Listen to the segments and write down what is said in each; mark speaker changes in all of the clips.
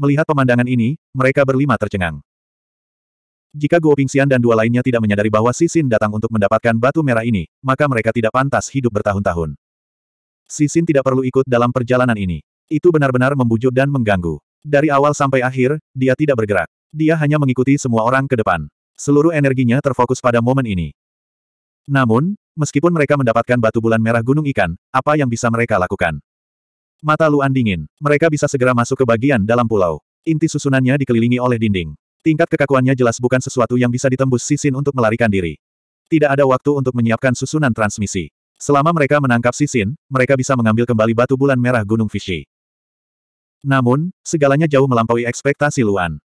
Speaker 1: Melihat pemandangan ini, mereka berlima tercengang. Jika Guo Pingxian dan dua lainnya tidak menyadari bahwa Sisin datang untuk mendapatkan batu merah ini, maka mereka tidak pantas hidup bertahun-tahun. Sisin tidak perlu ikut dalam perjalanan ini. Itu benar-benar membujuk dan mengganggu. Dari awal sampai akhir, dia tidak bergerak. Dia hanya mengikuti semua orang ke depan. Seluruh energinya terfokus pada momen ini. Namun, meskipun mereka mendapatkan batu bulan merah gunung ikan, apa yang bisa mereka lakukan? Mata Luan dingin. Mereka bisa segera masuk ke bagian dalam pulau. Inti susunannya dikelilingi oleh dinding. Tingkat kekakuannya jelas bukan sesuatu yang bisa ditembus Sisin untuk melarikan diri. Tidak ada waktu untuk menyiapkan susunan transmisi. Selama mereka menangkap Sisin, mereka bisa mengambil kembali batu bulan merah Gunung Fishi. Namun, segalanya jauh melampaui ekspektasi Luan.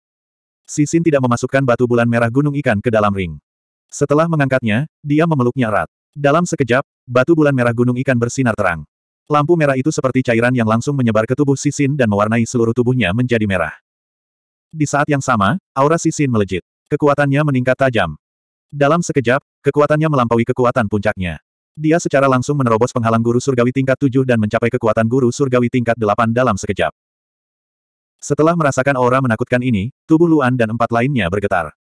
Speaker 1: Sisin tidak memasukkan batu bulan merah Gunung Ikan ke dalam ring. Setelah mengangkatnya, dia memeluknya erat. Dalam sekejap, batu bulan merah Gunung Ikan bersinar terang. Lampu merah itu seperti cairan yang langsung menyebar ke tubuh Sisin dan mewarnai seluruh tubuhnya menjadi merah. Di saat yang sama, aura Sisin melejit. Kekuatannya meningkat tajam. Dalam sekejap, kekuatannya melampaui kekuatan puncaknya. Dia secara langsung menerobos penghalang guru surgawi tingkat 7 dan mencapai kekuatan guru surgawi tingkat 8 dalam sekejap. Setelah merasakan aura menakutkan ini, tubuh Luan dan empat lainnya bergetar.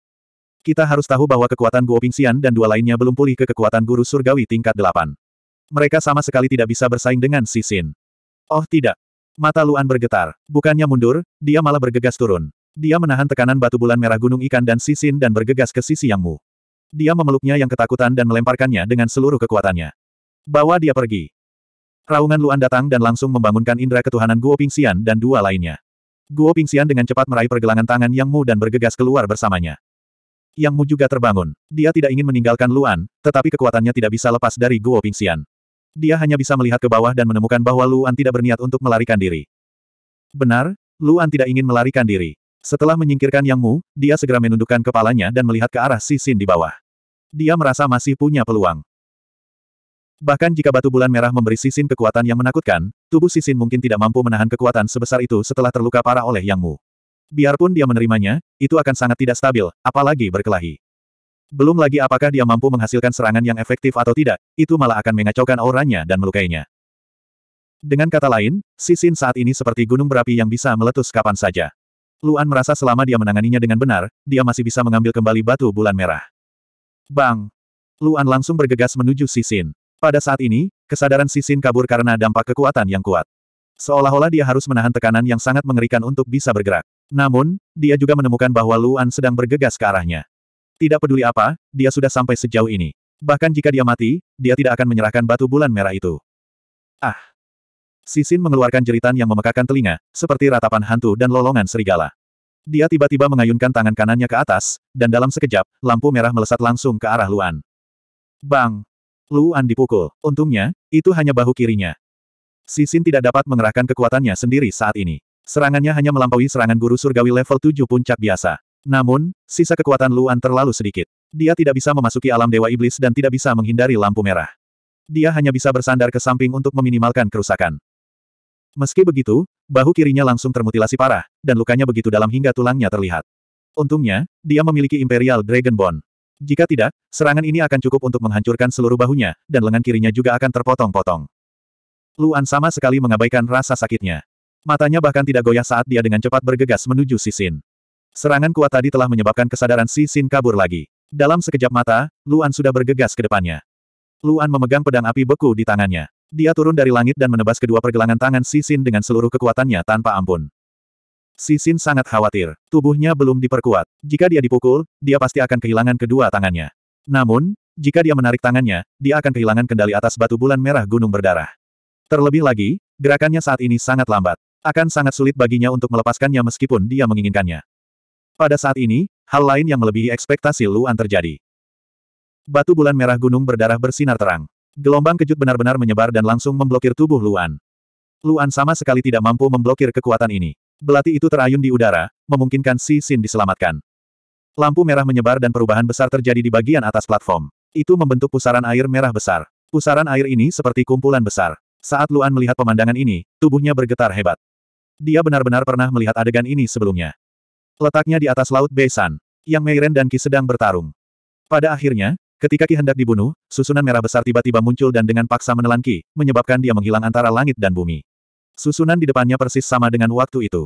Speaker 1: Kita harus tahu bahwa kekuatan Guo Pingxian dan dua lainnya belum pulih ke kekuatan guru surgawi tingkat 8. Mereka sama sekali tidak bisa bersaing dengan Sisin. Oh tidak. Mata Luan bergetar. Bukannya mundur, dia malah bergegas turun. Dia menahan tekanan batu bulan merah gunung ikan dan Sisin dan bergegas ke sisi Yang Mu. Dia memeluknya yang ketakutan dan melemparkannya dengan seluruh kekuatannya. Bawa dia pergi. Raungan Luan datang dan langsung membangunkan indera ketuhanan Guo Pingxian dan dua lainnya. Guo Pingxian dengan cepat meraih pergelangan tangan Yang Mu dan bergegas keluar bersamanya. Yang Mu juga terbangun. Dia tidak ingin meninggalkan Luan, tetapi kekuatannya tidak bisa lepas dari Guo Pingxian dia hanya bisa melihat ke bawah dan menemukan bahwa Luan tidak berniat untuk melarikan diri. Benar, Luan tidak ingin melarikan diri. Setelah menyingkirkan Yang Mu, dia segera menundukkan kepalanya dan melihat ke arah Sisin di bawah. Dia merasa masih punya peluang. Bahkan jika batu bulan merah memberi Sisin kekuatan yang menakutkan, tubuh Sisin mungkin tidak mampu menahan kekuatan sebesar itu setelah terluka parah oleh Yang Mu. Biarpun dia menerimanya, itu akan sangat tidak stabil, apalagi berkelahi. Belum lagi apakah dia mampu menghasilkan serangan yang efektif atau tidak, itu malah akan mengacaukan auranya dan melukainya. Dengan kata lain, Sisin saat ini seperti gunung berapi yang bisa meletus kapan saja. Luan merasa selama dia menanganinya dengan benar, dia masih bisa mengambil kembali batu bulan merah. Bang! Luan langsung bergegas menuju Sisin. Pada saat ini, kesadaran Sisin kabur karena dampak kekuatan yang kuat. Seolah-olah dia harus menahan tekanan yang sangat mengerikan untuk bisa bergerak. Namun, dia juga menemukan bahwa Luan sedang bergegas ke arahnya. Tidak peduli apa, dia sudah sampai sejauh ini. Bahkan jika dia mati, dia tidak akan menyerahkan batu bulan merah itu. Ah! Sisin mengeluarkan jeritan yang memekakan telinga, seperti ratapan hantu dan lolongan serigala. Dia tiba-tiba mengayunkan tangan kanannya ke atas, dan dalam sekejap, lampu merah melesat langsung ke arah Luan. Bang! Luan dipukul. Untungnya, itu hanya bahu kirinya. Sisin tidak dapat mengerahkan kekuatannya sendiri saat ini. Serangannya hanya melampaui serangan guru surgawi level 7 puncak biasa. Namun, sisa kekuatan Luan terlalu sedikit. Dia tidak bisa memasuki alam Dewa Iblis dan tidak bisa menghindari lampu merah. Dia hanya bisa bersandar ke samping untuk meminimalkan kerusakan. Meski begitu, bahu kirinya langsung termutilasi parah, dan lukanya begitu dalam hingga tulangnya terlihat. Untungnya, dia memiliki Imperial Dragon Bone. Jika tidak, serangan ini akan cukup untuk menghancurkan seluruh bahunya, dan lengan kirinya juga akan terpotong-potong. Luan sama sekali mengabaikan rasa sakitnya. Matanya bahkan tidak goyah saat dia dengan cepat bergegas menuju Sisin. Serangan kuat tadi telah menyebabkan kesadaran Si Sin kabur lagi. Dalam sekejap mata, Luan sudah bergegas ke depannya. Luan memegang pedang api beku di tangannya. Dia turun dari langit dan menebas kedua pergelangan tangan Si Sin dengan seluruh kekuatannya tanpa ampun. Si Sin sangat khawatir. Tubuhnya belum diperkuat. Jika dia dipukul, dia pasti akan kehilangan kedua tangannya. Namun, jika dia menarik tangannya, dia akan kehilangan kendali atas batu bulan merah gunung berdarah. Terlebih lagi, gerakannya saat ini sangat lambat. Akan sangat sulit baginya untuk melepaskannya meskipun dia menginginkannya. Pada saat ini, hal lain yang melebihi ekspektasi Luan terjadi. Batu bulan merah gunung berdarah bersinar terang. Gelombang kejut benar-benar menyebar dan langsung memblokir tubuh Luan. Luan sama sekali tidak mampu memblokir kekuatan ini. Belati itu terayun di udara, memungkinkan Si Sin diselamatkan. Lampu merah menyebar dan perubahan besar terjadi di bagian atas platform. Itu membentuk pusaran air merah besar. Pusaran air ini seperti kumpulan besar. Saat Luan melihat pemandangan ini, tubuhnya bergetar hebat. Dia benar-benar pernah melihat adegan ini sebelumnya. Letaknya di atas laut Beisan, yang Meiren dan Ki sedang bertarung. Pada akhirnya, ketika Ki hendak dibunuh, susunan merah besar tiba-tiba muncul dan dengan paksa menelan Ki, menyebabkan dia menghilang antara langit dan bumi. Susunan di depannya persis sama dengan waktu itu.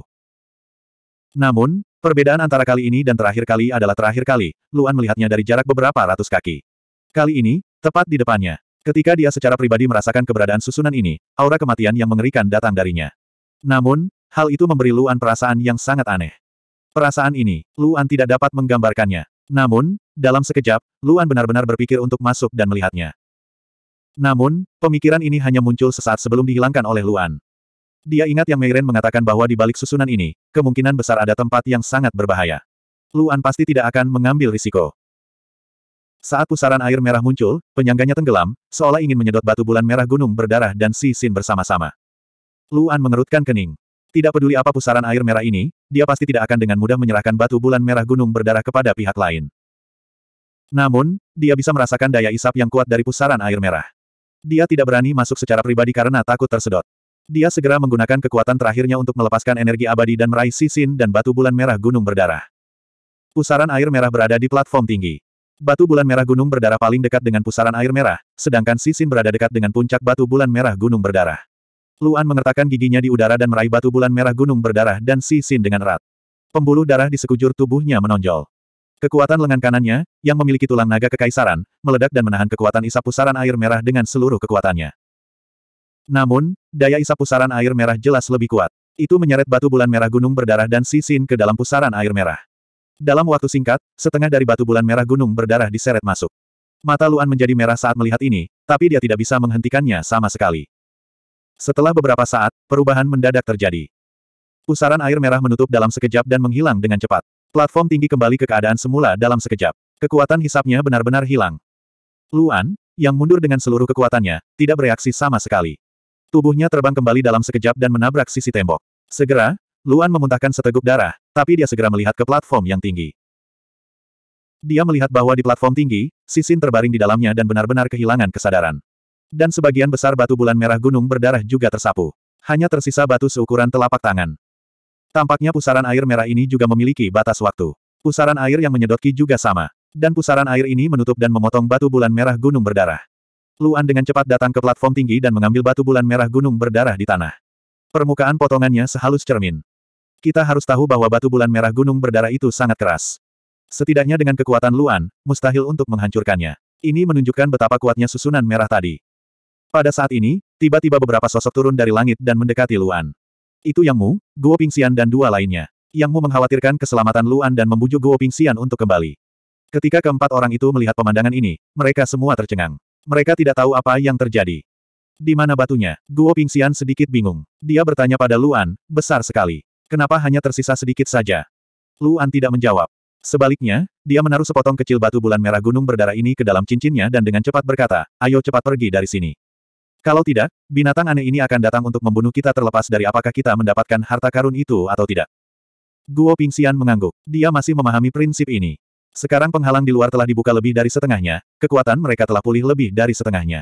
Speaker 1: Namun, perbedaan antara kali ini dan terakhir kali adalah terakhir kali, Luan melihatnya dari jarak beberapa ratus kaki. Kali ini, tepat di depannya. Ketika dia secara pribadi merasakan keberadaan susunan ini, aura kematian yang mengerikan datang darinya. Namun, hal itu memberi Luan perasaan yang sangat aneh. Perasaan ini, Luan tidak dapat menggambarkannya. Namun, dalam sekejap, Luan benar-benar berpikir untuk masuk dan melihatnya. Namun, pemikiran ini hanya muncul sesaat sebelum dihilangkan oleh Luan. Dia ingat yang Meiren mengatakan bahwa di balik susunan ini, kemungkinan besar ada tempat yang sangat berbahaya. Luan pasti tidak akan mengambil risiko. Saat pusaran air merah muncul, penyangganya tenggelam, seolah ingin menyedot batu bulan merah gunung berdarah dan si Sin bersama-sama. Luan mengerutkan kening. Tidak peduli apa pusaran air merah ini, dia pasti tidak akan dengan mudah menyerahkan batu bulan merah gunung berdarah kepada pihak lain. Namun, dia bisa merasakan daya isap yang kuat dari pusaran air merah. Dia tidak berani masuk secara pribadi karena takut tersedot. Dia segera menggunakan kekuatan terakhirnya untuk melepaskan energi abadi dan meraih sisin dan batu bulan merah gunung berdarah. Pusaran air merah berada di platform tinggi. Batu bulan merah gunung berdarah paling dekat dengan pusaran air merah, sedangkan sisin berada dekat dengan puncak batu bulan merah gunung berdarah. Luan mengertakkan giginya di udara dan meraih batu bulan merah gunung berdarah dan Si Sin dengan erat. Pembuluh darah di sekujur tubuhnya menonjol. Kekuatan lengan kanannya, yang memiliki tulang naga kekaisaran, meledak dan menahan kekuatan isap pusaran air merah dengan seluruh kekuatannya. Namun, daya isap pusaran air merah jelas lebih kuat. Itu menyeret batu bulan merah gunung berdarah dan Si Sin ke dalam pusaran air merah. Dalam waktu singkat, setengah dari batu bulan merah gunung berdarah diseret masuk. Mata Luan menjadi merah saat melihat ini, tapi dia tidak bisa menghentikannya sama sekali. Setelah beberapa saat, perubahan mendadak terjadi. Pusaran air merah menutup dalam sekejap dan menghilang dengan cepat. Platform tinggi kembali ke keadaan semula dalam sekejap. Kekuatan hisapnya benar-benar hilang. Luan, yang mundur dengan seluruh kekuatannya, tidak bereaksi sama sekali. Tubuhnya terbang kembali dalam sekejap dan menabrak sisi tembok. Segera, Luan memuntahkan seteguk darah, tapi dia segera melihat ke platform yang tinggi. Dia melihat bahwa di platform tinggi, Sisin terbaring di dalamnya dan benar-benar kehilangan kesadaran. Dan sebagian besar batu bulan merah gunung berdarah juga tersapu. Hanya tersisa batu seukuran telapak tangan. Tampaknya pusaran air merah ini juga memiliki batas waktu. Pusaran air yang menyedot juga sama. Dan pusaran air ini menutup dan memotong batu bulan merah gunung berdarah. Luan dengan cepat datang ke platform tinggi dan mengambil batu bulan merah gunung berdarah di tanah. Permukaan potongannya sehalus cermin. Kita harus tahu bahwa batu bulan merah gunung berdarah itu sangat keras. Setidaknya dengan kekuatan Luan, mustahil untuk menghancurkannya. Ini menunjukkan betapa kuatnya susunan merah tadi. Pada saat ini, tiba-tiba beberapa sosok turun dari langit dan mendekati Luan. Itu Yang Mu, Guo Pingxian dan dua lainnya. Yang Mu mengkhawatirkan keselamatan Luan dan membujuk Guo Pingxian untuk kembali. Ketika keempat orang itu melihat pemandangan ini, mereka semua tercengang. Mereka tidak tahu apa yang terjadi. Di mana batunya? Guo Pingxian sedikit bingung. Dia bertanya pada Luan, besar sekali. Kenapa hanya tersisa sedikit saja? Luan tidak menjawab. Sebaliknya, dia menaruh sepotong kecil batu bulan merah gunung berdarah ini ke dalam cincinnya dan dengan cepat berkata, ayo cepat pergi dari sini. Kalau tidak, binatang aneh ini akan datang untuk membunuh kita terlepas dari apakah kita mendapatkan harta karun itu atau tidak. Guo Pingxian mengangguk. Dia masih memahami prinsip ini. Sekarang penghalang di luar telah dibuka lebih dari setengahnya, kekuatan mereka telah pulih lebih dari setengahnya.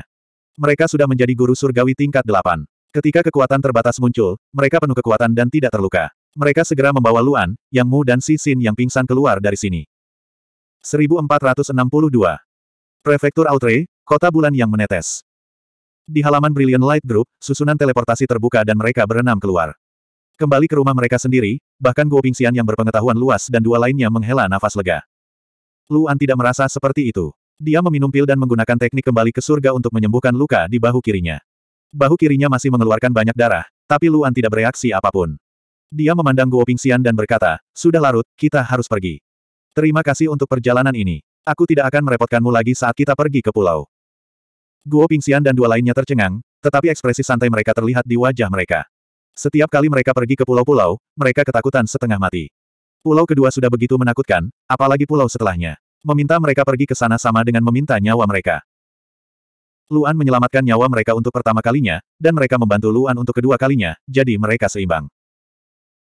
Speaker 1: Mereka sudah menjadi guru surgawi tingkat delapan. Ketika kekuatan terbatas muncul, mereka penuh kekuatan dan tidak terluka. Mereka segera membawa Luan, Yang Mu dan Si Xin yang pingsan keluar dari sini. 1462. Prefektur Outre, kota bulan yang menetes. Di halaman Brilliant Light Group, susunan teleportasi terbuka dan mereka berenam keluar. Kembali ke rumah mereka sendiri, bahkan Guo Pingxian yang berpengetahuan luas dan dua lainnya menghela nafas lega. Luan tidak merasa seperti itu. Dia meminum pil dan menggunakan teknik kembali ke surga untuk menyembuhkan luka di bahu kirinya. Bahu kirinya masih mengeluarkan banyak darah, tapi Luan tidak bereaksi apapun. Dia memandang Guo Pingxian dan berkata, Sudah larut, kita harus pergi. Terima kasih untuk perjalanan ini. Aku tidak akan merepotkanmu lagi saat kita pergi ke pulau. Guo Pingxian dan dua lainnya tercengang, tetapi ekspresi santai mereka terlihat di wajah mereka. Setiap kali mereka pergi ke pulau-pulau, mereka ketakutan setengah mati. Pulau kedua sudah begitu menakutkan, apalagi pulau setelahnya. Meminta mereka pergi ke sana sama dengan meminta nyawa mereka. Luan menyelamatkan nyawa mereka untuk pertama kalinya, dan mereka membantu Luan untuk kedua kalinya, jadi mereka seimbang.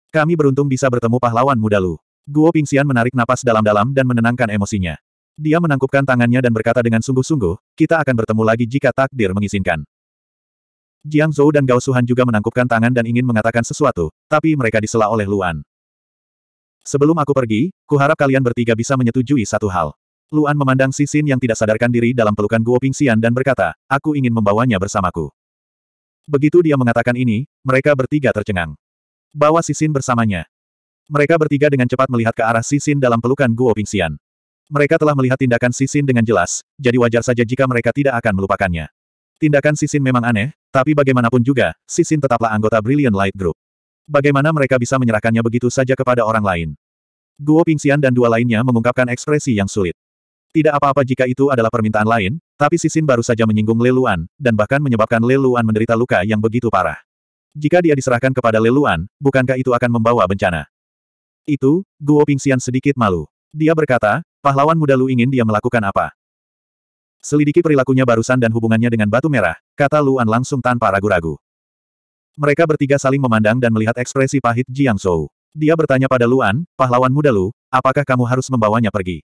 Speaker 1: Kami beruntung bisa bertemu pahlawan muda Lu. Guo Pingxian menarik napas dalam-dalam dan menenangkan emosinya. Dia menangkupkan tangannya dan berkata dengan sungguh-sungguh, kita akan bertemu lagi jika takdir mengizinkan. Jiang Zhou dan Gao Suhan juga menangkupkan tangan dan ingin mengatakan sesuatu, tapi mereka disela oleh Luan. Sebelum aku pergi, kuharap kalian bertiga bisa menyetujui satu hal. Luan memandang Si yang tidak sadarkan diri dalam pelukan Guo Pingxian dan berkata, aku ingin membawanya bersamaku. Begitu dia mengatakan ini, mereka bertiga tercengang. Bawa Si bersamanya. Mereka bertiga dengan cepat melihat ke arah Si dalam pelukan Guo Pingxian. Mereka telah melihat tindakan Sisin dengan jelas, jadi wajar saja jika mereka tidak akan melupakannya. Tindakan Sisin memang aneh, tapi bagaimanapun juga, Sisin tetaplah anggota Brilliant Light Group. Bagaimana mereka bisa menyerahkannya begitu saja kepada orang lain? Guo Pingxian dan dua lainnya mengungkapkan ekspresi yang sulit. Tidak apa-apa jika itu adalah permintaan lain, tapi Sisin baru saja menyinggung Leluan, dan bahkan menyebabkan Leluan menderita luka yang begitu parah. Jika dia diserahkan kepada Leluan, bukankah itu akan membawa bencana? Itu, Guo Pingxian sedikit malu. Dia berkata, pahlawan muda Lu ingin dia melakukan apa? Selidiki perilakunya barusan dan hubungannya dengan batu merah, kata Luan langsung tanpa ragu-ragu. Mereka bertiga saling memandang dan melihat ekspresi pahit Jiang Zhou. Dia bertanya pada Luan, pahlawan muda Lu, apakah kamu harus membawanya pergi?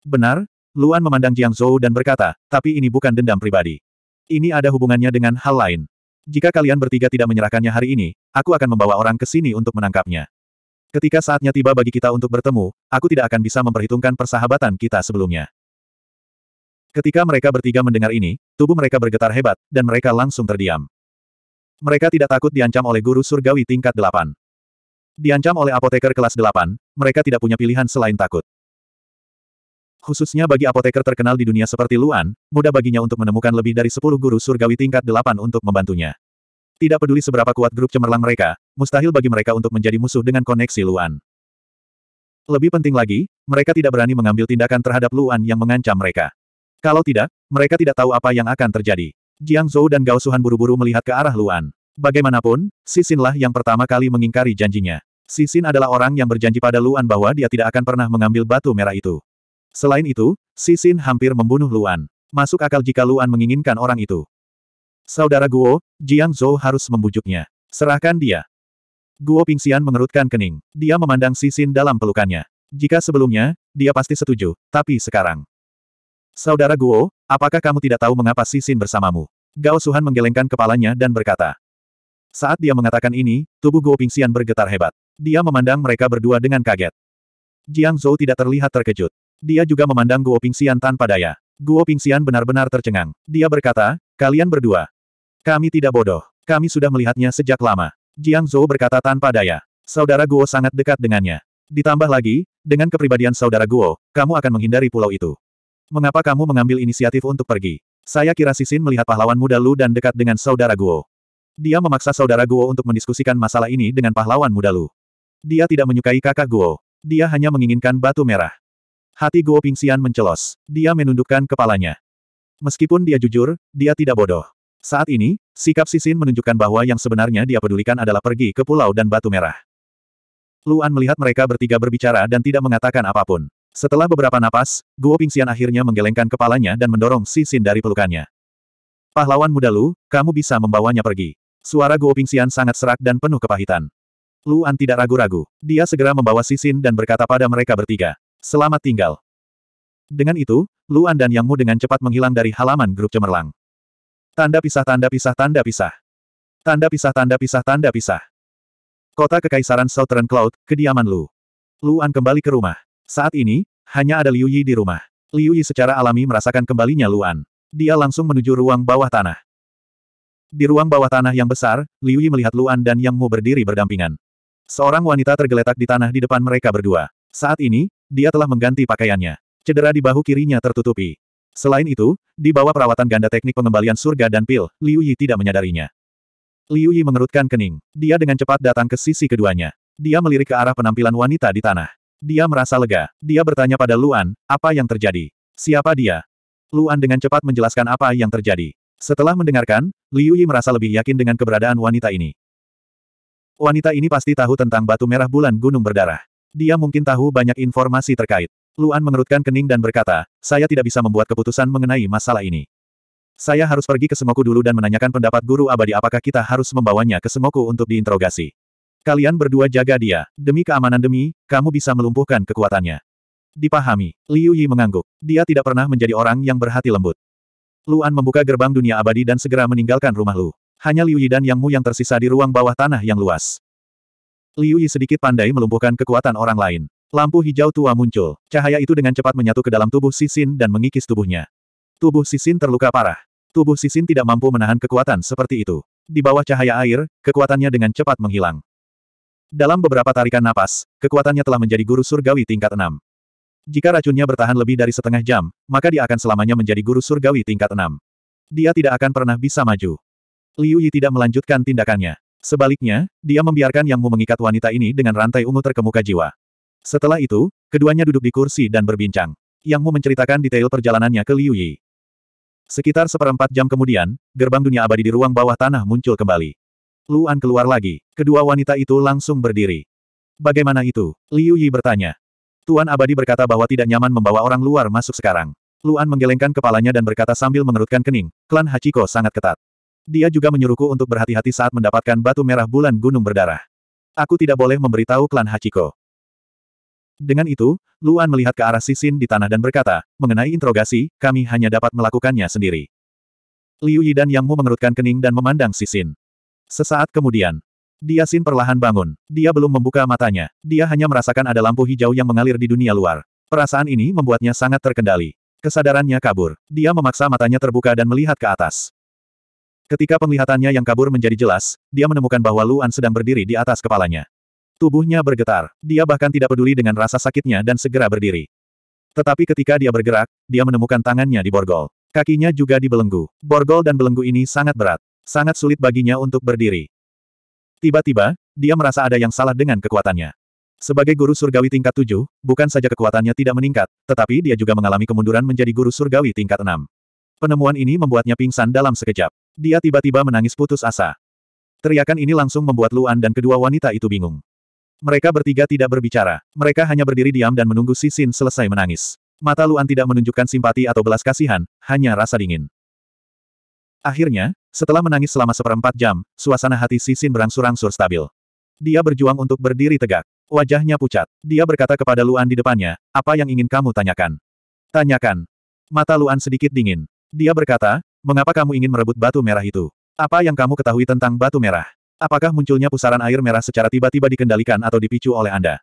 Speaker 1: Benar, Luan memandang Jiang Zhou dan berkata, tapi ini bukan dendam pribadi. Ini ada hubungannya dengan hal lain. Jika kalian bertiga tidak menyerahkannya hari ini, aku akan membawa orang ke sini untuk menangkapnya. Ketika saatnya tiba bagi kita untuk bertemu, aku tidak akan bisa memperhitungkan persahabatan kita sebelumnya. Ketika mereka bertiga mendengar ini, tubuh mereka bergetar hebat, dan mereka langsung terdiam. Mereka tidak takut diancam oleh guru surgawi tingkat delapan. Diancam oleh apoteker kelas delapan, mereka tidak punya pilihan selain takut. Khususnya bagi apoteker terkenal di dunia seperti Luan, mudah baginya untuk menemukan lebih dari sepuluh guru surgawi tingkat delapan untuk membantunya. Tidak peduli seberapa kuat grup cemerlang mereka, mustahil bagi mereka untuk menjadi musuh dengan koneksi Luan. Lebih penting lagi, mereka tidak berani mengambil tindakan terhadap Luan yang mengancam mereka. Kalau tidak, mereka tidak tahu apa yang akan terjadi. Jiang Zhou dan Gao Suhan buru-buru melihat ke arah Luan. Bagaimanapun, Sisinlah yang pertama kali mengingkari janjinya. Sisin adalah orang yang berjanji pada Luan bahwa dia tidak akan pernah mengambil batu merah itu. Selain itu, Sisin hampir membunuh Luan. Masuk akal jika Luan menginginkan orang itu. Saudara Guo, Jiang Zhou harus membujuknya. Serahkan dia. Guo Pingxian mengerutkan kening. Dia memandang Si Sisin dalam pelukannya. Jika sebelumnya, dia pasti setuju, tapi sekarang. Saudara Guo, apakah kamu tidak tahu mengapa Si Sisin bersamamu? Gao Suhan menggelengkan kepalanya dan berkata. Saat dia mengatakan ini, tubuh Guo Pingxian bergetar hebat. Dia memandang mereka berdua dengan kaget. Jiang Zhou tidak terlihat terkejut. Dia juga memandang Guo Pingxian tanpa daya. Guo Pingxian benar-benar tercengang. Dia berkata, kalian berdua, kami tidak bodoh. Kami sudah melihatnya sejak lama. Jiang Zhou berkata tanpa daya. Saudara Guo sangat dekat dengannya. Ditambah lagi, dengan kepribadian saudara Guo, kamu akan menghindari pulau itu. Mengapa kamu mengambil inisiatif untuk pergi? Saya kira Sisin melihat pahlawan muda Lu dan dekat dengan saudara Guo. Dia memaksa saudara Guo untuk mendiskusikan masalah ini dengan pahlawan muda Lu. Dia tidak menyukai kakak Guo. Dia hanya menginginkan batu merah. Hati Guo Pingxian mencelos. Dia menundukkan kepalanya. Meskipun dia jujur, dia tidak bodoh. Saat ini, sikap Sisin menunjukkan bahwa yang sebenarnya dia pedulikan adalah pergi ke pulau dan batu merah. Luan melihat mereka bertiga berbicara dan tidak mengatakan apapun. Setelah beberapa napas, Guo Pingxian akhirnya menggelengkan kepalanya dan mendorong Sisin dari pelukannya. Pahlawan muda Lu, kamu bisa membawanya pergi. Suara Guo Pingxian sangat serak dan penuh kepahitan. Luan tidak ragu-ragu. Dia segera membawa Sisin dan berkata pada mereka bertiga. Selamat tinggal. Dengan itu, Luan dan Yang Mu dengan cepat menghilang dari halaman grup cemerlang. Tanda pisah tanda pisah tanda pisah. Tanda pisah tanda pisah tanda pisah. Kota Kekaisaran Southern Cloud, kediaman Lu. Luan kembali ke rumah. Saat ini, hanya ada Liu Yi di rumah. Liu Yi secara alami merasakan kembalinya Luan. Dia langsung menuju ruang bawah tanah. Di ruang bawah tanah yang besar, Liu Yi melihat Luan dan Yang Mu berdiri berdampingan. Seorang wanita tergeletak di tanah di depan mereka berdua. Saat ini, dia telah mengganti pakaiannya. Cedera di bahu kirinya tertutupi. Selain itu, di bawah perawatan ganda teknik pengembalian surga dan pil, Liu Yi tidak menyadarinya. Liu Yi mengerutkan kening. Dia dengan cepat datang ke sisi keduanya. Dia melirik ke arah penampilan wanita di tanah. Dia merasa lega. Dia bertanya pada Luan, apa yang terjadi? Siapa dia? Luan dengan cepat menjelaskan apa yang terjadi. Setelah mendengarkan, Liu Yi merasa lebih yakin dengan keberadaan wanita ini. Wanita ini pasti tahu tentang batu merah bulan gunung berdarah. Dia mungkin tahu banyak informasi terkait. Luan mengerutkan kening dan berkata, saya tidak bisa membuat keputusan mengenai masalah ini. Saya harus pergi ke Semoku dulu dan menanyakan pendapat guru abadi apakah kita harus membawanya ke Semoku untuk diinterogasi. Kalian berdua jaga dia. Demi keamanan demi, kamu bisa melumpuhkan kekuatannya. Dipahami. Liu Yi mengangguk. Dia tidak pernah menjadi orang yang berhati lembut. Luan membuka gerbang dunia abadi dan segera meninggalkan rumah Lu. Hanya Liu Yi dan Yang Mu yang tersisa di ruang bawah tanah yang luas. Liu Yi sedikit pandai melumpuhkan kekuatan orang lain. Lampu hijau tua muncul. Cahaya itu dengan cepat menyatu ke dalam tubuh Sisin dan mengikis tubuhnya. Tubuh Sisin terluka parah. Tubuh Sisin tidak mampu menahan kekuatan seperti itu. Di bawah cahaya air, kekuatannya dengan cepat menghilang. Dalam beberapa tarikan napas, kekuatannya telah menjadi guru surgawi tingkat 6. Jika racunnya bertahan lebih dari setengah jam, maka dia akan selamanya menjadi guru surgawi tingkat 6. Dia tidak akan pernah bisa maju. Liu Yi tidak melanjutkan tindakannya. Sebaliknya, dia membiarkan Yang Mu mengikat wanita ini dengan rantai ungu terkemuka jiwa. Setelah itu, keduanya duduk di kursi dan berbincang. Yang Mu menceritakan detail perjalanannya ke Liu Yi. Sekitar seperempat jam kemudian, gerbang dunia abadi di ruang bawah tanah muncul kembali. Luan keluar lagi. Kedua wanita itu langsung berdiri. Bagaimana itu? Liu Yi bertanya. Tuan abadi berkata bahwa tidak nyaman membawa orang luar masuk sekarang. Luan menggelengkan kepalanya dan berkata sambil mengerutkan kening, klan Hachiko sangat ketat. Dia juga menyuruhku untuk berhati-hati saat mendapatkan batu merah bulan gunung berdarah. Aku tidak boleh memberitahu klan Hachiko. Dengan itu, Luan melihat ke arah sisin di tanah dan berkata, mengenai interogasi, kami hanya dapat melakukannya sendiri. Liu Yi dan Yang Mu mengerutkan kening dan memandang sisin. Sesaat kemudian, dia sin perlahan bangun. Dia belum membuka matanya. Dia hanya merasakan ada lampu hijau yang mengalir di dunia luar. Perasaan ini membuatnya sangat terkendali. Kesadarannya kabur. Dia memaksa matanya terbuka dan melihat ke atas. Ketika penglihatannya yang kabur menjadi jelas, dia menemukan bahwa Luan sedang berdiri di atas kepalanya. Tubuhnya bergetar, dia bahkan tidak peduli dengan rasa sakitnya dan segera berdiri. Tetapi ketika dia bergerak, dia menemukan tangannya di borgol. Kakinya juga dibelenggu. Borgol dan belenggu ini sangat berat. Sangat sulit baginya untuk berdiri. Tiba-tiba, dia merasa ada yang salah dengan kekuatannya. Sebagai guru surgawi tingkat 7, bukan saja kekuatannya tidak meningkat, tetapi dia juga mengalami kemunduran menjadi guru surgawi tingkat 6. Penemuan ini membuatnya pingsan dalam sekejap. Dia tiba-tiba menangis putus asa. Teriakan ini langsung membuat Luan dan kedua wanita itu bingung. Mereka bertiga tidak berbicara. Mereka hanya berdiri diam dan menunggu Si Sin selesai menangis. Mata Luan tidak menunjukkan simpati atau belas kasihan, hanya rasa dingin. Akhirnya, setelah menangis selama seperempat jam, suasana hati Si Sin berangsur-angsur stabil. Dia berjuang untuk berdiri tegak. Wajahnya pucat. Dia berkata kepada Luan di depannya, apa yang ingin kamu tanyakan? Tanyakan. Mata Luan sedikit dingin. Dia berkata, mengapa kamu ingin merebut batu merah itu? Apa yang kamu ketahui tentang batu merah? Apakah munculnya pusaran air merah secara tiba-tiba dikendalikan atau dipicu oleh Anda?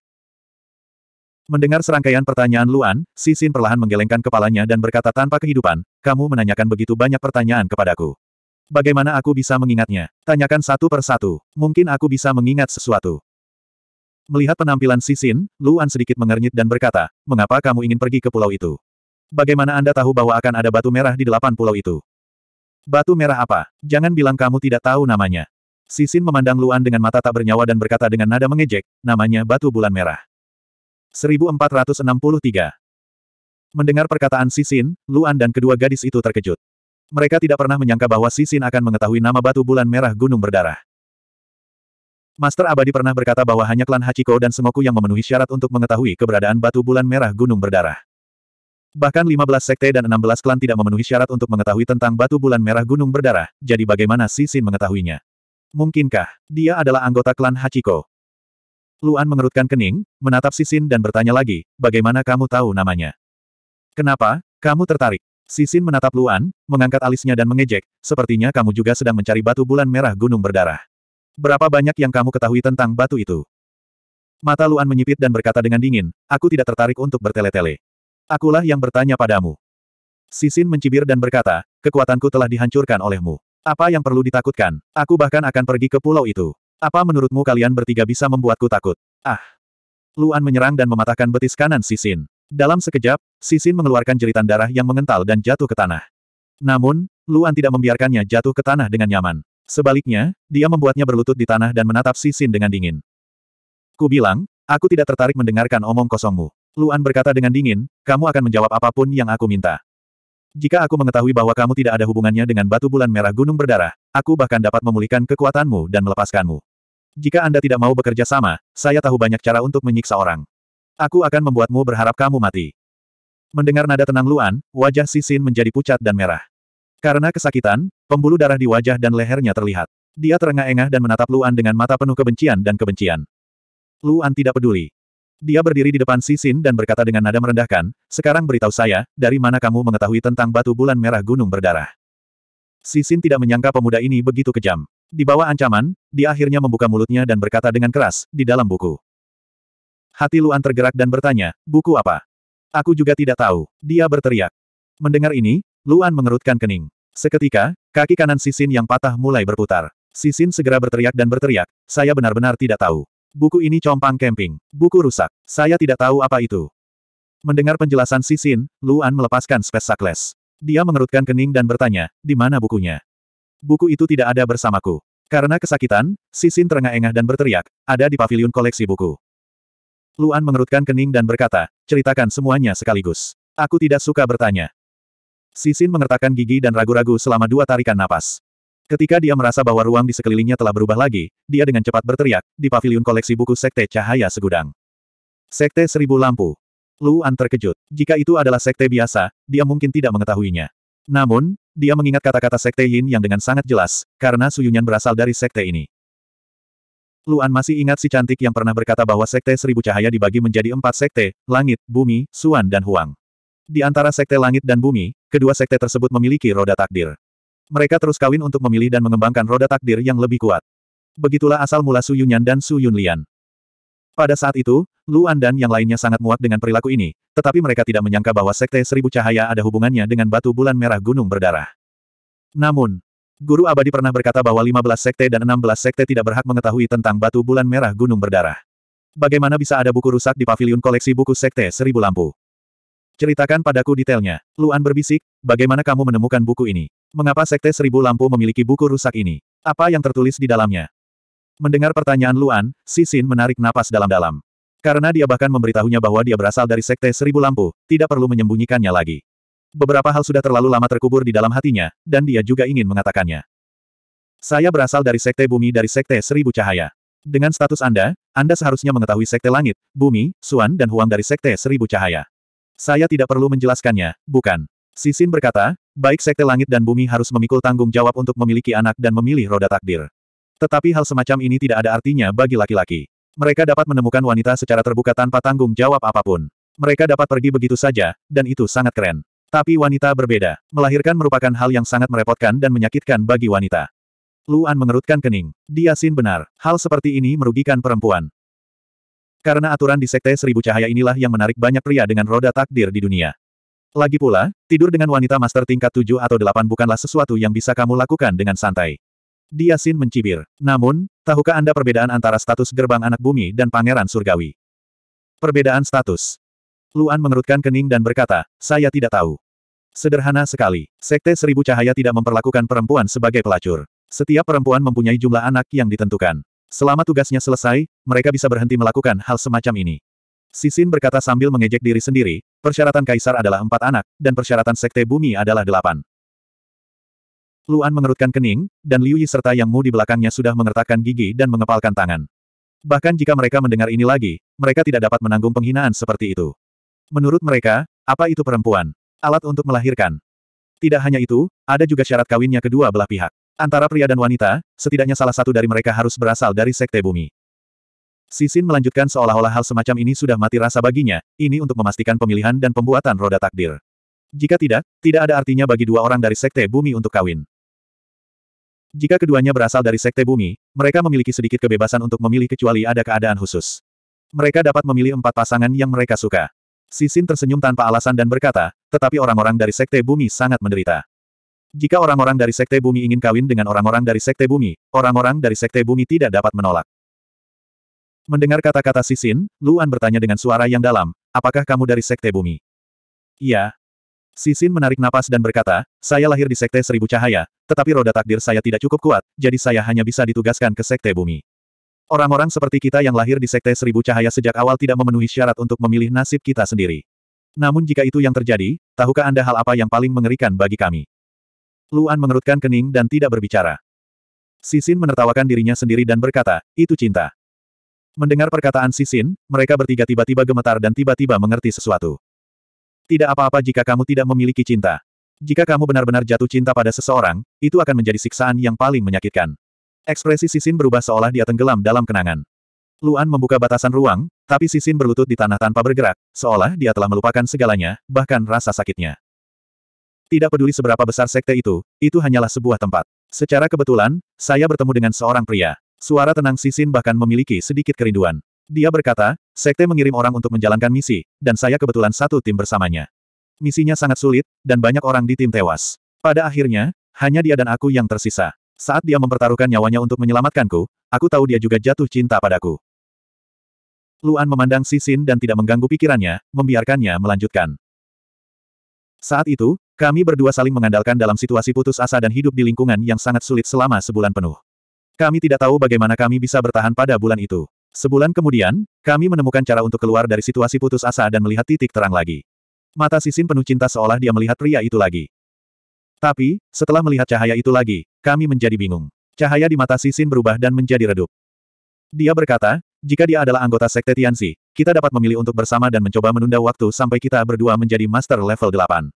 Speaker 1: Mendengar serangkaian pertanyaan Luan, Sisin perlahan menggelengkan kepalanya dan berkata tanpa kehidupan, kamu menanyakan begitu banyak pertanyaan kepadaku. Bagaimana aku bisa mengingatnya? Tanyakan satu per satu. Mungkin aku bisa mengingat sesuatu. Melihat penampilan Sisin, Luan sedikit mengernyit dan berkata, mengapa kamu ingin pergi ke pulau itu? Bagaimana Anda tahu bahwa akan ada batu merah di delapan pulau itu? Batu merah apa? Jangan bilang kamu tidak tahu namanya. Sisin memandang Luan dengan mata tak bernyawa dan berkata dengan nada mengejek, namanya Batu Bulan Merah. 1463 Mendengar perkataan Sisin, Luan dan kedua gadis itu terkejut. Mereka tidak pernah menyangka bahwa Sisin akan mengetahui nama Batu Bulan Merah Gunung Berdarah. Master Abadi pernah berkata bahwa hanya klan Hachiko dan Semoku yang memenuhi syarat untuk mengetahui keberadaan Batu Bulan Merah Gunung Berdarah. Bahkan 15 sekte dan 16 klan tidak memenuhi syarat untuk mengetahui tentang Batu Bulan Merah Gunung Berdarah, jadi bagaimana Sisin mengetahuinya? Mungkinkah, dia adalah anggota klan Hachiko? Luan mengerutkan kening, menatap Sisin dan bertanya lagi, bagaimana kamu tahu namanya? Kenapa, kamu tertarik? Sisin menatap Luan, mengangkat alisnya dan mengejek, sepertinya kamu juga sedang mencari batu bulan merah gunung berdarah. Berapa banyak yang kamu ketahui tentang batu itu? Mata Luan menyipit dan berkata dengan dingin, aku tidak tertarik untuk bertele-tele. Akulah yang bertanya padamu. Sisin mencibir dan berkata, kekuatanku telah dihancurkan olehmu. Apa yang perlu ditakutkan? Aku bahkan akan pergi ke pulau itu. Apa menurutmu kalian bertiga bisa membuatku takut? Ah! Luan menyerang dan mematahkan betis kanan Sisin. Dalam sekejap, Sisin mengeluarkan jeritan darah yang mengental dan jatuh ke tanah. Namun, Luan tidak membiarkannya jatuh ke tanah dengan nyaman. Sebaliknya, dia membuatnya berlutut di tanah dan menatap Sisin dengan dingin. Ku bilang, aku tidak tertarik mendengarkan omong kosongmu. Luan berkata dengan dingin, kamu akan menjawab apapun yang aku minta. Jika aku mengetahui bahwa kamu tidak ada hubungannya dengan batu bulan merah gunung berdarah, aku bahkan dapat memulihkan kekuatanmu dan melepaskanmu. Jika Anda tidak mau bekerja sama, saya tahu banyak cara untuk menyiksa orang. Aku akan membuatmu berharap kamu mati. Mendengar nada tenang Luan, wajah Sisin menjadi pucat dan merah. Karena kesakitan, pembuluh darah di wajah dan lehernya terlihat. Dia terengah-engah dan menatap Luan dengan mata penuh kebencian dan kebencian. Luan tidak peduli. Dia berdiri di depan Sisin dan berkata dengan nada merendahkan, sekarang beritahu saya, dari mana kamu mengetahui tentang batu bulan merah gunung berdarah. Sisin tidak menyangka pemuda ini begitu kejam. Di bawah ancaman, dia akhirnya membuka mulutnya dan berkata dengan keras, di dalam buku. Hati Luan tergerak dan bertanya, buku apa? Aku juga tidak tahu. Dia berteriak. Mendengar ini, Luan mengerutkan kening. Seketika, kaki kanan Sisin yang patah mulai berputar. Sisin segera berteriak dan berteriak, saya benar-benar tidak tahu. Buku ini compang camping. Buku rusak. Saya tidak tahu apa itu. Mendengar penjelasan Sisin, Luan melepaskan spes sakles. Dia mengerutkan kening dan bertanya, di mana bukunya? Buku itu tidak ada bersamaku. Karena kesakitan, Sisin terengah-engah dan berteriak, ada di pavilion koleksi buku. Luan mengerutkan kening dan berkata, ceritakan semuanya sekaligus. Aku tidak suka bertanya. Sisin mengertakkan gigi dan ragu-ragu selama dua tarikan napas. Ketika dia merasa bahwa ruang di sekelilingnya telah berubah lagi, dia dengan cepat berteriak, di pavilion koleksi buku Sekte Cahaya Segudang. Sekte Seribu Lampu. Luan terkejut. Jika itu adalah sekte biasa, dia mungkin tidak mengetahuinya. Namun, dia mengingat kata-kata Sekte Yin yang dengan sangat jelas, karena Suyunyan berasal dari sekte ini. Luan masih ingat si cantik yang pernah berkata bahwa Sekte Seribu Cahaya dibagi menjadi empat sekte, Langit, Bumi, Suan dan Huang. Di antara Sekte Langit dan Bumi, kedua sekte tersebut memiliki roda takdir. Mereka terus kawin untuk memilih dan mengembangkan roda takdir yang lebih kuat. Begitulah asal mula Su Yunyan dan Su Yunlian. Pada saat itu, Luan dan yang lainnya sangat muak dengan perilaku ini, tetapi mereka tidak menyangka bahwa Sekte Seribu Cahaya ada hubungannya dengan batu bulan merah gunung berdarah. Namun, Guru Abadi pernah berkata bahwa 15 sekte dan 16 sekte tidak berhak mengetahui tentang batu bulan merah gunung berdarah. Bagaimana bisa ada buku rusak di paviliun koleksi buku Sekte Seribu Lampu? Ceritakan padaku detailnya. Luan berbisik, bagaimana kamu menemukan buku ini? Mengapa Sekte Seribu Lampu memiliki buku rusak ini? Apa yang tertulis di dalamnya? Mendengar pertanyaan Luan, Sisin menarik napas dalam-dalam. Karena dia bahkan memberitahunya bahwa dia berasal dari Sekte Seribu Lampu, tidak perlu menyembunyikannya lagi. Beberapa hal sudah terlalu lama terkubur di dalam hatinya, dan dia juga ingin mengatakannya. Saya berasal dari Sekte Bumi dari Sekte Seribu Cahaya. Dengan status Anda, Anda seharusnya mengetahui Sekte Langit, Bumi, Suan dan Huang dari Sekte Seribu Cahaya. Saya tidak perlu menjelaskannya, bukan? Sisin berkata, baik Sekte Langit dan Bumi harus memikul tanggung jawab untuk memiliki anak dan memilih roda takdir. Tetapi hal semacam ini tidak ada artinya bagi laki-laki. Mereka dapat menemukan wanita secara terbuka tanpa tanggung jawab apapun. Mereka dapat pergi begitu saja, dan itu sangat keren. Tapi wanita berbeda. Melahirkan merupakan hal yang sangat merepotkan dan menyakitkan bagi wanita. Luan mengerutkan kening. Dia sin benar. Hal seperti ini merugikan perempuan. Karena aturan di Sekte Seribu Cahaya inilah yang menarik banyak pria dengan roda takdir di dunia. Lagi pula, tidur dengan wanita master tingkat 7 atau 8 bukanlah sesuatu yang bisa kamu lakukan dengan santai. Dia Diasin mencibir. Namun, tahukah Anda perbedaan antara status gerbang anak bumi dan pangeran surgawi? Perbedaan status. Luan mengerutkan kening dan berkata, saya tidak tahu. Sederhana sekali, Sekte Seribu Cahaya tidak memperlakukan perempuan sebagai pelacur. Setiap perempuan mempunyai jumlah anak yang ditentukan. Selama tugasnya selesai, mereka bisa berhenti melakukan hal semacam ini. Sisin berkata sambil mengejek diri sendiri, persyaratan kaisar adalah empat anak, dan persyaratan sekte bumi adalah delapan. Luan mengerutkan kening, dan Liu Yi serta Yang Mu di belakangnya sudah mengertakkan gigi dan mengepalkan tangan. Bahkan jika mereka mendengar ini lagi, mereka tidak dapat menanggung penghinaan seperti itu. Menurut mereka, apa itu perempuan? Alat untuk melahirkan. Tidak hanya itu, ada juga syarat kawinnya kedua belah pihak. Antara pria dan wanita, setidaknya salah satu dari mereka harus berasal dari sekte bumi. Sisin melanjutkan seolah-olah hal semacam ini sudah mati rasa baginya, ini untuk memastikan pemilihan dan pembuatan roda takdir. Jika tidak, tidak ada artinya bagi dua orang dari sekte bumi untuk kawin. Jika keduanya berasal dari sekte bumi, mereka memiliki sedikit kebebasan untuk memilih kecuali ada keadaan khusus. Mereka dapat memilih empat pasangan yang mereka suka. Sisin tersenyum tanpa alasan dan berkata, tetapi orang-orang dari sekte bumi sangat menderita. Jika orang-orang dari Sekte Bumi ingin kawin dengan orang-orang dari Sekte Bumi, orang-orang dari Sekte Bumi tidak dapat menolak. Mendengar kata-kata Sisin, Luan bertanya dengan suara yang dalam, apakah kamu dari Sekte Bumi? Iya. Sisin menarik napas dan berkata, saya lahir di Sekte Seribu Cahaya, tetapi roda takdir saya tidak cukup kuat, jadi saya hanya bisa ditugaskan ke Sekte Bumi. Orang-orang seperti kita yang lahir di Sekte Seribu Cahaya sejak awal tidak memenuhi syarat untuk memilih nasib kita sendiri. Namun jika itu yang terjadi, tahukah Anda hal apa yang paling mengerikan bagi kami? Luan mengerutkan kening dan tidak berbicara. Sisin menertawakan dirinya sendiri dan berkata, itu cinta. Mendengar perkataan Sisin, mereka bertiga tiba-tiba gemetar dan tiba-tiba mengerti sesuatu. Tidak apa-apa jika kamu tidak memiliki cinta. Jika kamu benar-benar jatuh cinta pada seseorang, itu akan menjadi siksaan yang paling menyakitkan. Ekspresi Sisin berubah seolah dia tenggelam dalam kenangan. Luan membuka batasan ruang, tapi Sisin berlutut di tanah tanpa bergerak, seolah dia telah melupakan segalanya, bahkan rasa sakitnya. Tidak peduli seberapa besar sekte itu, itu hanyalah sebuah tempat. Secara kebetulan, saya bertemu dengan seorang pria. Suara tenang Sisin bahkan memiliki sedikit kerinduan. Dia berkata, sekte mengirim orang untuk menjalankan misi, dan saya kebetulan satu tim bersamanya. Misinya sangat sulit, dan banyak orang di tim tewas. Pada akhirnya, hanya dia dan aku yang tersisa. Saat dia mempertaruhkan nyawanya untuk menyelamatkanku, aku tahu dia juga jatuh cinta padaku. Luan memandang Sisin dan tidak mengganggu pikirannya, membiarkannya melanjutkan. Saat itu, kami berdua saling mengandalkan dalam situasi putus asa dan hidup di lingkungan yang sangat sulit selama sebulan penuh. Kami tidak tahu bagaimana kami bisa bertahan pada bulan itu. Sebulan kemudian, kami menemukan cara untuk keluar dari situasi putus asa dan melihat titik terang lagi. Mata Sisin penuh cinta seolah dia melihat pria itu lagi. Tapi, setelah melihat cahaya itu lagi, kami menjadi bingung. Cahaya di mata Sisin berubah dan menjadi redup. Dia berkata, jika dia adalah anggota Sekte Tianxi, kita dapat memilih untuk bersama dan mencoba menunda waktu sampai kita berdua menjadi Master Level 8.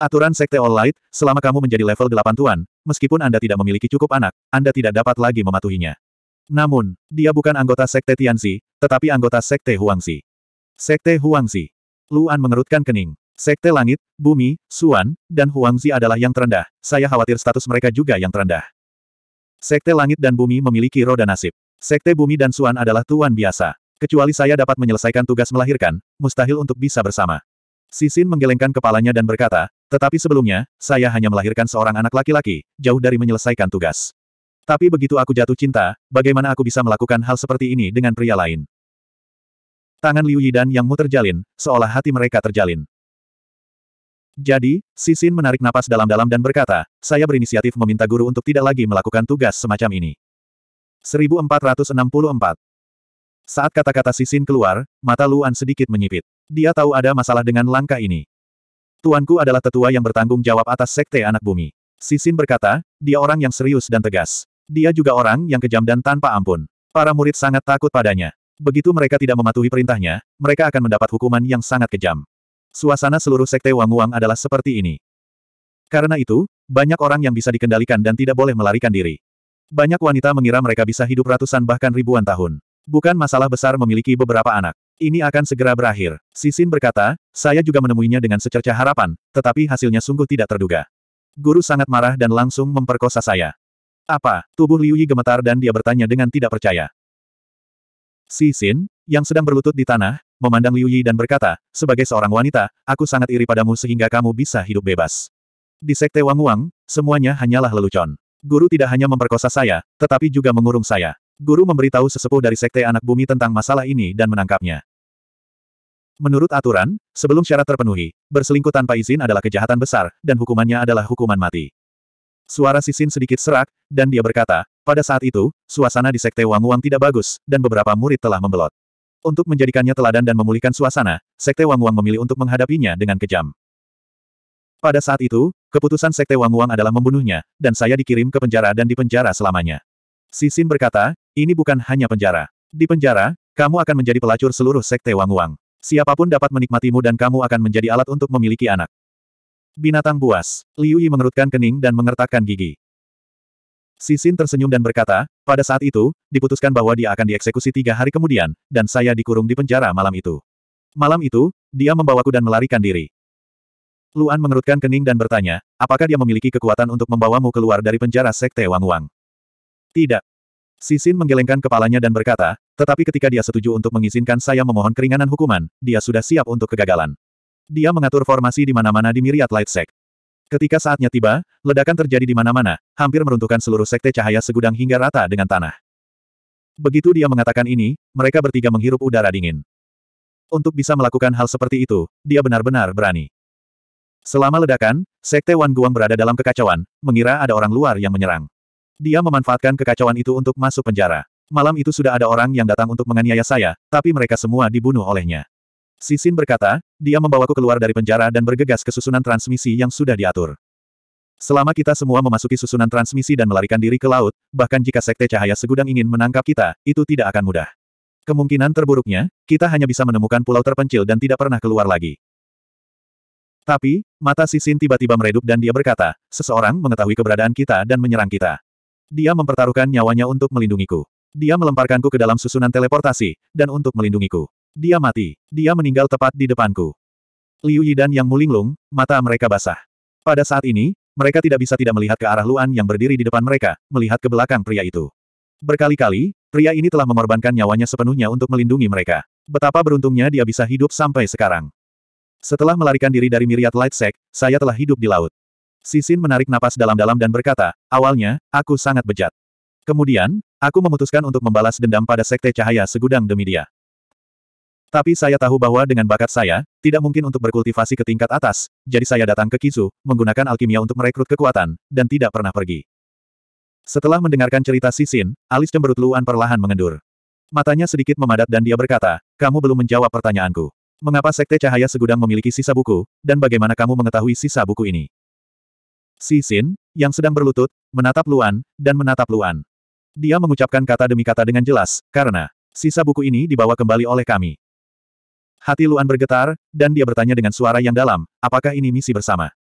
Speaker 1: Aturan Sekte All Light, selama kamu menjadi level 8 tuan, meskipun Anda tidak memiliki cukup anak, Anda tidak dapat lagi mematuhinya. Namun, dia bukan anggota Sekte Tianxi, tetapi anggota Sekte Huangxi. Sekte Huangxi. Luan mengerutkan kening. Sekte Langit, Bumi, Suan, dan Huangzi adalah yang terendah, saya khawatir status mereka juga yang terendah. Sekte Langit dan Bumi memiliki roda nasib. Sekte Bumi dan Suan adalah tuan biasa. Kecuali saya dapat menyelesaikan tugas melahirkan, mustahil untuk bisa bersama. Sisin menggelengkan kepalanya dan berkata, tetapi sebelumnya, saya hanya melahirkan seorang anak laki-laki, jauh dari menyelesaikan tugas. Tapi begitu aku jatuh cinta, bagaimana aku bisa melakukan hal seperti ini dengan pria lain? Tangan Liu Yidan yang mu terjalin, seolah hati mereka terjalin. Jadi, Sisin menarik napas dalam-dalam dan berkata, saya berinisiatif meminta guru untuk tidak lagi melakukan tugas semacam ini. 1464. Saat kata-kata Sisin keluar, mata Luan sedikit menyipit. Dia tahu ada masalah dengan langkah ini. Tuanku adalah tetua yang bertanggung jawab atas sekte anak bumi. Sisin berkata, dia orang yang serius dan tegas. Dia juga orang yang kejam dan tanpa ampun. Para murid sangat takut padanya. Begitu mereka tidak mematuhi perintahnya, mereka akan mendapat hukuman yang sangat kejam. Suasana seluruh sekte Wang-Wang adalah seperti ini. Karena itu, banyak orang yang bisa dikendalikan dan tidak boleh melarikan diri. Banyak wanita mengira mereka bisa hidup ratusan bahkan ribuan tahun. Bukan masalah besar memiliki beberapa anak. Ini akan segera berakhir. Sisin berkata, saya juga menemuinya dengan secerca harapan, tetapi hasilnya sungguh tidak terduga. Guru sangat marah dan langsung memperkosa saya. Apa? Tubuh Liu Yi gemetar dan dia bertanya dengan tidak percaya. Sisin, yang sedang berlutut di tanah, memandang Liu Yi dan berkata, sebagai seorang wanita, aku sangat iri padamu sehingga kamu bisa hidup bebas. Di Sekte Wang Wang, semuanya hanyalah lelucon. Guru tidak hanya memperkosa saya, tetapi juga mengurung saya. Guru memberitahu sesepuh dari Sekte Anak Bumi tentang masalah ini dan menangkapnya. Menurut aturan, sebelum syarat terpenuhi, berselingkuh tanpa izin adalah kejahatan besar, dan hukumannya adalah hukuman mati. Suara Sisin sedikit serak, dan dia berkata, pada saat itu, suasana di Sekte Wang Wang tidak bagus, dan beberapa murid telah membelot. Untuk menjadikannya teladan dan memulihkan suasana, Sekte Wang Wang memilih untuk menghadapinya dengan kejam. Pada saat itu, keputusan Sekte Wang Wang adalah membunuhnya, dan saya dikirim ke penjara dan dipenjara selamanya. Sisin berkata, ini bukan hanya penjara. Di penjara, kamu akan menjadi pelacur seluruh Sekte Wang Wang. Siapapun dapat menikmatimu dan kamu akan menjadi alat untuk memiliki anak. Binatang buas. Liu Yi mengerutkan kening dan mengertakkan gigi. Sisin tersenyum dan berkata, pada saat itu, diputuskan bahwa dia akan dieksekusi tiga hari kemudian, dan saya dikurung di penjara malam itu. Malam itu, dia membawaku dan melarikan diri. Luan mengerutkan kening dan bertanya, apakah dia memiliki kekuatan untuk membawamu keluar dari penjara Sekte Wang Wang? Tidak. Sisin menggelengkan kepalanya dan berkata, tetapi ketika dia setuju untuk mengizinkan saya memohon keringanan hukuman, dia sudah siap untuk kegagalan. Dia mengatur formasi di mana-mana di Myriad Light Sect. Ketika saatnya tiba, ledakan terjadi di mana-mana, hampir meruntuhkan seluruh sekte cahaya segudang hingga rata dengan tanah. Begitu dia mengatakan ini, mereka bertiga menghirup udara dingin. Untuk bisa melakukan hal seperti itu, dia benar-benar berani. Selama ledakan, Sekte Wan Guang berada dalam kekacauan, mengira ada orang luar yang menyerang. Dia memanfaatkan kekacauan itu untuk masuk penjara. Malam itu sudah ada orang yang datang untuk menganiaya saya, tapi mereka semua dibunuh olehnya. Sisin berkata, dia membawaku keluar dari penjara dan bergegas ke susunan transmisi yang sudah diatur. Selama kita semua memasuki susunan transmisi dan melarikan diri ke laut, bahkan jika Sekte Cahaya Segudang ingin menangkap kita, itu tidak akan mudah. Kemungkinan terburuknya, kita hanya bisa menemukan pulau terpencil dan tidak pernah keluar lagi. Tapi, mata Sisin tiba-tiba meredup dan dia berkata, seseorang mengetahui keberadaan kita dan menyerang kita. Dia mempertaruhkan nyawanya untuk melindungiku. Dia melemparkanku ke dalam susunan teleportasi, dan untuk melindungiku. Dia mati. Dia meninggal tepat di depanku. Liu Yi dan Yang Mulinglung, mata mereka basah. Pada saat ini, mereka tidak bisa tidak melihat ke arah Luan yang berdiri di depan mereka, melihat ke belakang pria itu. Berkali-kali, pria ini telah mengorbankan nyawanya sepenuhnya untuk melindungi mereka. Betapa beruntungnya dia bisa hidup sampai sekarang. Setelah melarikan diri dari miriat Lightsec, saya telah hidup di laut. Sisin menarik napas dalam-dalam dan berkata, awalnya, aku sangat bejat. Kemudian, aku memutuskan untuk membalas dendam pada Sekte Cahaya Segudang demi dia. Tapi saya tahu bahwa dengan bakat saya, tidak mungkin untuk berkultivasi ke tingkat atas, jadi saya datang ke Kizu, menggunakan alkimia untuk merekrut kekuatan, dan tidak pernah pergi. Setelah mendengarkan cerita Sisin, alis cemberut Luan perlahan mengendur. Matanya sedikit memadat dan dia berkata, kamu belum menjawab pertanyaanku. Mengapa Sekte Cahaya Segudang memiliki sisa buku, dan bagaimana kamu mengetahui sisa buku ini? Si Xin, yang sedang berlutut, menatap Luan, dan menatap Luan. Dia mengucapkan kata demi kata dengan jelas, karena sisa buku ini dibawa kembali oleh kami. Hati Luan bergetar, dan dia bertanya dengan suara yang dalam, apakah ini misi bersama?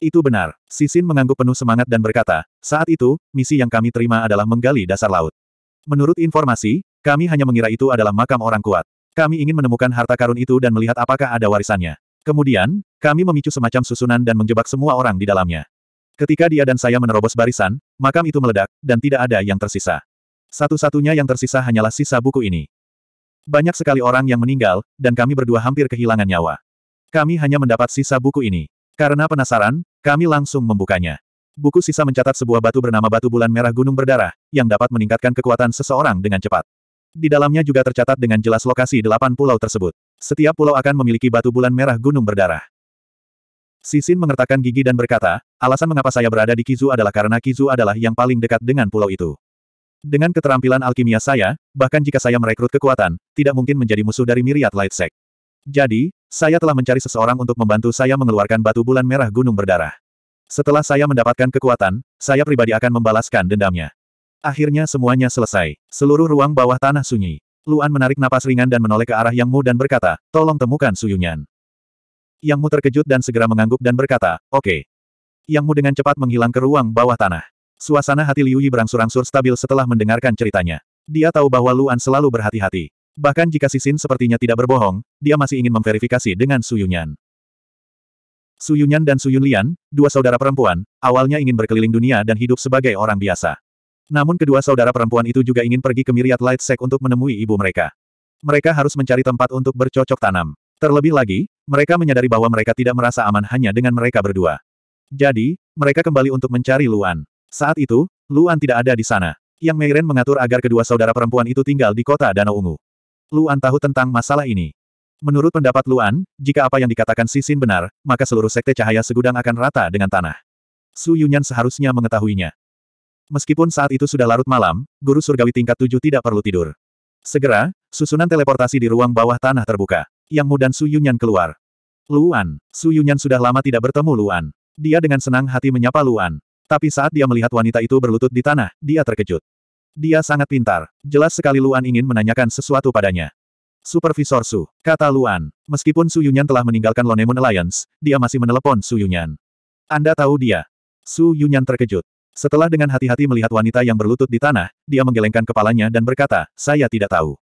Speaker 1: Itu benar. Si Xin mengangguk penuh semangat dan berkata, saat itu, misi yang kami terima adalah menggali dasar laut. Menurut informasi, kami hanya mengira itu adalah makam orang kuat. Kami ingin menemukan harta karun itu dan melihat apakah ada warisannya. Kemudian, kami memicu semacam susunan dan menjebak semua orang di dalamnya. Ketika dia dan saya menerobos barisan, makam itu meledak, dan tidak ada yang tersisa. Satu-satunya yang tersisa hanyalah sisa buku ini. Banyak sekali orang yang meninggal, dan kami berdua hampir kehilangan nyawa. Kami hanya mendapat sisa buku ini. Karena penasaran, kami langsung membukanya. Buku sisa mencatat sebuah batu bernama batu bulan merah gunung berdarah, yang dapat meningkatkan kekuatan seseorang dengan cepat. Di dalamnya juga tercatat dengan jelas lokasi delapan pulau tersebut. Setiap pulau akan memiliki batu bulan merah gunung berdarah. Sisin mengertakkan gigi dan berkata, alasan mengapa saya berada di Kizu adalah karena Kizu adalah yang paling dekat dengan pulau itu. Dengan keterampilan alkimia saya, bahkan jika saya merekrut kekuatan, tidak mungkin menjadi musuh dari miriat Lightsec. Jadi, saya telah mencari seseorang untuk membantu saya mengeluarkan batu bulan merah gunung berdarah. Setelah saya mendapatkan kekuatan, saya pribadi akan membalaskan dendamnya. Akhirnya semuanya selesai. Seluruh ruang bawah tanah sunyi. Luan menarik napas ringan dan menoleh ke arah Yang Mu dan berkata, tolong temukan Suyunyan. Yang Mu terkejut dan segera mengangguk dan berkata, oke. Okay. Yang Mu dengan cepat menghilang ke ruang bawah tanah. Suasana hati Liu Yi berangsur-angsur stabil setelah mendengarkan ceritanya. Dia tahu bahwa Luan selalu berhati-hati. Bahkan jika Sisin sepertinya tidak berbohong, dia masih ingin memverifikasi dengan Suyunyan. Suyunyan dan Suyunlian, dua saudara perempuan, awalnya ingin berkeliling dunia dan hidup sebagai orang biasa. Namun kedua saudara perempuan itu juga ingin pergi ke Myriad Light Sect untuk menemui ibu mereka. Mereka harus mencari tempat untuk bercocok tanam. Terlebih lagi, mereka menyadari bahwa mereka tidak merasa aman hanya dengan mereka berdua. Jadi, mereka kembali untuk mencari Luan. Saat itu, Luan tidak ada di sana. Yang Meiren mengatur agar kedua saudara perempuan itu tinggal di kota Danau Ungu. Luan tahu tentang masalah ini. Menurut pendapat Luan, jika apa yang dikatakan Sisin benar, maka seluruh sekte cahaya segudang akan rata dengan tanah. Su Yunyan seharusnya mengetahuinya. Meskipun saat itu sudah larut malam, guru surgawi tingkat tujuh tidak perlu tidur. Segera, susunan teleportasi di ruang bawah tanah terbuka. Yang dan Su Yunyan keluar. Luan. Su Yunyan sudah lama tidak bertemu Luan. Dia dengan senang hati menyapa Luan. Tapi saat dia melihat wanita itu berlutut di tanah, dia terkejut. Dia sangat pintar. Jelas sekali Luan ingin menanyakan sesuatu padanya. Supervisor Su, kata Luan. Meskipun Su Yunyan telah meninggalkan Lone Moon Alliance, dia masih menelepon Yunyan. Anda tahu dia. Su Yunyan terkejut. Setelah dengan hati-hati melihat wanita yang berlutut di tanah, dia menggelengkan kepalanya dan berkata, saya tidak tahu.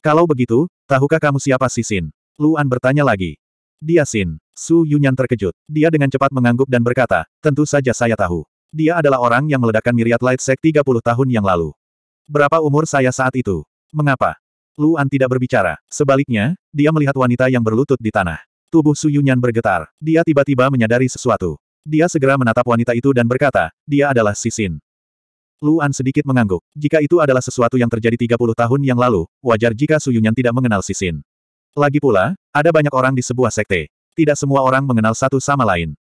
Speaker 1: Kalau begitu, tahukah kamu siapa si Sin? Luan bertanya lagi. Dia Sin. Su Yunyan terkejut. Dia dengan cepat mengangguk dan berkata, tentu saja saya tahu. Dia adalah orang yang meledakkan Myriad Light Sek 30 tahun yang lalu. Berapa umur saya saat itu? Mengapa? Luan tidak berbicara. Sebaliknya, dia melihat wanita yang berlutut di tanah. Tubuh Su Yunyan bergetar. Dia tiba-tiba menyadari sesuatu. Dia segera menatap wanita itu dan berkata, dia adalah Sisin. Luan sedikit mengangguk. Jika itu adalah sesuatu yang terjadi 30 tahun yang lalu, wajar jika Suyunyan tidak mengenal Sisin. Lagi pula, ada banyak orang di sebuah sekte. Tidak semua orang mengenal satu sama lain.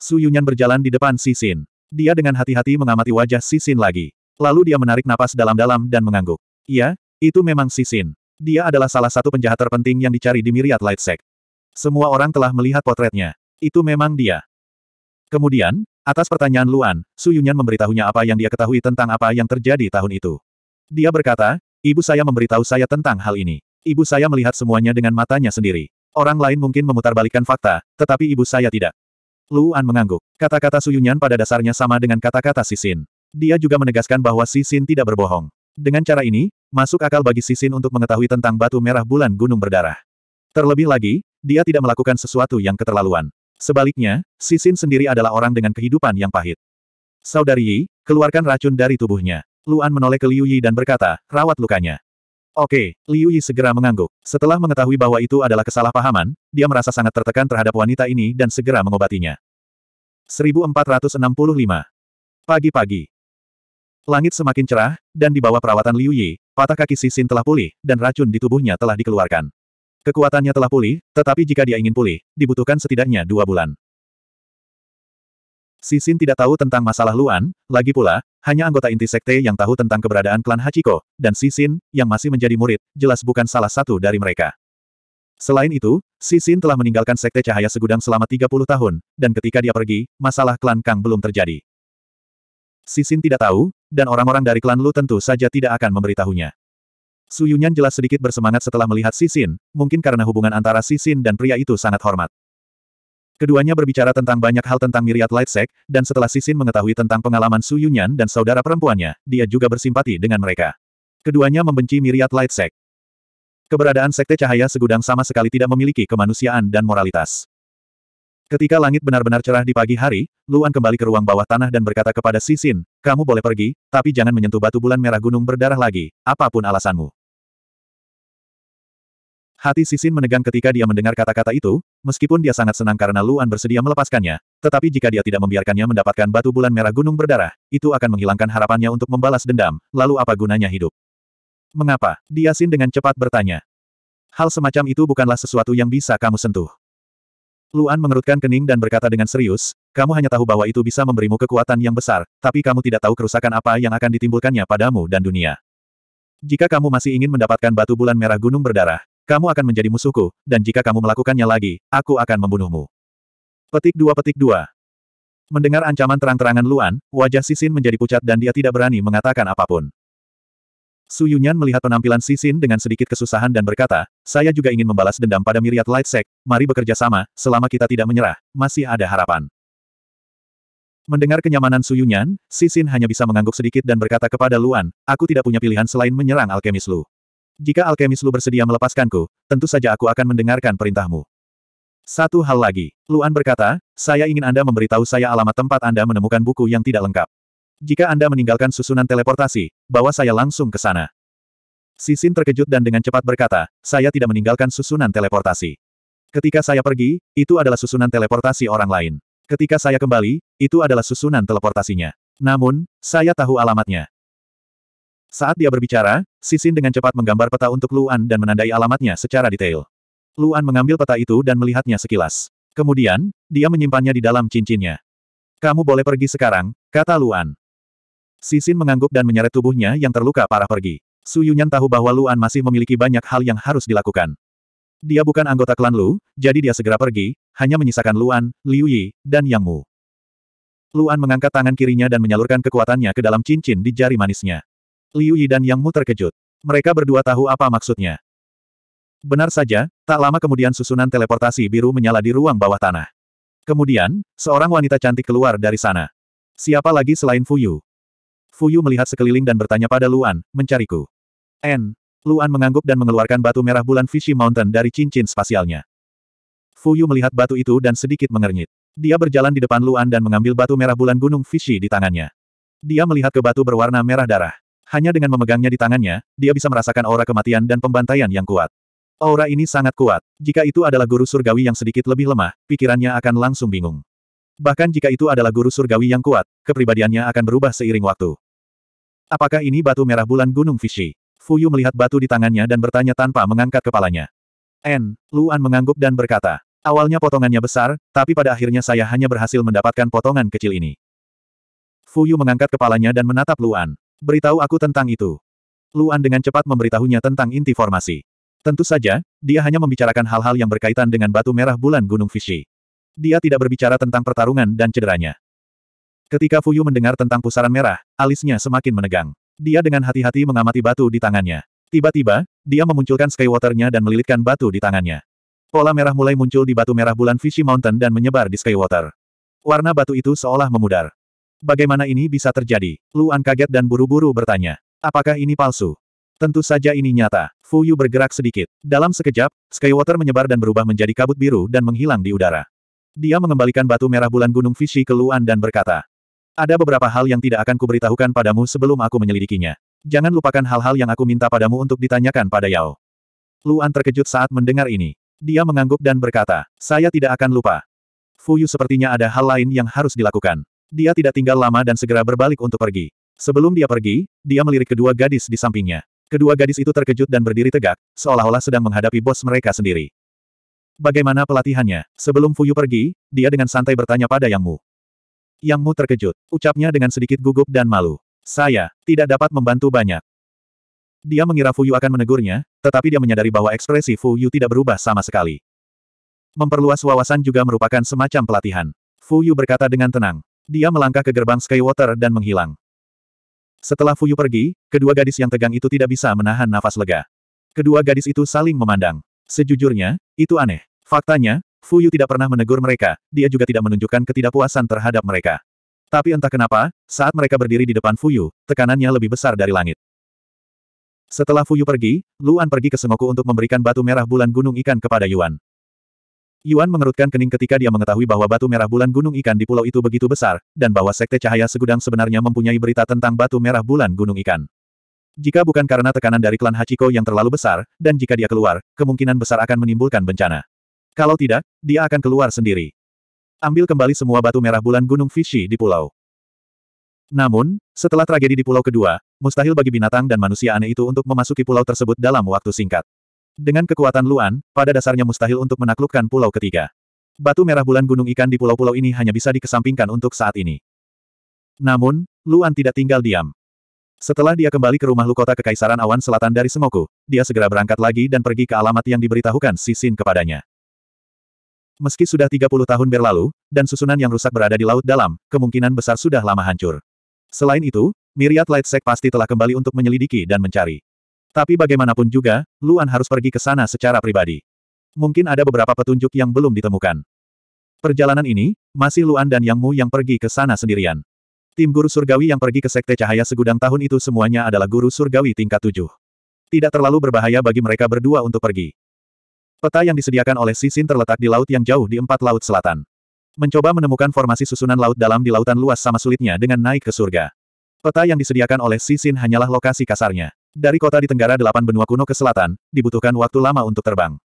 Speaker 1: Suyunyan berjalan di depan Sisin. Dia dengan hati-hati mengamati wajah Sisin lagi. Lalu dia menarik napas dalam-dalam dan mengangguk. Iya, itu memang Sisin. Dia adalah salah satu penjahat terpenting yang dicari di Myriad Light Sect. Semua orang telah melihat potretnya. Itu memang dia. Kemudian, atas pertanyaan Luan, Su Yunyan memberitahunya apa yang dia ketahui tentang apa yang terjadi tahun itu. Dia berkata, ibu saya memberitahu saya tentang hal ini. Ibu saya melihat semuanya dengan matanya sendiri. Orang lain mungkin memutarbalikkan fakta, tetapi ibu saya tidak. Luan mengangguk. Kata-kata Su Yunyan pada dasarnya sama dengan kata-kata Sisin. Dia juga menegaskan bahwa Sisin tidak berbohong. Dengan cara ini, masuk akal bagi Sisin untuk mengetahui tentang batu merah bulan gunung berdarah. Terlebih lagi, dia tidak melakukan sesuatu yang keterlaluan. Sebaliknya, Sisin sendiri adalah orang dengan kehidupan yang pahit. Saudari Yi, keluarkan racun dari tubuhnya. Luan menoleh ke Liu Yi dan berkata, rawat lukanya. Oke, Liu Yi segera mengangguk. Setelah mengetahui bahwa itu adalah kesalahpahaman, dia merasa sangat tertekan terhadap wanita ini dan segera mengobatinya. 1465 Pagi-pagi Langit semakin cerah, dan di bawah perawatan Liu Yi, patah kaki Sisin telah pulih, dan racun di tubuhnya telah dikeluarkan. Kekuatannya telah pulih, tetapi jika dia ingin pulih, dibutuhkan setidaknya dua bulan. Sisin tidak tahu tentang masalah Luan, lagi pula, hanya anggota inti sekte yang tahu tentang keberadaan klan Hachiko, dan Sisin, yang masih menjadi murid, jelas bukan salah satu dari mereka. Selain itu, Sisin telah meninggalkan sekte cahaya segudang selama 30 tahun, dan ketika dia pergi, masalah klan Kang belum terjadi. Sisin tidak tahu, dan orang-orang dari klan Lu tentu saja tidak akan memberitahunya. Su Yunyan jelas sedikit bersemangat setelah melihat Sisin, mungkin karena hubungan antara Sisin dan pria itu sangat hormat. Keduanya berbicara tentang banyak hal tentang Miriat Lightsec, dan setelah Sisin mengetahui tentang pengalaman Su Yunyan dan saudara perempuannya, dia juga bersimpati dengan mereka. Keduanya membenci Miriat Lightsec. Keberadaan Sekte Cahaya Segudang sama sekali tidak memiliki kemanusiaan dan moralitas. Ketika langit benar-benar cerah di pagi hari, Luan kembali ke ruang bawah tanah dan berkata kepada Sisin, kamu boleh pergi, tapi jangan menyentuh batu bulan merah gunung berdarah lagi, apapun alasanmu. Hati Sisin menegang ketika dia mendengar kata-kata itu, meskipun dia sangat senang karena Luan bersedia melepaskannya, tetapi jika dia tidak membiarkannya mendapatkan batu bulan merah gunung berdarah, itu akan menghilangkan harapannya untuk membalas dendam, lalu apa gunanya hidup? Mengapa? Dia Sin dengan cepat bertanya. Hal semacam itu bukanlah sesuatu yang bisa kamu sentuh. Luan mengerutkan kening dan berkata dengan serius, kamu hanya tahu bahwa itu bisa memberimu kekuatan yang besar, tapi kamu tidak tahu kerusakan apa yang akan ditimbulkannya padamu dan dunia. Jika kamu masih ingin mendapatkan batu bulan merah gunung berdarah, kamu akan menjadi musuhku, dan jika kamu melakukannya lagi, aku akan membunuhmu. Petik dua petik dua. Mendengar ancaman terang-terangan Luan, wajah Sisin menjadi pucat dan dia tidak berani mengatakan apapun. Su Yunyan melihat penampilan Sisin dengan sedikit kesusahan dan berkata, saya juga ingin membalas dendam pada Myriad Light Sect, mari bekerja sama, selama kita tidak menyerah, masih ada harapan. Mendengar kenyamanan Su Yunyan, Sisin hanya bisa mengangguk sedikit dan berkata kepada Luan, aku tidak punya pilihan selain menyerang alkemis Lu. Jika alkemis Lu bersedia melepaskanku, tentu saja aku akan mendengarkan perintahmu. Satu hal lagi, Luan berkata, saya ingin Anda memberitahu saya alamat tempat Anda menemukan buku yang tidak lengkap. Jika Anda meninggalkan susunan teleportasi, bawa saya langsung ke sana. Sisin terkejut dan dengan cepat berkata, saya tidak meninggalkan susunan teleportasi. Ketika saya pergi, itu adalah susunan teleportasi orang lain. Ketika saya kembali, itu adalah susunan teleportasinya. Namun, saya tahu alamatnya. Saat dia berbicara, Sisin dengan cepat menggambar peta untuk Luan dan menandai alamatnya secara detail. Luan mengambil peta itu dan melihatnya sekilas. Kemudian, dia menyimpannya di dalam cincinnya. Kamu boleh pergi sekarang, kata Luan. Sisin mengangguk dan menyeret tubuhnya yang terluka parah pergi. Su Yunyan tahu bahwa Luan masih memiliki banyak hal yang harus dilakukan. Dia bukan anggota klan Lu, jadi dia segera pergi, hanya menyisakan Luan, Liu Yi, dan Yang Mu. Luan mengangkat tangan kirinya dan menyalurkan kekuatannya ke dalam cincin di jari manisnya. Liu Yi dan Yang Mu terkejut. Mereka berdua tahu apa maksudnya. Benar saja, tak lama kemudian susunan teleportasi biru menyala di ruang bawah tanah. Kemudian, seorang wanita cantik keluar dari sana. Siapa lagi selain Fuyu? Fuyu melihat sekeliling dan bertanya pada Luan, mencariku. N. Luan mengangguk dan mengeluarkan batu merah bulan Fishy Mountain dari cincin spasialnya. Fuyu melihat batu itu dan sedikit mengernyit. Dia berjalan di depan Luan dan mengambil batu merah bulan gunung Fishy di tangannya. Dia melihat ke batu berwarna merah darah. Hanya dengan memegangnya di tangannya, dia bisa merasakan aura kematian dan pembantaian yang kuat. Aura ini sangat kuat. Jika itu adalah guru surgawi yang sedikit lebih lemah, pikirannya akan langsung bingung. Bahkan jika itu adalah guru surgawi yang kuat, kepribadiannya akan berubah seiring waktu. Apakah ini batu merah bulan Gunung Vichy? Fuyu melihat batu di tangannya dan bertanya tanpa mengangkat kepalanya. N. Luan mengangguk dan berkata, awalnya potongannya besar, tapi pada akhirnya saya hanya berhasil mendapatkan potongan kecil ini. Fuyu mengangkat kepalanya dan menatap Luan. Beritahu aku tentang itu. Luan dengan cepat memberitahunya tentang inti formasi. Tentu saja, dia hanya membicarakan hal-hal yang berkaitan dengan batu merah bulan Gunung Fishi. Dia tidak berbicara tentang pertarungan dan cederanya. Ketika Fuyu mendengar tentang pusaran merah, alisnya semakin menegang. Dia dengan hati-hati mengamati batu di tangannya. Tiba-tiba, dia memunculkan Skywaternya dan melilitkan batu di tangannya. Pola merah mulai muncul di batu merah bulan Fishy Mountain dan menyebar di Skywater. Warna batu itu seolah memudar. Bagaimana ini bisa terjadi? Luan kaget dan buru-buru bertanya. Apakah ini palsu? Tentu saja ini nyata. Fuyu bergerak sedikit. Dalam sekejap, Skywater menyebar dan berubah menjadi kabut biru dan menghilang di udara. Dia mengembalikan batu merah bulan gunung Fishy ke Luan dan berkata, ada beberapa hal yang tidak akan kuberitahukan padamu sebelum aku menyelidikinya. Jangan lupakan hal-hal yang aku minta padamu untuk ditanyakan pada Yao. Luan terkejut saat mendengar ini. Dia mengangguk dan berkata, saya tidak akan lupa. Fuyu sepertinya ada hal lain yang harus dilakukan. Dia tidak tinggal lama dan segera berbalik untuk pergi. Sebelum dia pergi, dia melirik kedua gadis di sampingnya. Kedua gadis itu terkejut dan berdiri tegak, seolah-olah sedang menghadapi bos mereka sendiri. Bagaimana pelatihannya? Sebelum Fuyu pergi, dia dengan santai bertanya pada Yang Mu. Yang Mu terkejut, ucapnya dengan sedikit gugup dan malu. Saya, tidak dapat membantu banyak. Dia mengira Fu Yu akan menegurnya, tetapi dia menyadari bahwa ekspresi Fu Yu tidak berubah sama sekali. Memperluas wawasan juga merupakan semacam pelatihan. Fu Yu berkata dengan tenang. Dia melangkah ke gerbang Skywater dan menghilang. Setelah Fu Yu pergi, kedua gadis yang tegang itu tidak bisa menahan nafas lega. Kedua gadis itu saling memandang. Sejujurnya, itu aneh. Faktanya, Fu Yu tidak pernah menegur mereka, dia juga tidak menunjukkan ketidakpuasan terhadap mereka. Tapi entah kenapa, saat mereka berdiri di depan Fu Yu, tekanannya lebih besar dari langit. Setelah Fu Yu pergi, Luan pergi ke Sengoku untuk memberikan batu merah bulan gunung ikan kepada Yuan. Yuan mengerutkan kening ketika dia mengetahui bahwa batu merah bulan gunung ikan di pulau itu begitu besar, dan bahwa Sekte Cahaya Segudang sebenarnya mempunyai berita tentang batu merah bulan gunung ikan. Jika bukan karena tekanan dari klan Hachiko yang terlalu besar, dan jika dia keluar, kemungkinan besar akan menimbulkan bencana. Kalau tidak, dia akan keluar sendiri. Ambil kembali semua batu merah bulan Gunung Fishy di pulau. Namun, setelah tragedi di pulau kedua, mustahil bagi binatang dan manusia aneh itu untuk memasuki pulau tersebut dalam waktu singkat. Dengan kekuatan Luan, pada dasarnya mustahil untuk menaklukkan pulau ketiga. Batu merah bulan gunung ikan di pulau-pulau ini hanya bisa dikesampingkan untuk saat ini. Namun, Luan tidak tinggal diam. Setelah dia kembali ke rumah Lukota Kekaisaran Awan Selatan dari Semoku, dia segera berangkat lagi dan pergi ke alamat yang diberitahukan Sisin kepadanya. Meski sudah 30 tahun berlalu, dan susunan yang rusak berada di laut dalam, kemungkinan besar sudah lama hancur. Selain itu, Miriat Lightsec pasti telah kembali untuk menyelidiki dan mencari. Tapi bagaimanapun juga, Luan harus pergi ke sana secara pribadi. Mungkin ada beberapa petunjuk yang belum ditemukan. Perjalanan ini, masih Luan dan Yang Mu yang pergi ke sana sendirian. Tim guru surgawi yang pergi ke Sekte Cahaya segudang tahun itu semuanya adalah guru surgawi tingkat tujuh. Tidak terlalu berbahaya bagi mereka berdua untuk pergi. Peta yang disediakan oleh Sisin terletak di laut yang jauh di empat laut selatan. Mencoba menemukan formasi susunan laut dalam di lautan luas sama sulitnya dengan naik ke surga. Peta yang disediakan oleh Sisin hanyalah lokasi kasarnya. Dari kota di tenggara delapan benua kuno ke selatan, dibutuhkan waktu lama untuk terbang.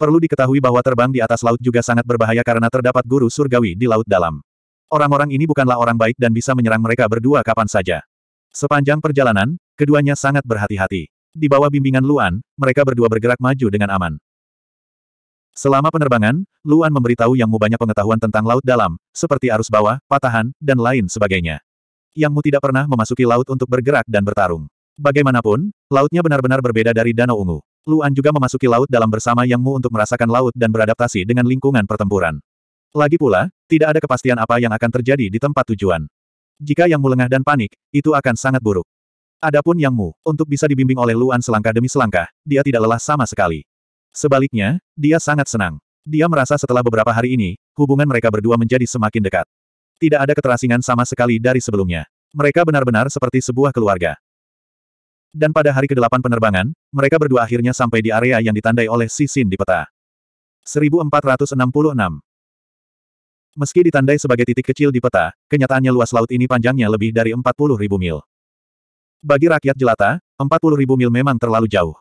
Speaker 1: Perlu diketahui bahwa terbang di atas laut juga sangat berbahaya karena terdapat guru surgawi di laut dalam. Orang-orang ini bukanlah orang baik dan bisa menyerang mereka berdua kapan saja. Sepanjang perjalanan, keduanya sangat berhati-hati. Di bawah bimbingan Luan, mereka berdua bergerak maju dengan aman. Selama penerbangan, Luan memberitahu Yang Mu banyak pengetahuan tentang laut dalam, seperti arus bawah, patahan, dan lain sebagainya. Yang Mu tidak pernah memasuki laut untuk bergerak dan bertarung. Bagaimanapun, lautnya benar-benar berbeda dari Danau Ungu. Luan juga memasuki laut dalam bersama Yang Mu untuk merasakan laut dan beradaptasi dengan lingkungan pertempuran. Lagi pula, tidak ada kepastian apa yang akan terjadi di tempat tujuan. Jika Yang Mu lengah dan panik, itu akan sangat buruk. Adapun Yang Mu, untuk bisa dibimbing oleh Luan selangkah demi selangkah, dia tidak lelah sama sekali. Sebaliknya, dia sangat senang. Dia merasa setelah beberapa hari ini, hubungan mereka berdua menjadi semakin dekat. Tidak ada keterasingan sama sekali dari sebelumnya. Mereka benar-benar seperti sebuah keluarga. Dan pada hari ke-8 penerbangan, mereka berdua akhirnya sampai di area yang ditandai oleh Si Xin di peta. 1466 Meski ditandai sebagai titik kecil di peta, kenyataannya luas laut ini panjangnya lebih dari 40.000 mil. Bagi rakyat jelata, ribu mil memang terlalu jauh.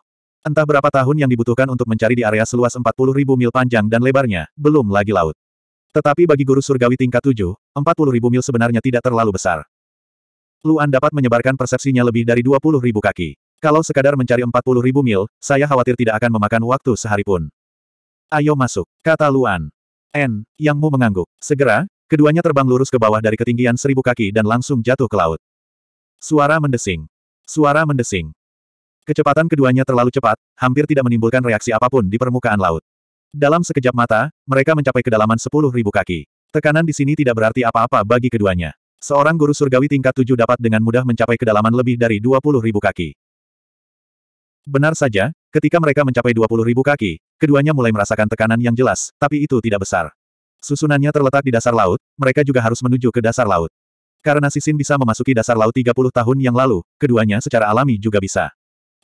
Speaker 1: Entah berapa tahun yang dibutuhkan untuk mencari di area seluas ribu mil panjang dan lebarnya, belum lagi laut. Tetapi bagi guru surgawi tingkat 7, ribu mil sebenarnya tidak terlalu besar. Luan dapat menyebarkan persepsinya lebih dari ribu kaki. Kalau sekadar mencari ribu mil, saya khawatir tidak akan memakan waktu sehari pun. Ayo masuk, kata Luan. N, Yang Mu mengangguk. Segera, keduanya terbang lurus ke bawah dari ketinggian seribu kaki dan langsung jatuh ke laut. Suara mendesing. Suara mendesing. Kecepatan keduanya terlalu cepat, hampir tidak menimbulkan reaksi apapun di permukaan laut. Dalam sekejap mata, mereka mencapai kedalaman 10.000 kaki. Tekanan di sini tidak berarti apa-apa bagi keduanya. Seorang guru surgawi tingkat tujuh dapat dengan mudah mencapai kedalaman lebih dari 20.000 kaki. Benar saja, ketika mereka mencapai 20.000 kaki, keduanya mulai merasakan tekanan yang jelas, tapi itu tidak besar. Susunannya terletak di dasar laut, mereka juga harus menuju ke dasar laut. Karena Sisin bisa memasuki dasar laut 30 tahun yang lalu, keduanya secara alami juga bisa.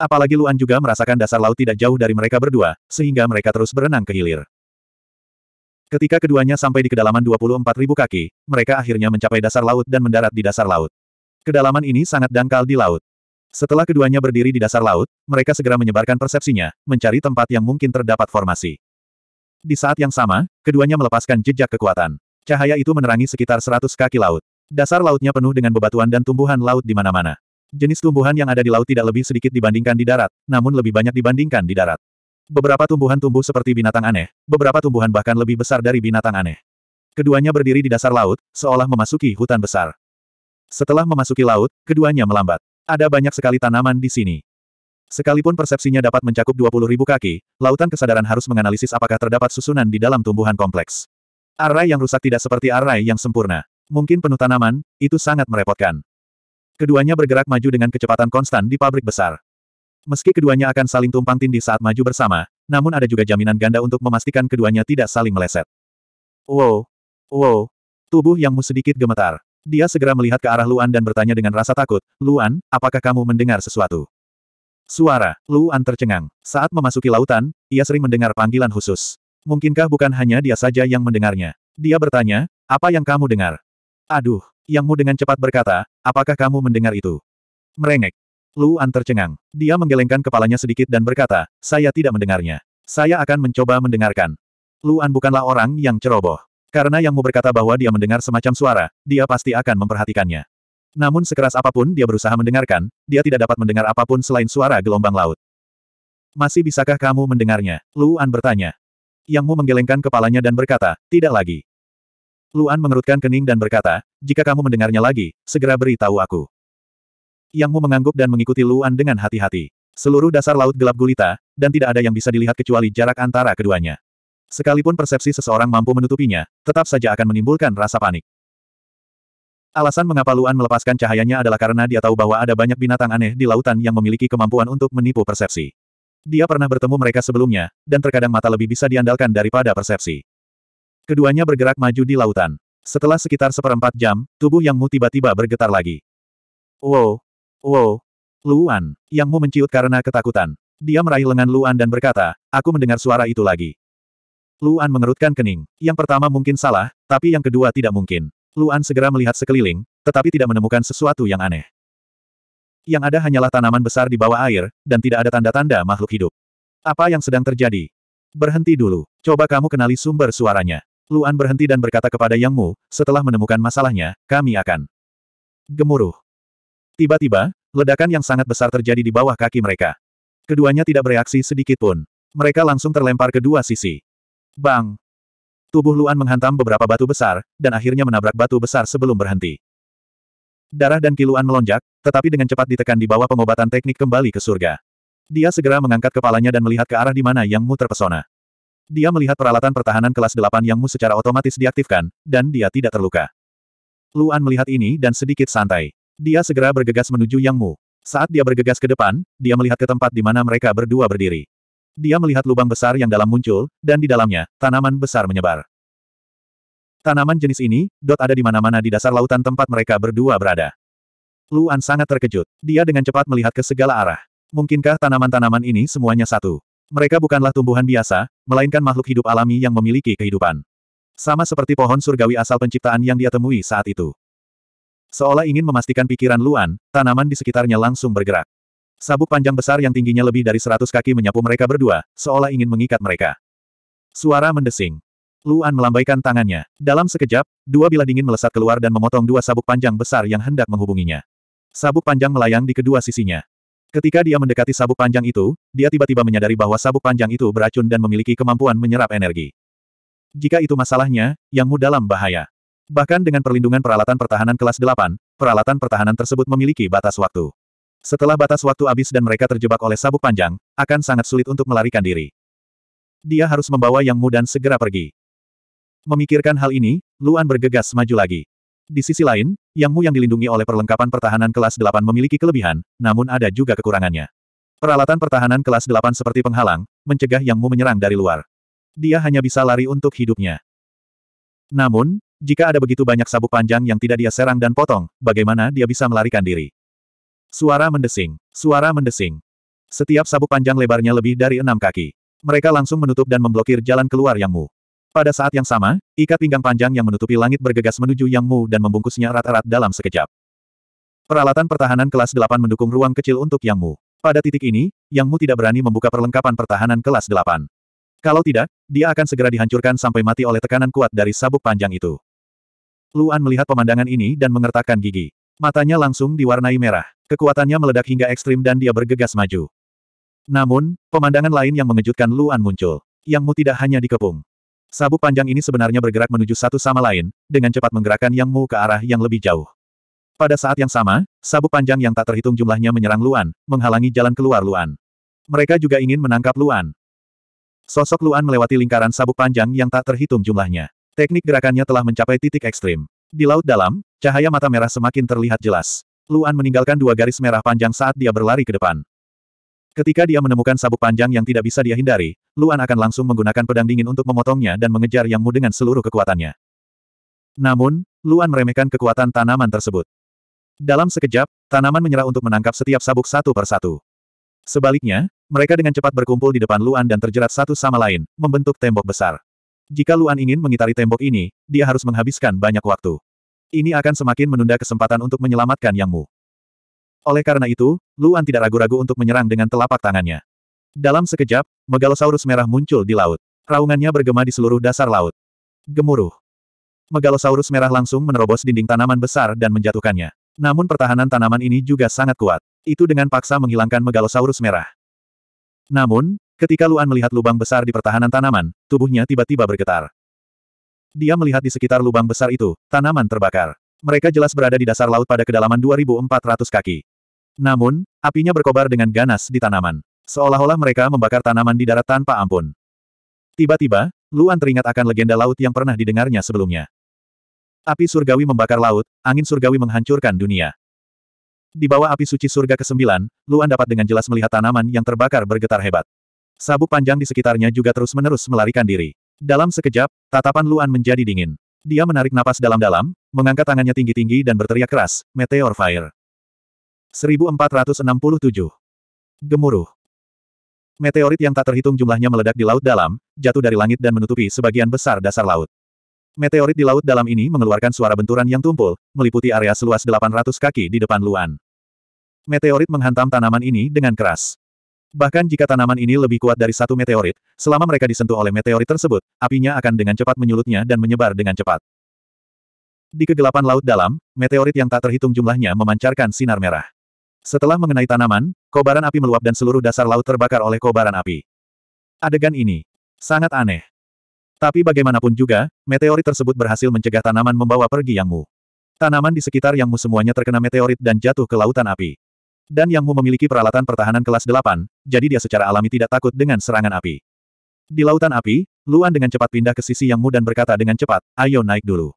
Speaker 1: Apalagi Luan juga merasakan dasar laut tidak jauh dari mereka berdua, sehingga mereka terus berenang ke hilir. Ketika keduanya sampai di kedalaman ribu kaki, mereka akhirnya mencapai dasar laut dan mendarat di dasar laut. Kedalaman ini sangat dangkal di laut. Setelah keduanya berdiri di dasar laut, mereka segera menyebarkan persepsinya, mencari tempat yang mungkin terdapat formasi. Di saat yang sama, keduanya melepaskan jejak kekuatan. Cahaya itu menerangi sekitar 100 kaki laut. Dasar lautnya penuh dengan bebatuan dan tumbuhan laut di mana-mana. Jenis tumbuhan yang ada di laut tidak lebih sedikit dibandingkan di darat, namun lebih banyak dibandingkan di darat. Beberapa tumbuhan tumbuh seperti binatang aneh, beberapa tumbuhan bahkan lebih besar dari binatang aneh. Keduanya berdiri di dasar laut, seolah memasuki hutan besar. Setelah memasuki laut, keduanya melambat. Ada banyak sekali tanaman di sini. Sekalipun persepsinya dapat mencakup ribu kaki, lautan kesadaran harus menganalisis apakah terdapat susunan di dalam tumbuhan kompleks. Array yang rusak tidak seperti array yang sempurna mungkin penuh tanaman, itu sangat merepotkan. Keduanya bergerak maju dengan kecepatan konstan di pabrik besar. Meski keduanya akan saling tumpang tindih saat maju bersama, namun ada juga jaminan ganda untuk memastikan keduanya tidak saling meleset. Wow! Wow! Tubuh Yang Mu sedikit gemetar. Dia segera melihat ke arah Luan dan bertanya dengan rasa takut, Luan, apakah kamu mendengar sesuatu? Suara, Luan tercengang. Saat memasuki lautan, ia sering mendengar panggilan khusus. Mungkinkah bukan hanya dia saja yang mendengarnya? Dia bertanya, apa yang kamu dengar? Aduh, Yang Mu dengan cepat berkata, apakah kamu mendengar itu? Merengek. Luan tercengang. Dia menggelengkan kepalanya sedikit dan berkata, saya tidak mendengarnya. Saya akan mencoba mendengarkan. Luan bukanlah orang yang ceroboh. Karena Yang Mu berkata bahwa dia mendengar semacam suara, dia pasti akan memperhatikannya. Namun sekeras apapun dia berusaha mendengarkan, dia tidak dapat mendengar apapun selain suara gelombang laut. Masih bisakah kamu mendengarnya? Luan bertanya. Yang Mu menggelengkan kepalanya dan berkata, tidak lagi. Luan mengerutkan kening dan berkata, jika kamu mendengarnya lagi, segera beritahu aku. Yang Mu mengangguk dan mengikuti Luan dengan hati-hati. Seluruh dasar laut gelap gulita, dan tidak ada yang bisa dilihat kecuali jarak antara keduanya. Sekalipun persepsi seseorang mampu menutupinya, tetap saja akan menimbulkan rasa panik. Alasan mengapa Luan melepaskan cahayanya adalah karena dia tahu bahwa ada banyak binatang aneh di lautan yang memiliki kemampuan untuk menipu persepsi. Dia pernah bertemu mereka sebelumnya, dan terkadang mata lebih bisa diandalkan daripada persepsi. Keduanya bergerak maju di lautan. Setelah sekitar seperempat jam, tubuh Yang Mu tiba-tiba bergetar lagi. Wow! Wow! Luan! Yang Mu menciut karena ketakutan. Dia meraih lengan Luan dan berkata, aku mendengar suara itu lagi. Luan mengerutkan kening. Yang pertama mungkin salah, tapi yang kedua tidak mungkin. Luan segera melihat sekeliling, tetapi tidak menemukan sesuatu yang aneh. Yang ada hanyalah tanaman besar di bawah air, dan tidak ada tanda-tanda makhluk hidup. Apa yang sedang terjadi? Berhenti dulu. Coba kamu kenali sumber suaranya. Luan berhenti dan berkata kepada Yang Mu, setelah menemukan masalahnya, kami akan gemuruh. Tiba-tiba, ledakan yang sangat besar terjadi di bawah kaki mereka. Keduanya tidak bereaksi sedikit pun. Mereka langsung terlempar ke dua sisi. Bang! Tubuh Luan menghantam beberapa batu besar, dan akhirnya menabrak batu besar sebelum berhenti. Darah dan kiluan melonjak, tetapi dengan cepat ditekan di bawah pengobatan teknik kembali ke surga. Dia segera mengangkat kepalanya dan melihat ke arah di mana Yang Mu terpesona. Dia melihat peralatan pertahanan kelas 8 yang mu secara otomatis diaktifkan, dan dia tidak terluka. Luan melihat ini dan sedikit santai. Dia segera bergegas menuju Yang Mu. Saat dia bergegas ke depan, dia melihat ke tempat di mana mereka berdua berdiri. Dia melihat lubang besar yang dalam muncul, dan di dalamnya, tanaman besar menyebar. Tanaman jenis ini, dot ada di mana-mana di dasar lautan tempat mereka berdua berada. Luan sangat terkejut. Dia dengan cepat melihat ke segala arah. Mungkinkah tanaman-tanaman ini semuanya satu? Mereka bukanlah tumbuhan biasa, melainkan makhluk hidup alami yang memiliki kehidupan. Sama seperti pohon surgawi asal penciptaan yang dia temui saat itu. Seolah ingin memastikan pikiran Luan, tanaman di sekitarnya langsung bergerak. Sabuk panjang besar yang tingginya lebih dari seratus kaki menyapu mereka berdua, seolah ingin mengikat mereka. Suara mendesing. Luan melambaikan tangannya. Dalam sekejap, dua bila dingin melesat keluar dan memotong dua sabuk panjang besar yang hendak menghubunginya. Sabuk panjang melayang di kedua sisinya. Ketika dia mendekati sabuk panjang itu, dia tiba-tiba menyadari bahwa sabuk panjang itu beracun dan memiliki kemampuan menyerap energi. Jika itu masalahnya, Yang Mu dalam bahaya. Bahkan dengan perlindungan peralatan pertahanan kelas 8, peralatan pertahanan tersebut memiliki batas waktu. Setelah batas waktu habis dan mereka terjebak oleh sabuk panjang, akan sangat sulit untuk melarikan diri. Dia harus membawa Yang Mu dan segera pergi. Memikirkan hal ini, Luan bergegas maju lagi. Di sisi lain, Yang Mu yang dilindungi oleh perlengkapan pertahanan kelas 8 memiliki kelebihan, namun ada juga kekurangannya. Peralatan pertahanan kelas 8 seperti penghalang, mencegah Yang Mu menyerang dari luar. Dia hanya bisa lari untuk hidupnya. Namun, jika ada begitu banyak sabuk panjang yang tidak dia serang dan potong, bagaimana dia bisa melarikan diri? Suara mendesing. Suara mendesing. Setiap sabuk panjang lebarnya lebih dari enam kaki. Mereka langsung menutup dan memblokir jalan keluar Yang Mu. Pada saat yang sama, ikat pinggang panjang yang menutupi langit bergegas menuju Yang Mu dan membungkusnya erat-erat dalam sekejap. Peralatan pertahanan kelas 8 mendukung ruang kecil untuk Yang Mu. Pada titik ini, Yang Mu tidak berani membuka perlengkapan pertahanan kelas 8. Kalau tidak, dia akan segera dihancurkan sampai mati oleh tekanan kuat dari sabuk panjang itu. Luan melihat pemandangan ini dan mengertakkan gigi. Matanya langsung diwarnai merah. Kekuatannya meledak hingga ekstrim dan dia bergegas maju. Namun, pemandangan lain yang mengejutkan Luan muncul. Yang Mu tidak hanya dikepung. Sabuk panjang ini sebenarnya bergerak menuju satu sama lain, dengan cepat menggerakkan Yang Mu ke arah yang lebih jauh. Pada saat yang sama, sabuk panjang yang tak terhitung jumlahnya menyerang Luan, menghalangi jalan keluar Luan. Mereka juga ingin menangkap Luan. Sosok Luan melewati lingkaran sabuk panjang yang tak terhitung jumlahnya. Teknik gerakannya telah mencapai titik ekstrim. Di laut dalam, cahaya mata merah semakin terlihat jelas. Luan meninggalkan dua garis merah panjang saat dia berlari ke depan. Ketika dia menemukan sabuk panjang yang tidak bisa dia hindari, Luan akan langsung menggunakan pedang dingin untuk memotongnya dan mengejar Yang Mu dengan seluruh kekuatannya. Namun, Luan meremehkan kekuatan tanaman tersebut. Dalam sekejap, tanaman menyerah untuk menangkap setiap sabuk satu persatu. Sebaliknya, mereka dengan cepat berkumpul di depan Luan dan terjerat satu sama lain, membentuk tembok besar. Jika Luan ingin mengitari tembok ini, dia harus menghabiskan banyak waktu. Ini akan semakin menunda kesempatan untuk menyelamatkan Yang Mu. Oleh karena itu, Luan tidak ragu-ragu untuk menyerang dengan telapak tangannya. Dalam sekejap, Megalosaurus merah muncul di laut. Raungannya bergema di seluruh dasar laut. Gemuruh. Megalosaurus merah langsung menerobos dinding tanaman besar dan menjatuhkannya. Namun pertahanan tanaman ini juga sangat kuat. Itu dengan paksa menghilangkan Megalosaurus merah. Namun, ketika Luan melihat lubang besar di pertahanan tanaman, tubuhnya tiba-tiba bergetar. Dia melihat di sekitar lubang besar itu, tanaman terbakar. Mereka jelas berada di dasar laut pada kedalaman 2400 kaki. Namun, apinya berkobar dengan ganas di tanaman. Seolah-olah mereka membakar tanaman di darat tanpa ampun. Tiba-tiba, Luan teringat akan legenda laut yang pernah didengarnya sebelumnya. Api surgawi membakar laut, angin surgawi menghancurkan dunia. Di bawah api suci surga ke-9, Luan dapat dengan jelas melihat tanaman yang terbakar bergetar hebat. Sabuk panjang di sekitarnya juga terus-menerus melarikan diri. Dalam sekejap, tatapan Luan menjadi dingin. Dia menarik napas dalam-dalam, mengangkat tangannya tinggi-tinggi dan berteriak keras, Meteor Fire. 1467. Gemuruh. Meteorit yang tak terhitung jumlahnya meledak di laut dalam, jatuh dari langit dan menutupi sebagian besar dasar laut. Meteorit di laut dalam ini mengeluarkan suara benturan yang tumpul, meliputi area seluas 800 kaki di depan Luan. Meteorit menghantam tanaman ini dengan keras. Bahkan jika tanaman ini lebih kuat dari satu meteorit, selama mereka disentuh oleh meteorit tersebut, apinya akan dengan cepat menyulutnya dan menyebar dengan cepat. Di kegelapan laut dalam, meteorit yang tak terhitung jumlahnya memancarkan sinar merah. Setelah mengenai tanaman, kobaran api meluap dan seluruh dasar laut terbakar oleh kobaran api. Adegan ini sangat aneh. Tapi bagaimanapun juga, meteorit tersebut berhasil mencegah tanaman membawa pergi Yang Mu. Tanaman di sekitar Yang Mu semuanya terkena meteorit dan jatuh ke lautan api. Dan Yang Mu memiliki peralatan pertahanan kelas 8, jadi dia secara alami tidak takut dengan serangan api. Di lautan api, Luan dengan cepat pindah ke sisi Yang Mu dan berkata dengan cepat, ayo naik dulu.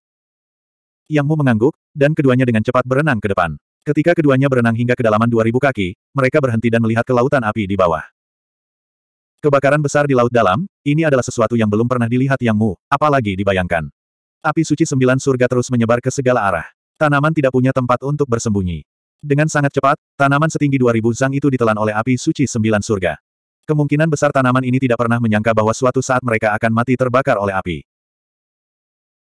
Speaker 1: Yang Mu mengangguk, dan keduanya dengan cepat berenang ke depan. Ketika keduanya berenang hingga kedalaman 2000 kaki, mereka berhenti dan melihat ke lautan api di bawah. Kebakaran besar di laut dalam, ini adalah sesuatu yang belum pernah dilihat Yang Mu, apalagi dibayangkan. Api suci sembilan surga terus menyebar ke segala arah. Tanaman tidak punya tempat untuk bersembunyi. Dengan sangat cepat, tanaman setinggi 2000 zang itu ditelan oleh api suci sembilan surga. Kemungkinan besar tanaman ini tidak pernah menyangka bahwa suatu saat mereka akan mati terbakar oleh api.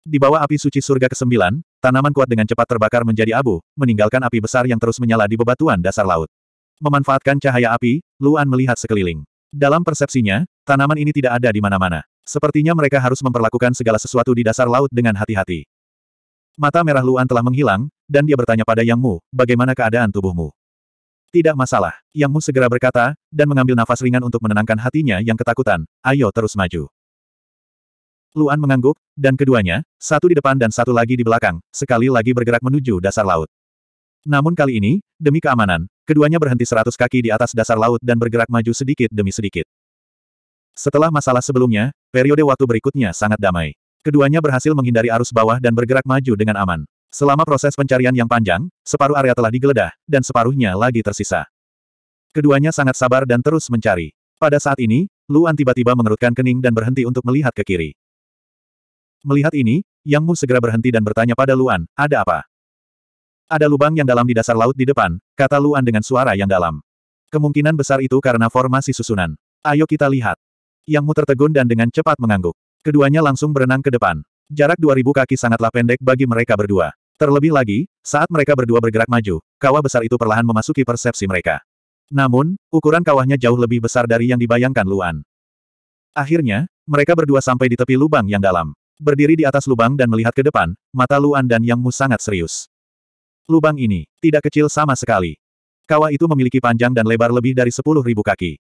Speaker 1: Di bawah api suci surga ke-9, Tanaman kuat dengan cepat terbakar menjadi abu, meninggalkan api besar yang terus menyala di bebatuan dasar laut. Memanfaatkan cahaya api, Luan melihat sekeliling. Dalam persepsinya, tanaman ini tidak ada di mana-mana. Sepertinya mereka harus memperlakukan segala sesuatu di dasar laut dengan hati-hati. Mata merah Luan telah menghilang, dan dia bertanya pada Yang Mu, bagaimana keadaan tubuhmu? Tidak masalah, Yang Mu segera berkata, dan mengambil nafas ringan untuk menenangkan hatinya yang ketakutan, ayo terus maju. Luan mengangguk, dan keduanya, satu di depan dan satu lagi di belakang, sekali lagi bergerak menuju dasar laut. Namun kali ini, demi keamanan, keduanya berhenti seratus kaki di atas dasar laut dan bergerak maju sedikit demi sedikit. Setelah masalah sebelumnya, periode waktu berikutnya sangat damai. Keduanya berhasil menghindari arus bawah dan bergerak maju dengan aman. Selama proses pencarian yang panjang, separuh area telah digeledah, dan separuhnya lagi tersisa. Keduanya sangat sabar dan terus mencari. Pada saat ini, Luan tiba-tiba mengerutkan kening dan berhenti untuk melihat ke kiri. Melihat ini, Yang Mu segera berhenti dan bertanya pada Luan, ada apa? Ada lubang yang dalam di dasar laut di depan, kata Luan dengan suara yang dalam. Kemungkinan besar itu karena formasi susunan. Ayo kita lihat. Yang Mu tertegun dan dengan cepat mengangguk. Keduanya langsung berenang ke depan. Jarak 2000 kaki sangatlah pendek bagi mereka berdua. Terlebih lagi, saat mereka berdua bergerak maju, kawah besar itu perlahan memasuki persepsi mereka. Namun, ukuran kawahnya jauh lebih besar dari yang dibayangkan Luan. Akhirnya, mereka berdua sampai di tepi lubang yang dalam. Berdiri di atas lubang dan melihat ke depan, mata Luan dan Yang Mu sangat serius. Lubang ini, tidak kecil sama sekali. Kawah itu memiliki panjang dan lebar lebih dari 10.000 kaki.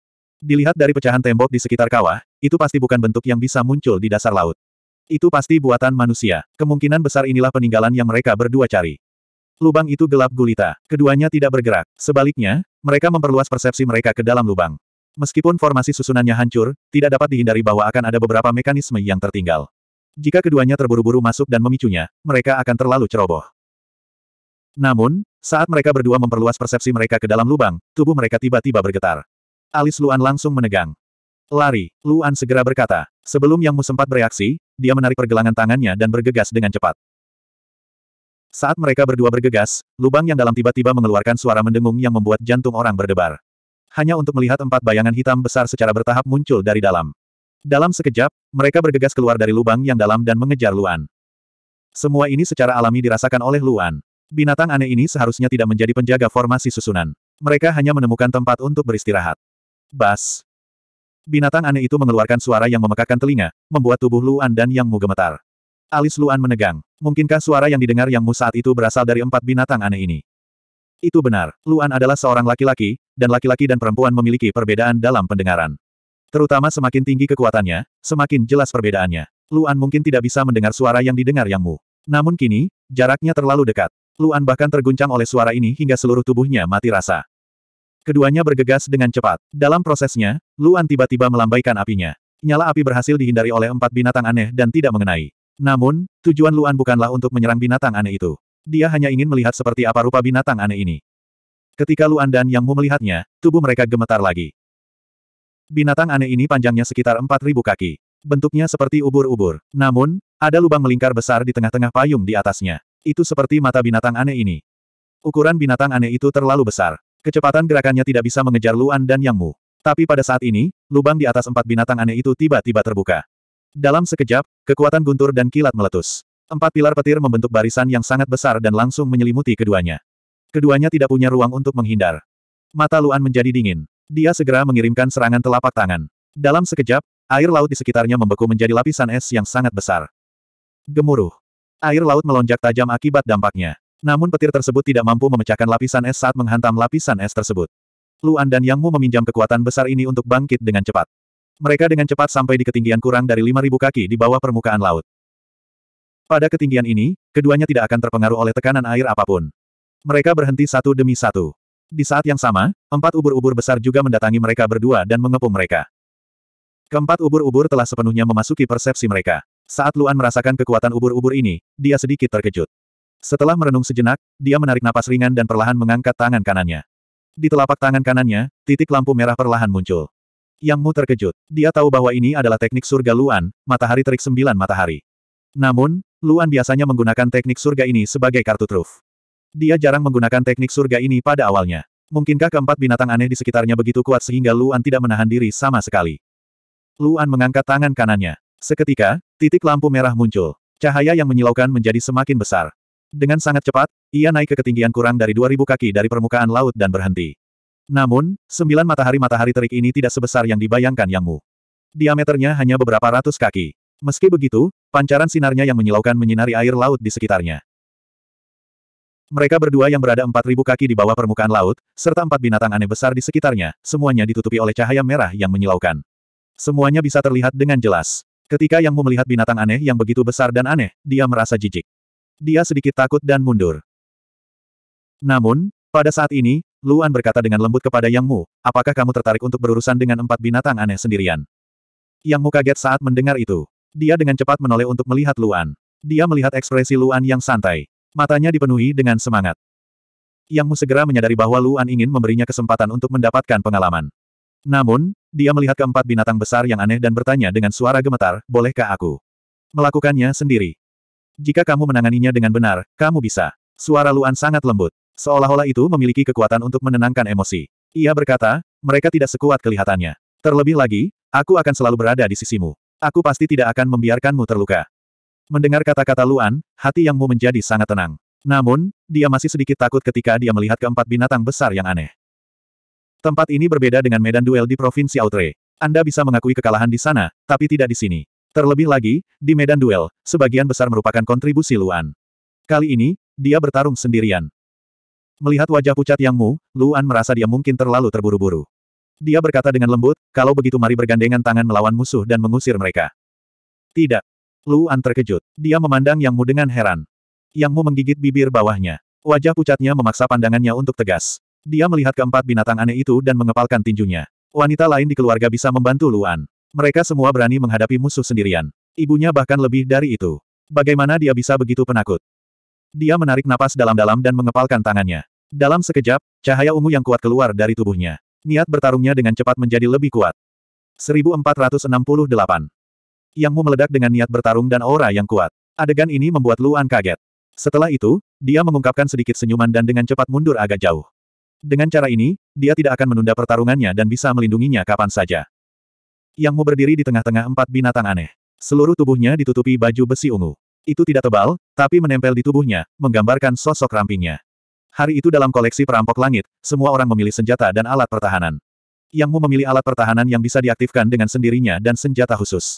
Speaker 1: Dilihat dari pecahan tembok di sekitar kawah, itu pasti bukan bentuk yang bisa muncul di dasar laut. Itu pasti buatan manusia. Kemungkinan besar inilah peninggalan yang mereka berdua cari. Lubang itu gelap gulita. Keduanya tidak bergerak. Sebaliknya, mereka memperluas persepsi mereka ke dalam lubang. Meskipun formasi susunannya hancur, tidak dapat dihindari bahwa akan ada beberapa mekanisme yang tertinggal. Jika keduanya terburu-buru masuk dan memicunya, mereka akan terlalu ceroboh. Namun, saat mereka berdua memperluas persepsi mereka ke dalam lubang, tubuh mereka tiba-tiba bergetar. Alis Luan langsung menegang. Lari, Luan segera berkata. Sebelum Yang Mu sempat bereaksi, dia menarik pergelangan tangannya dan bergegas dengan cepat. Saat mereka berdua bergegas, lubang yang dalam tiba-tiba mengeluarkan suara mendengung yang membuat jantung orang berdebar. Hanya untuk melihat empat bayangan hitam besar secara bertahap muncul dari dalam. Dalam sekejap, mereka bergegas keluar dari lubang yang dalam dan mengejar Luan. Semua ini secara alami dirasakan oleh Luan. Binatang aneh ini seharusnya tidak menjadi penjaga formasi susunan. Mereka hanya menemukan tempat untuk beristirahat. Bas. Binatang aneh itu mengeluarkan suara yang memekakkan telinga, membuat tubuh Luan dan Yang Mu gemetar. Alis Luan menegang. Mungkinkah suara yang didengar Yang Mu saat itu berasal dari empat binatang aneh ini? Itu benar, Luan adalah seorang laki-laki, dan laki-laki dan perempuan memiliki perbedaan dalam pendengaran. Terutama semakin tinggi kekuatannya, semakin jelas perbedaannya. Luan mungkin tidak bisa mendengar suara yang didengar Yang Mu. Namun kini, jaraknya terlalu dekat. Luan bahkan terguncang oleh suara ini hingga seluruh tubuhnya mati rasa. Keduanya bergegas dengan cepat. Dalam prosesnya, Luan tiba-tiba melambaikan apinya. Nyala api berhasil dihindari oleh empat binatang aneh dan tidak mengenai. Namun, tujuan Luan bukanlah untuk menyerang binatang aneh itu. Dia hanya ingin melihat seperti apa rupa binatang aneh ini. Ketika Luan dan Yang Mu melihatnya, tubuh mereka gemetar lagi. Binatang aneh ini panjangnya sekitar 4.000 kaki. Bentuknya seperti ubur-ubur. Namun, ada lubang melingkar besar di tengah-tengah payung di atasnya. Itu seperti mata binatang aneh ini. Ukuran binatang aneh itu terlalu besar. Kecepatan gerakannya tidak bisa mengejar Luan dan Yang Mu. Tapi pada saat ini, lubang di atas empat binatang aneh itu tiba-tiba terbuka. Dalam sekejap, kekuatan guntur dan kilat meletus. Empat pilar petir membentuk barisan yang sangat besar dan langsung menyelimuti keduanya. Keduanya tidak punya ruang untuk menghindar. Mata Luan menjadi dingin. Dia segera mengirimkan serangan telapak tangan. Dalam sekejap, air laut di sekitarnya membeku menjadi lapisan es yang sangat besar. Gemuruh. Air laut melonjak tajam akibat dampaknya. Namun petir tersebut tidak mampu memecahkan lapisan es saat menghantam lapisan es tersebut. Luan dan Yang Mu meminjam kekuatan besar ini untuk bangkit dengan cepat. Mereka dengan cepat sampai di ketinggian kurang dari 5.000 kaki di bawah permukaan laut. Pada ketinggian ini, keduanya tidak akan terpengaruh oleh tekanan air apapun. Mereka berhenti satu demi satu. Di saat yang sama, empat ubur-ubur besar juga mendatangi mereka berdua dan mengepung mereka. Keempat ubur-ubur telah sepenuhnya memasuki persepsi mereka. Saat Luan merasakan kekuatan ubur-ubur ini, dia sedikit terkejut. Setelah merenung sejenak, dia menarik napas ringan dan perlahan mengangkat tangan kanannya. Di telapak tangan kanannya, titik lampu merah perlahan muncul. Yang Mu terkejut. Dia tahu bahwa ini adalah teknik surga Luan, matahari terik sembilan matahari. Namun, Luan biasanya menggunakan teknik surga ini sebagai kartu truf. Dia jarang menggunakan teknik surga ini pada awalnya. Mungkinkah keempat binatang aneh di sekitarnya begitu kuat sehingga Luan tidak menahan diri sama sekali? Luan mengangkat tangan kanannya. Seketika, titik lampu merah muncul. Cahaya yang menyilaukan menjadi semakin besar. Dengan sangat cepat, ia naik ke ketinggian kurang dari 2000 kaki dari permukaan laut dan berhenti. Namun, sembilan matahari-matahari terik ini tidak sebesar yang dibayangkan Yang Mu. Diameternya hanya beberapa ratus kaki. Meski begitu, pancaran sinarnya yang menyilaukan menyinari air laut di sekitarnya. Mereka berdua yang berada 4.000 kaki di bawah permukaan laut, serta empat binatang aneh besar di sekitarnya, semuanya ditutupi oleh cahaya merah yang menyilaukan. Semuanya bisa terlihat dengan jelas. Ketika Yang Mu melihat binatang aneh yang begitu besar dan aneh, dia merasa jijik. Dia sedikit takut dan mundur. Namun, pada saat ini, Luan berkata dengan lembut kepada Yang Mu, apakah kamu tertarik untuk berurusan dengan empat binatang aneh sendirian? Yang Mu kaget saat mendengar itu. Dia dengan cepat menoleh untuk melihat Luan. Dia melihat ekspresi Luan yang santai. Matanya dipenuhi dengan semangat. Yang Mu segera menyadari bahwa Luan ingin memberinya kesempatan untuk mendapatkan pengalaman. Namun, dia melihat keempat binatang besar yang aneh dan bertanya dengan suara gemetar, bolehkah aku melakukannya sendiri? Jika kamu menanganinya dengan benar, kamu bisa. Suara Luan sangat lembut. Seolah-olah itu memiliki kekuatan untuk menenangkan emosi. Ia berkata, mereka tidak sekuat kelihatannya. Terlebih lagi, aku akan selalu berada di sisimu. Aku pasti tidak akan membiarkanmu terluka. Mendengar kata-kata Luan, hati Yang Mu menjadi sangat tenang. Namun, dia masih sedikit takut ketika dia melihat keempat binatang besar yang aneh. Tempat ini berbeda dengan medan duel di Provinsi Outre. Anda bisa mengakui kekalahan di sana, tapi tidak di sini. Terlebih lagi, di medan duel, sebagian besar merupakan kontribusi Luan. Kali ini, dia bertarung sendirian. Melihat wajah pucat Yang Mu, Luan merasa dia mungkin terlalu terburu-buru. Dia berkata dengan lembut, kalau begitu mari bergandengan tangan melawan musuh dan mengusir mereka. Tidak, Luan terkejut. Dia memandang Yang Mu dengan heran. Yang Mu menggigit bibir bawahnya. Wajah pucatnya memaksa pandangannya untuk tegas. Dia melihat keempat binatang aneh itu dan mengepalkan tinjunya. Wanita lain di keluarga bisa membantu Luan. Mereka semua berani menghadapi musuh sendirian. Ibunya bahkan lebih dari itu. Bagaimana dia bisa begitu penakut? Dia menarik napas dalam-dalam dan mengepalkan tangannya. Dalam sekejap, cahaya ungu yang kuat keluar dari tubuhnya. Niat bertarungnya dengan cepat menjadi lebih kuat. 1468 yang Mu meledak dengan niat bertarung dan aura yang kuat. Adegan ini membuat Luan kaget. Setelah itu, dia mengungkapkan sedikit senyuman dan dengan cepat mundur agak jauh. Dengan cara ini, dia tidak akan menunda pertarungannya dan bisa melindunginya kapan saja. Yang Mu berdiri di tengah-tengah empat binatang aneh. Seluruh tubuhnya ditutupi baju besi ungu. Itu tidak tebal, tapi menempel di tubuhnya, menggambarkan sosok rampingnya. Hari itu dalam koleksi perampok langit, semua orang memilih senjata dan alat pertahanan. Yang Mu memilih alat pertahanan yang bisa diaktifkan dengan sendirinya dan senjata khusus.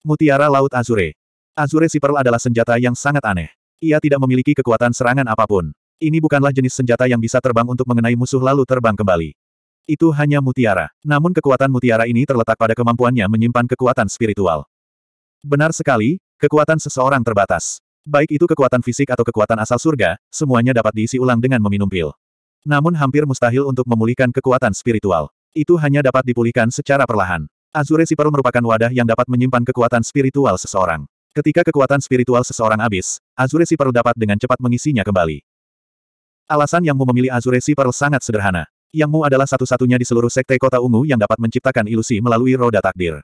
Speaker 1: Mutiara Laut Azure. Azure Pearl adalah senjata yang sangat aneh. Ia tidak memiliki kekuatan serangan apapun. Ini bukanlah jenis senjata yang bisa terbang untuk mengenai musuh lalu terbang kembali. Itu hanya mutiara. Namun kekuatan mutiara ini terletak pada kemampuannya menyimpan kekuatan spiritual. Benar sekali, kekuatan seseorang terbatas. Baik itu kekuatan fisik atau kekuatan asal surga, semuanya dapat diisi ulang dengan meminum pil. Namun hampir mustahil untuk memulihkan kekuatan spiritual. Itu hanya dapat dipulihkan secara perlahan. Azure Sipero merupakan wadah yang dapat menyimpan kekuatan spiritual seseorang. Ketika kekuatan spiritual seseorang habis, Azure Sipero dapat dengan cepat mengisinya kembali. Alasan yang memilih Azure Sipero sangat sederhana. Yang Mu adalah satu-satunya di seluruh sekte kota ungu yang dapat menciptakan ilusi melalui roda takdir.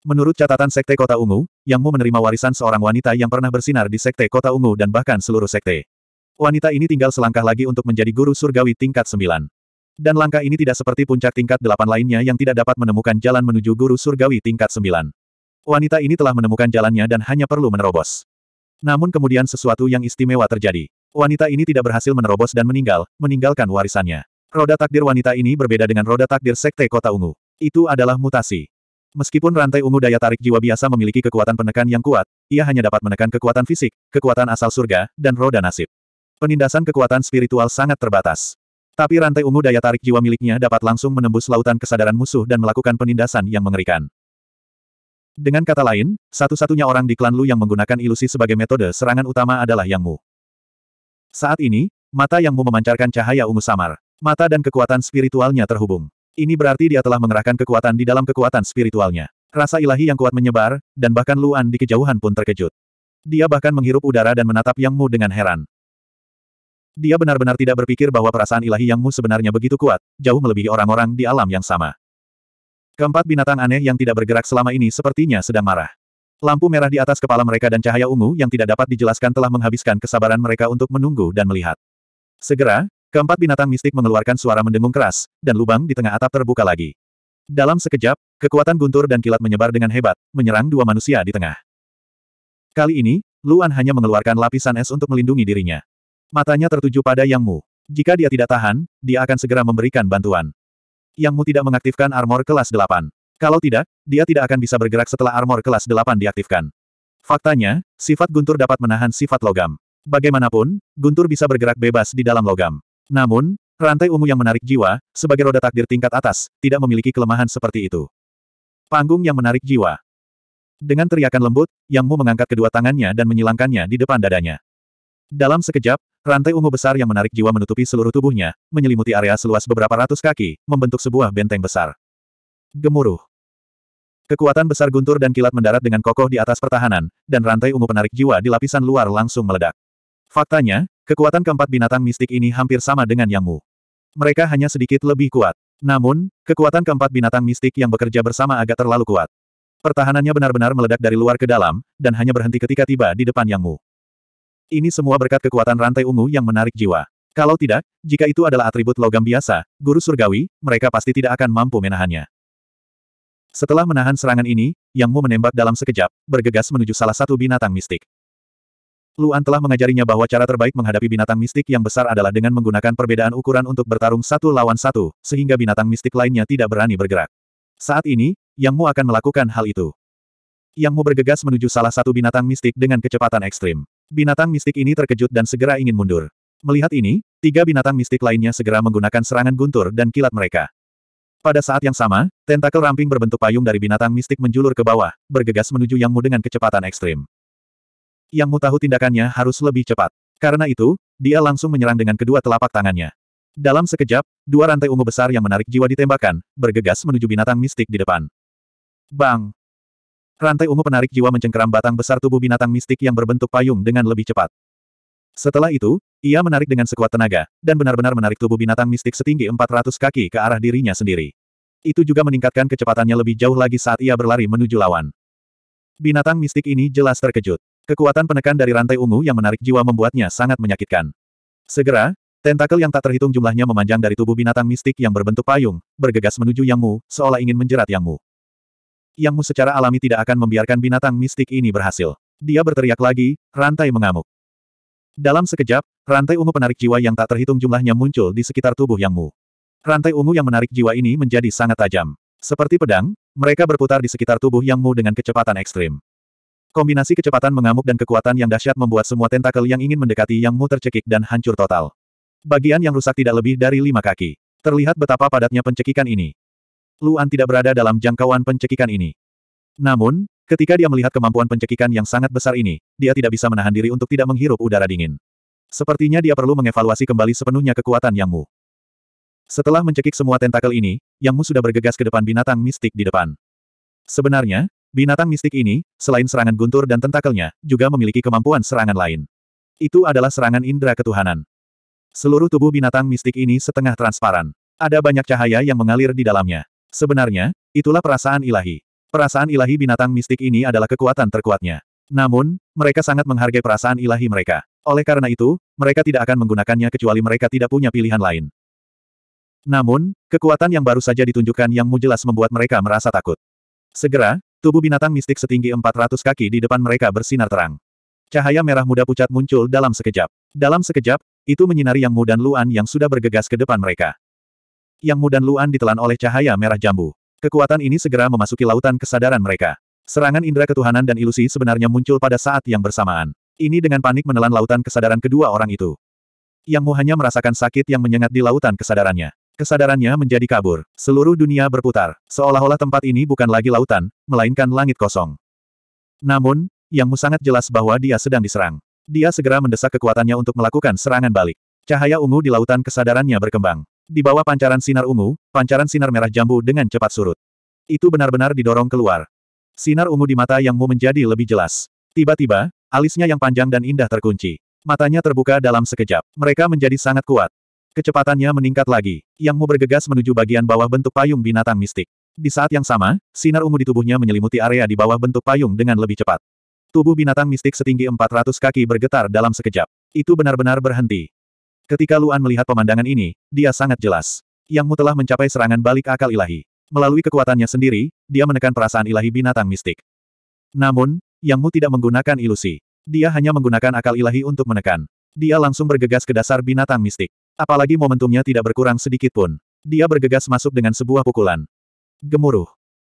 Speaker 1: Menurut catatan Sekte Kota Ungu, Yang Mu menerima warisan seorang wanita yang pernah bersinar di Sekte Kota Ungu dan bahkan seluruh Sekte. Wanita ini tinggal selangkah lagi untuk menjadi guru surgawi tingkat 9. Dan langkah ini tidak seperti puncak tingkat delapan lainnya yang tidak dapat menemukan jalan menuju guru surgawi tingkat sembilan. Wanita ini telah menemukan jalannya dan hanya perlu menerobos. Namun kemudian sesuatu yang istimewa terjadi. Wanita ini tidak berhasil menerobos dan meninggal, meninggalkan warisannya. Roda takdir wanita ini berbeda dengan roda takdir sekte kota ungu. Itu adalah mutasi. Meskipun rantai ungu daya tarik jiwa biasa memiliki kekuatan penekan yang kuat, ia hanya dapat menekan kekuatan fisik, kekuatan asal surga, dan roda nasib. Penindasan kekuatan spiritual sangat terbatas. Tapi rantai ungu daya tarik jiwa miliknya dapat langsung menembus lautan kesadaran musuh dan melakukan penindasan yang mengerikan. Dengan kata lain, satu-satunya orang di klan Lu yang menggunakan ilusi sebagai metode serangan utama adalah Yang Mu. Saat ini, mata Yang Mu memancarkan cahaya ungu samar. Mata dan kekuatan spiritualnya terhubung. Ini berarti dia telah mengerahkan kekuatan di dalam kekuatan spiritualnya. Rasa ilahi yang kuat menyebar, dan bahkan Luan di kejauhan pun terkejut. Dia bahkan menghirup udara dan menatap Yang Mu dengan heran. Dia benar-benar tidak berpikir bahwa perasaan ilahi Yang Mu sebenarnya begitu kuat, jauh melebihi orang-orang di alam yang sama. Keempat binatang aneh yang tidak bergerak selama ini sepertinya sedang marah. Lampu merah di atas kepala mereka dan cahaya ungu yang tidak dapat dijelaskan telah menghabiskan kesabaran mereka untuk menunggu dan melihat. Segera, keempat binatang mistik mengeluarkan suara mendengung keras, dan lubang di tengah atap terbuka lagi. Dalam sekejap, kekuatan guntur dan kilat menyebar dengan hebat, menyerang dua manusia di tengah. Kali ini, Luan hanya mengeluarkan lapisan es untuk melindungi dirinya. Matanya tertuju pada Yang Mu. Jika dia tidak tahan, dia akan segera memberikan bantuan. Yang Mu tidak mengaktifkan armor kelas 8. Kalau tidak, dia tidak akan bisa bergerak setelah armor kelas 8 diaktifkan. Faktanya, sifat guntur dapat menahan sifat logam. Bagaimanapun, guntur bisa bergerak bebas di dalam logam. Namun, rantai ungu yang menarik jiwa, sebagai roda takdir tingkat atas, tidak memiliki kelemahan seperti itu. Panggung yang menarik jiwa. Dengan teriakan lembut, Yang Mu mengangkat kedua tangannya dan menyilangkannya di depan dadanya. Dalam sekejap, rantai ungu besar yang menarik jiwa menutupi seluruh tubuhnya, menyelimuti area seluas beberapa ratus kaki, membentuk sebuah benteng besar. Gemuruh. Kekuatan besar guntur dan kilat mendarat dengan kokoh di atas pertahanan, dan rantai ungu penarik jiwa di lapisan luar langsung meledak. Faktanya, kekuatan keempat binatang mistik ini hampir sama dengan Yang Mu. Mereka hanya sedikit lebih kuat. Namun, kekuatan keempat binatang mistik yang bekerja bersama agak terlalu kuat. Pertahanannya benar-benar meledak dari luar ke dalam, dan hanya berhenti ketika tiba di depan Yang Mu. Ini semua berkat kekuatan rantai ungu yang menarik jiwa. Kalau tidak, jika itu adalah atribut logam biasa, guru surgawi, mereka pasti tidak akan mampu menahannya. Setelah menahan serangan ini, Yang Mu menembak dalam sekejap, bergegas menuju salah satu binatang mistik. Luan telah mengajarinya bahwa cara terbaik menghadapi binatang mistik yang besar adalah dengan menggunakan perbedaan ukuran untuk bertarung satu lawan satu, sehingga binatang mistik lainnya tidak berani bergerak. Saat ini, Yang Mu akan melakukan hal itu. Yang Mu bergegas menuju salah satu binatang mistik dengan kecepatan ekstrim. Binatang mistik ini terkejut dan segera ingin mundur. Melihat ini, tiga binatang mistik lainnya segera menggunakan serangan guntur dan kilat mereka. Pada saat yang sama, tentakel ramping berbentuk payung dari binatang mistik menjulur ke bawah, bergegas menuju Yang Mu dengan kecepatan ekstrim. Yang Mu tahu tindakannya harus lebih cepat. Karena itu, dia langsung menyerang dengan kedua telapak tangannya. Dalam sekejap, dua rantai ungu besar yang menarik jiwa ditembakkan, bergegas menuju binatang mistik di depan. Bang! Rantai ungu penarik jiwa mencengkeram batang besar tubuh binatang mistik yang berbentuk payung dengan lebih cepat. Setelah itu, ia menarik dengan sekuat tenaga, dan benar-benar menarik tubuh binatang mistik setinggi 400 kaki ke arah dirinya sendiri. Itu juga meningkatkan kecepatannya lebih jauh lagi saat ia berlari menuju lawan. Binatang mistik ini jelas terkejut. Kekuatan penekan dari rantai ungu yang menarik jiwa membuatnya sangat menyakitkan. Segera, tentakel yang tak terhitung jumlahnya memanjang dari tubuh binatang mistik yang berbentuk payung, bergegas menuju Yang Mu, seolah ingin menjerat Yang Mu. Yangmu secara alami tidak akan membiarkan binatang mistik ini berhasil. Dia berteriak lagi, rantai mengamuk. Dalam sekejap, rantai ungu penarik jiwa yang tak terhitung jumlahnya muncul di sekitar tubuh Yang Mu. Rantai ungu yang menarik jiwa ini menjadi sangat tajam. Seperti pedang, mereka berputar di sekitar tubuh Yang Mu dengan kecepatan ekstrim. Kombinasi kecepatan mengamuk dan kekuatan yang dahsyat membuat semua tentakel yang ingin mendekati Yang Mu tercekik dan hancur total. Bagian yang rusak tidak lebih dari lima kaki. Terlihat betapa padatnya pencekikan ini. Luan tidak berada dalam jangkauan pencekikan ini. Namun, ketika dia melihat kemampuan pencekikan yang sangat besar ini, dia tidak bisa menahan diri untuk tidak menghirup udara dingin. Sepertinya dia perlu mengevaluasi kembali sepenuhnya kekuatan Yang Mu. Setelah mencekik semua tentakel ini, Yang Mu sudah bergegas ke depan binatang mistik di depan. Sebenarnya, binatang mistik ini, selain serangan guntur dan tentakelnya, juga memiliki kemampuan serangan lain. Itu adalah serangan indera ketuhanan. Seluruh tubuh binatang mistik ini setengah transparan. Ada banyak cahaya yang mengalir di dalamnya. Sebenarnya, itulah perasaan ilahi. Perasaan ilahi binatang mistik ini adalah kekuatan terkuatnya. Namun, mereka sangat menghargai perasaan ilahi mereka. Oleh karena itu, mereka tidak akan menggunakannya kecuali mereka tidak punya pilihan lain. Namun, kekuatan yang baru saja ditunjukkan yang jelas membuat mereka merasa takut. Segera, tubuh binatang mistik setinggi 400 kaki di depan mereka bersinar terang. Cahaya merah muda pucat muncul dalam sekejap. Dalam sekejap, itu menyinari Yang Mu dan Luan yang sudah bergegas ke depan mereka. Yang mudan Luan ditelan oleh cahaya merah jambu. Kekuatan ini segera memasuki lautan kesadaran mereka. Serangan indera ketuhanan dan ilusi sebenarnya muncul pada saat yang bersamaan. Ini dengan panik menelan lautan kesadaran kedua orang itu. Yang Mu hanya merasakan sakit yang menyengat di lautan kesadarannya. Kesadarannya menjadi kabur. Seluruh dunia berputar. Seolah-olah tempat ini bukan lagi lautan, melainkan langit kosong. Namun, Yang Mu sangat jelas bahwa dia sedang diserang. Dia segera mendesak kekuatannya untuk melakukan serangan balik. Cahaya ungu di lautan kesadarannya berkembang. Di bawah pancaran sinar ungu, pancaran sinar merah jambu dengan cepat surut. Itu benar-benar didorong keluar. Sinar ungu di mata yang Mu menjadi lebih jelas. Tiba-tiba, alisnya yang panjang dan indah terkunci. Matanya terbuka dalam sekejap. Mereka menjadi sangat kuat. Kecepatannya meningkat lagi. Yang Mu bergegas menuju bagian bawah bentuk payung binatang mistik. Di saat yang sama, sinar ungu di tubuhnya menyelimuti area di bawah bentuk payung dengan lebih cepat. Tubuh binatang mistik setinggi 400 kaki bergetar dalam sekejap. Itu benar-benar berhenti. Ketika Luan melihat pemandangan ini, dia sangat jelas. Yang Mu telah mencapai serangan balik akal ilahi. Melalui kekuatannya sendiri, dia menekan perasaan ilahi binatang mistik. Namun, Yang Mu tidak menggunakan ilusi. Dia hanya menggunakan akal ilahi untuk menekan. Dia langsung bergegas ke dasar binatang mistik. Apalagi momentumnya tidak berkurang sedikit pun. Dia bergegas masuk dengan sebuah pukulan. Gemuruh.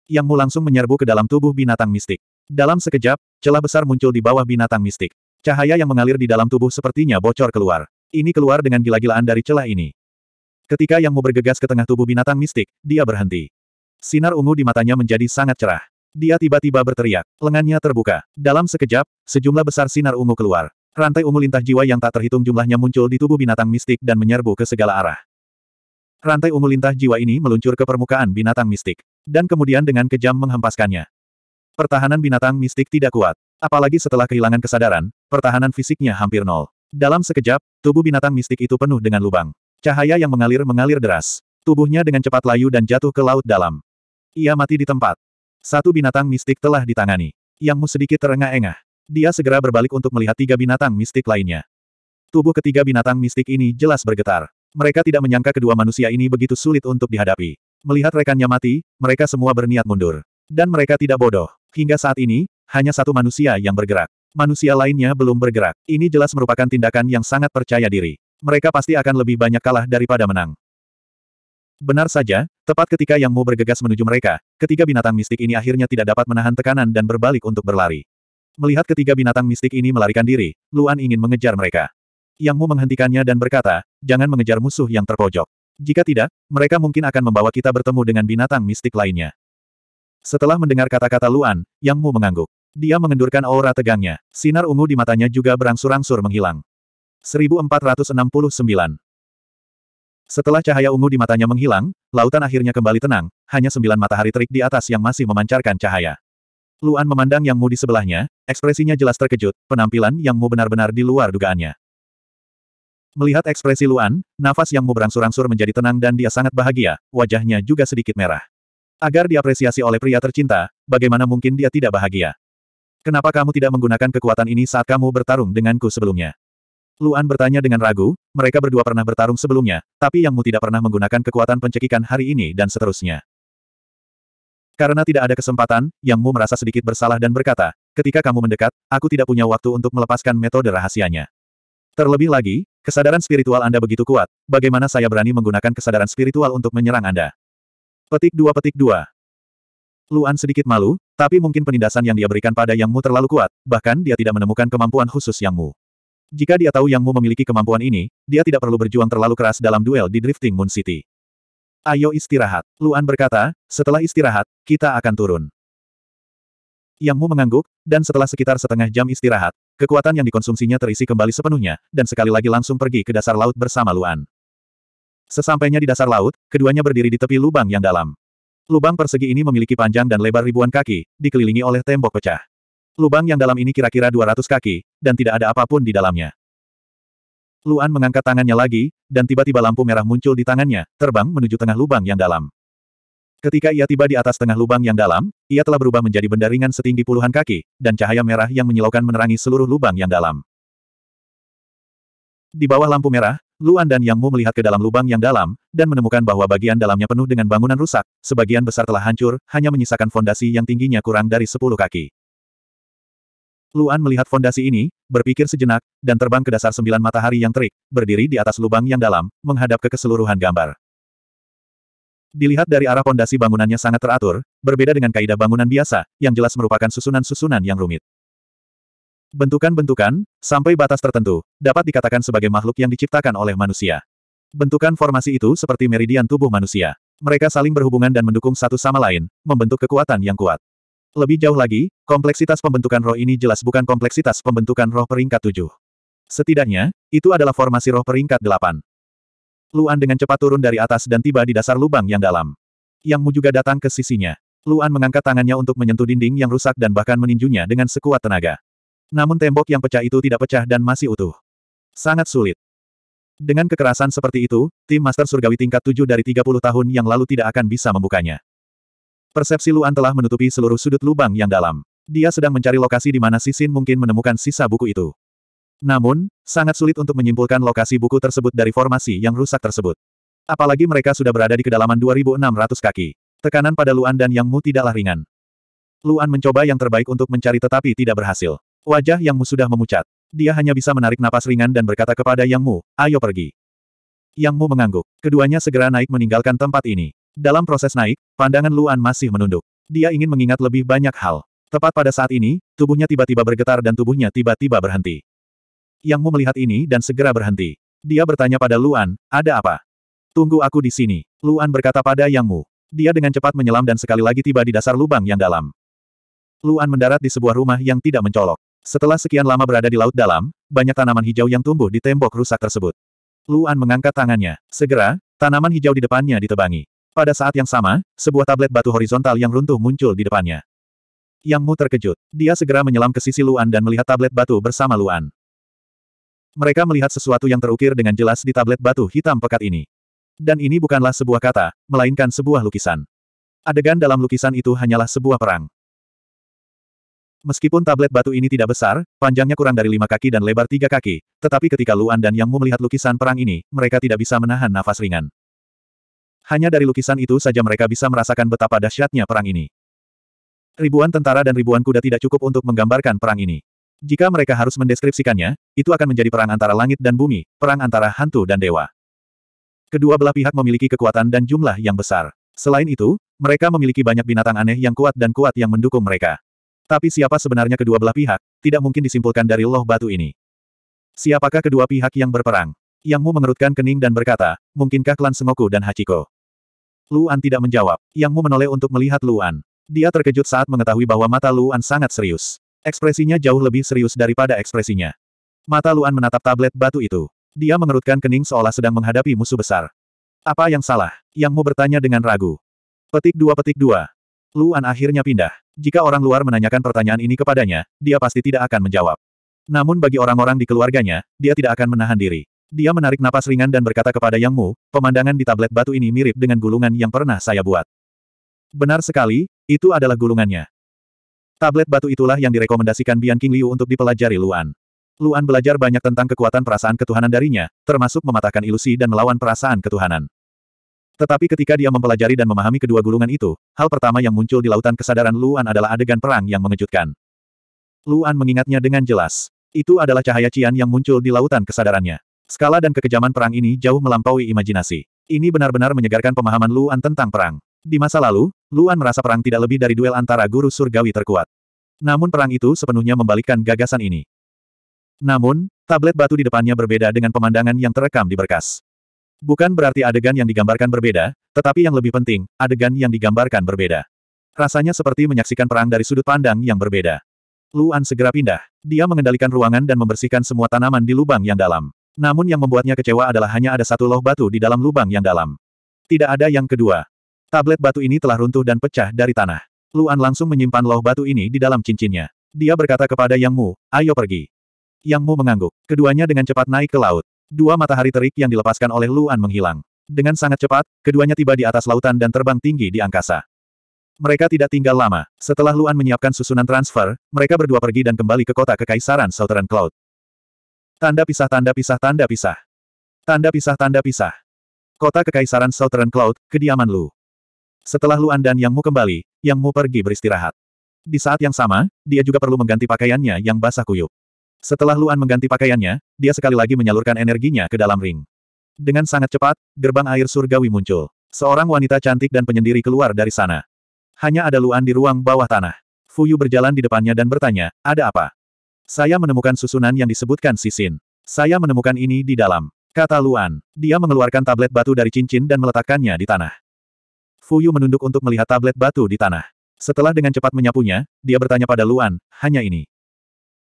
Speaker 1: Yang Mu langsung menyerbu ke dalam tubuh binatang mistik. Dalam sekejap, celah besar muncul di bawah binatang mistik. Cahaya yang mengalir di dalam tubuh sepertinya bocor keluar. Ini keluar dengan gila-gilaan dari celah ini. Ketika yang mau bergegas ke tengah tubuh binatang mistik, dia berhenti. Sinar ungu di matanya menjadi sangat cerah. Dia tiba-tiba berteriak, lengannya terbuka. Dalam sekejap, sejumlah besar sinar ungu keluar. Rantai ungu lintah jiwa yang tak terhitung jumlahnya muncul di tubuh binatang mistik dan menyerbu ke segala arah. Rantai ungu lintah jiwa ini meluncur ke permukaan binatang mistik. Dan kemudian dengan kejam menghempaskannya. Pertahanan binatang mistik tidak kuat. Apalagi setelah kehilangan kesadaran, pertahanan fisiknya hampir nol. Dalam sekejap, tubuh binatang mistik itu penuh dengan lubang. Cahaya yang mengalir-mengalir deras. Tubuhnya dengan cepat layu dan jatuh ke laut dalam. Ia mati di tempat. Satu binatang mistik telah ditangani. Yang Mu sedikit terengah-engah. Dia segera berbalik untuk melihat tiga binatang mistik lainnya. Tubuh ketiga binatang mistik ini jelas bergetar. Mereka tidak menyangka kedua manusia ini begitu sulit untuk dihadapi. Melihat rekannya mati, mereka semua berniat mundur. Dan mereka tidak bodoh. Hingga saat ini, hanya satu manusia yang bergerak. Manusia lainnya belum bergerak. Ini jelas merupakan tindakan yang sangat percaya diri. Mereka pasti akan lebih banyak kalah daripada menang. Benar saja, tepat ketika Yang Mu bergegas menuju mereka, ketiga binatang mistik ini akhirnya tidak dapat menahan tekanan dan berbalik untuk berlari. Melihat ketiga binatang mistik ini melarikan diri, Luan ingin mengejar mereka. Yang Mu menghentikannya dan berkata, jangan mengejar musuh yang terpojok. Jika tidak, mereka mungkin akan membawa kita bertemu dengan binatang mistik lainnya. Setelah mendengar kata-kata Luan, Yang Mu mengangguk. Dia mengendurkan aura tegangnya. Sinar ungu di matanya juga berangsur-angsur menghilang. 1469 Setelah cahaya ungu di matanya menghilang, lautan akhirnya kembali tenang, hanya sembilan matahari terik di atas yang masih memancarkan cahaya. Luan memandang Yang Mu di sebelahnya, ekspresinya jelas terkejut, penampilan Yang Mu benar-benar di luar dugaannya. Melihat ekspresi Luan, nafas Yang Mu berangsur-angsur menjadi tenang dan dia sangat bahagia, wajahnya juga sedikit merah. Agar diapresiasi oleh pria tercinta, bagaimana mungkin dia tidak bahagia? Kenapa kamu tidak menggunakan kekuatan ini saat kamu bertarung denganku sebelumnya? Luan bertanya dengan ragu, mereka berdua pernah bertarung sebelumnya, tapi Yang Mu tidak pernah menggunakan kekuatan pencekikan hari ini dan seterusnya. Karena tidak ada kesempatan, Yang Mu merasa sedikit bersalah dan berkata, ketika kamu mendekat, aku tidak punya waktu untuk melepaskan metode rahasianya. Terlebih lagi, kesadaran spiritual Anda begitu kuat, bagaimana saya berani menggunakan kesadaran spiritual untuk menyerang Anda? Petik 2 Petik 2 Luan sedikit malu, tapi mungkin penindasan yang dia berikan pada Yang Mu terlalu kuat, bahkan dia tidak menemukan kemampuan khusus Yang Mu. Jika dia tahu Yang Mu memiliki kemampuan ini, dia tidak perlu berjuang terlalu keras dalam duel di Drifting Moon City. Ayo istirahat, Luan berkata, setelah istirahat, kita akan turun. Yang Mu mengangguk, dan setelah sekitar setengah jam istirahat, kekuatan yang dikonsumsinya terisi kembali sepenuhnya, dan sekali lagi langsung pergi ke dasar laut bersama Luan. Sesampainya di dasar laut, keduanya berdiri di tepi lubang yang dalam. Lubang persegi ini memiliki panjang dan lebar ribuan kaki, dikelilingi oleh tembok pecah. Lubang yang dalam ini kira-kira 200 kaki, dan tidak ada apapun di dalamnya. Luan mengangkat tangannya lagi, dan tiba-tiba lampu merah muncul di tangannya, terbang menuju tengah lubang yang dalam. Ketika ia tiba di atas tengah lubang yang dalam, ia telah berubah menjadi benda ringan setinggi puluhan kaki, dan cahaya merah yang menyilaukan menerangi seluruh lubang yang dalam. Di bawah lampu merah, Luan dan Yang Mu melihat ke dalam lubang yang dalam, dan menemukan bahwa bagian dalamnya penuh dengan bangunan rusak, sebagian besar telah hancur, hanya menyisakan fondasi yang tingginya kurang dari sepuluh kaki. Luan melihat fondasi ini, berpikir sejenak, dan terbang ke dasar sembilan matahari yang terik, berdiri di atas lubang yang dalam, menghadap ke keseluruhan gambar. Dilihat dari arah fondasi bangunannya sangat teratur, berbeda dengan kaidah bangunan biasa, yang jelas merupakan susunan-susunan yang rumit. Bentukan-bentukan, sampai batas tertentu, dapat dikatakan sebagai makhluk yang diciptakan oleh manusia. Bentukan formasi itu seperti meridian tubuh manusia. Mereka saling berhubungan dan mendukung satu sama lain, membentuk kekuatan yang kuat. Lebih jauh lagi, kompleksitas pembentukan roh ini jelas bukan kompleksitas pembentukan roh peringkat tujuh. Setidaknya, itu adalah formasi roh peringkat delapan. Luan dengan cepat turun dari atas dan tiba di dasar lubang yang dalam. Yang Mu juga datang ke sisinya. Luan mengangkat tangannya untuk menyentuh dinding yang rusak dan bahkan meninjunya dengan sekuat tenaga. Namun tembok yang pecah itu tidak pecah dan masih utuh. Sangat sulit. Dengan kekerasan seperti itu, tim Master Surgawi tingkat 7 dari 30 tahun yang lalu tidak akan bisa membukanya. Persepsi Luan telah menutupi seluruh sudut lubang yang dalam. Dia sedang mencari lokasi di mana Sisin mungkin menemukan sisa buku itu. Namun, sangat sulit untuk menyimpulkan lokasi buku tersebut dari formasi yang rusak tersebut. Apalagi mereka sudah berada di kedalaman 2600 kaki. Tekanan pada Luan dan Yang Mu tidaklah ringan. Luan mencoba yang terbaik untuk mencari tetapi tidak berhasil. Wajah Yang Mu sudah memucat. Dia hanya bisa menarik napas ringan dan berkata kepada Yang Mu, ayo pergi. Yang Mu mengangguk. Keduanya segera naik meninggalkan tempat ini. Dalam proses naik, pandangan Luan masih menunduk. Dia ingin mengingat lebih banyak hal. Tepat pada saat ini, tubuhnya tiba-tiba bergetar dan tubuhnya tiba-tiba berhenti. Yang Mu melihat ini dan segera berhenti. Dia bertanya pada Luan, ada apa? Tunggu aku di sini. Luan berkata pada Yang Mu. Dia dengan cepat menyelam dan sekali lagi tiba di dasar lubang yang dalam. Luan mendarat di sebuah rumah yang tidak mencolok. Setelah sekian lama berada di laut dalam, banyak tanaman hijau yang tumbuh di tembok rusak tersebut. Luan mengangkat tangannya. Segera, tanaman hijau di depannya ditebangi. Pada saat yang sama, sebuah tablet batu horizontal yang runtuh muncul di depannya. Yang Mu terkejut. Dia segera menyelam ke sisi Luan dan melihat tablet batu bersama Luan. Mereka melihat sesuatu yang terukir dengan jelas di tablet batu hitam pekat ini. Dan ini bukanlah sebuah kata, melainkan sebuah lukisan. Adegan dalam lukisan itu hanyalah sebuah perang. Meskipun tablet batu ini tidak besar, panjangnya kurang dari lima kaki dan lebar tiga kaki, tetapi ketika Luan dan Yang Mu melihat lukisan perang ini, mereka tidak bisa menahan nafas ringan. Hanya dari lukisan itu saja mereka bisa merasakan betapa dahsyatnya perang ini. Ribuan tentara dan ribuan kuda tidak cukup untuk menggambarkan perang ini. Jika mereka harus mendeskripsikannya, itu akan menjadi perang antara langit dan bumi, perang antara hantu dan dewa. Kedua belah pihak memiliki kekuatan dan jumlah yang besar. Selain itu, mereka memiliki banyak binatang aneh yang kuat dan kuat yang mendukung mereka. Tapi siapa sebenarnya kedua belah pihak, tidak mungkin disimpulkan dari loh batu ini. Siapakah kedua pihak yang berperang? Yang Mu mengerutkan kening dan berkata, mungkinkah klan Semoku dan Hachiko? Luan tidak menjawab. Yang Mu menoleh untuk melihat Luan. Dia terkejut saat mengetahui bahwa mata Luan sangat serius. Ekspresinya jauh lebih serius daripada ekspresinya. Mata Luan menatap tablet batu itu. Dia mengerutkan kening seolah sedang menghadapi musuh besar. Apa yang salah? Yang Mu bertanya dengan ragu. Petik dua petik dua. Luan akhirnya pindah. Jika orang luar menanyakan pertanyaan ini kepadanya, dia pasti tidak akan menjawab. Namun bagi orang-orang di keluarganya, dia tidak akan menahan diri. Dia menarik napas ringan dan berkata kepada Yang Mu, pemandangan di tablet batu ini mirip dengan gulungan yang pernah saya buat. Benar sekali, itu adalah gulungannya. Tablet batu itulah yang direkomendasikan Bian King Liu untuk dipelajari Luan. Luan belajar banyak tentang kekuatan perasaan ketuhanan darinya, termasuk mematahkan ilusi dan melawan perasaan ketuhanan. Tetapi ketika dia mempelajari dan memahami kedua gulungan itu, hal pertama yang muncul di lautan kesadaran Luan adalah adegan perang yang mengejutkan. Luan mengingatnya dengan jelas. Itu adalah cahaya Cian yang muncul di lautan kesadarannya. Skala dan kekejaman perang ini jauh melampaui imajinasi. Ini benar-benar menyegarkan pemahaman Luan tentang perang. Di masa lalu, Luan merasa perang tidak lebih dari duel antara guru surgawi terkuat. Namun perang itu sepenuhnya membalikkan gagasan ini. Namun, tablet batu di depannya berbeda dengan pemandangan yang terekam di berkas. Bukan berarti adegan yang digambarkan berbeda, tetapi yang lebih penting, adegan yang digambarkan berbeda. Rasanya seperti menyaksikan perang dari sudut pandang yang berbeda. Luan segera pindah. Dia mengendalikan ruangan dan membersihkan semua tanaman di lubang yang dalam. Namun yang membuatnya kecewa adalah hanya ada satu loh batu di dalam lubang yang dalam. Tidak ada yang kedua. Tablet batu ini telah runtuh dan pecah dari tanah. Luan langsung menyimpan loh batu ini di dalam cincinnya. Dia berkata kepada Yang Mu, ayo pergi. Yang Mu mengangguk. Keduanya dengan cepat naik ke laut. Dua matahari terik yang dilepaskan oleh Luan menghilang. Dengan sangat cepat, keduanya tiba di atas lautan dan terbang tinggi di angkasa. Mereka tidak tinggal lama. Setelah Luan menyiapkan susunan transfer, mereka berdua pergi dan kembali ke kota kekaisaran Southern Cloud. Tanda pisah tanda pisah tanda pisah. Tanda pisah tanda pisah. Kota kekaisaran Southern Cloud, kediaman Lu. Setelah Luan dan Yang Mu kembali, Yang Mu pergi beristirahat. Di saat yang sama, dia juga perlu mengganti pakaiannya yang basah kuyup. Setelah Luan mengganti pakaiannya, dia sekali lagi menyalurkan energinya ke dalam ring. Dengan sangat cepat, gerbang air surgawi muncul. Seorang wanita cantik dan penyendiri keluar dari sana. Hanya ada Luan di ruang bawah tanah. Fuyu berjalan di depannya dan bertanya, ada apa? Saya menemukan susunan yang disebutkan sisin. Saya menemukan ini di dalam. Kata Luan. Dia mengeluarkan tablet batu dari cincin dan meletakkannya di tanah. Fuyu menunduk untuk melihat tablet batu di tanah. Setelah dengan cepat menyapunya, dia bertanya pada Luan, hanya ini.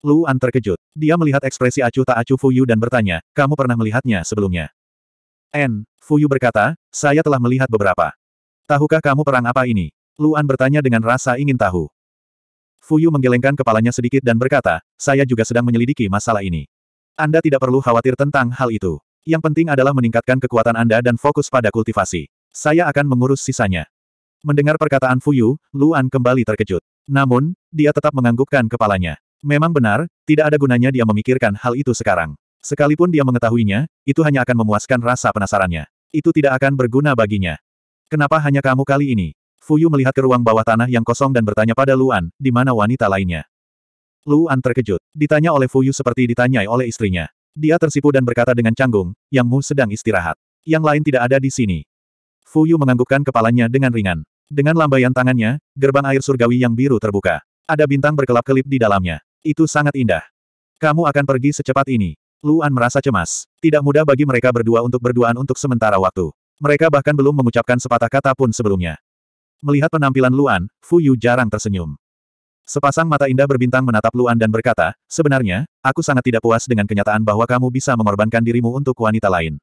Speaker 1: Luan terkejut. Dia melihat ekspresi acuh tak acuh Fuyu dan bertanya, kamu pernah melihatnya sebelumnya? N. Fuyu berkata, saya telah melihat beberapa. Tahukah kamu perang apa ini? Luan bertanya dengan rasa ingin tahu. Fuyu menggelengkan kepalanya sedikit dan berkata, saya juga sedang menyelidiki masalah ini. Anda tidak perlu khawatir tentang hal itu. Yang penting adalah meningkatkan kekuatan Anda dan fokus pada kultivasi. Saya akan mengurus sisanya. Mendengar perkataan Fuyu, Luan kembali terkejut. Namun, dia tetap menganggukkan kepalanya. Memang benar, tidak ada gunanya dia memikirkan hal itu sekarang. Sekalipun dia mengetahuinya, itu hanya akan memuaskan rasa penasarannya. Itu tidak akan berguna baginya. Kenapa hanya kamu kali ini? Fuyu melihat ke ruang bawah tanah yang kosong dan bertanya pada Luan, di mana wanita lainnya. Luan terkejut. Ditanya oleh Fuyu seperti ditanyai oleh istrinya. Dia tersipu dan berkata dengan canggung, Yang Mu sedang istirahat. Yang lain tidak ada di sini. Fuyu menganggukkan kepalanya dengan ringan. Dengan lambaian tangannya, gerbang air surgawi yang biru terbuka. Ada bintang berkelap-kelip di dalamnya. Itu sangat indah. Kamu akan pergi secepat ini. Luan merasa cemas. Tidak mudah bagi mereka berdua untuk berduaan untuk sementara waktu. Mereka bahkan belum mengucapkan sepatah kata pun sebelumnya. Melihat penampilan Luan, Fu Yu jarang tersenyum. Sepasang mata indah berbintang menatap Luan dan berkata, sebenarnya, aku sangat tidak puas dengan kenyataan bahwa kamu bisa mengorbankan dirimu untuk wanita lain.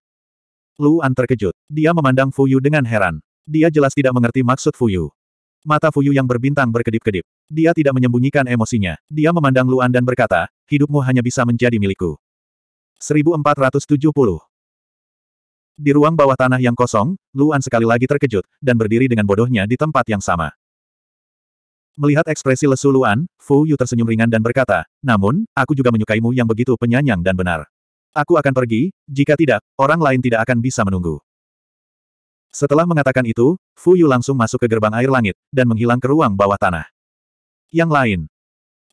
Speaker 1: Luan terkejut. Dia memandang Fu Yu dengan heran. Dia jelas tidak mengerti maksud Fu Yu. Mata Fuyu yang berbintang berkedip-kedip. Dia tidak menyembunyikan emosinya. Dia memandang Luan dan berkata, hidupmu hanya bisa menjadi milikku. 1470 Di ruang bawah tanah yang kosong, Luan sekali lagi terkejut, dan berdiri dengan bodohnya di tempat yang sama. Melihat ekspresi lesu Luan, Fu Yu tersenyum ringan dan berkata, namun, aku juga menyukaimu yang begitu penyanyang dan benar. Aku akan pergi, jika tidak, orang lain tidak akan bisa menunggu. Setelah mengatakan itu, Fu Yu langsung masuk ke gerbang air langit, dan menghilang ke ruang bawah tanah. Yang lain.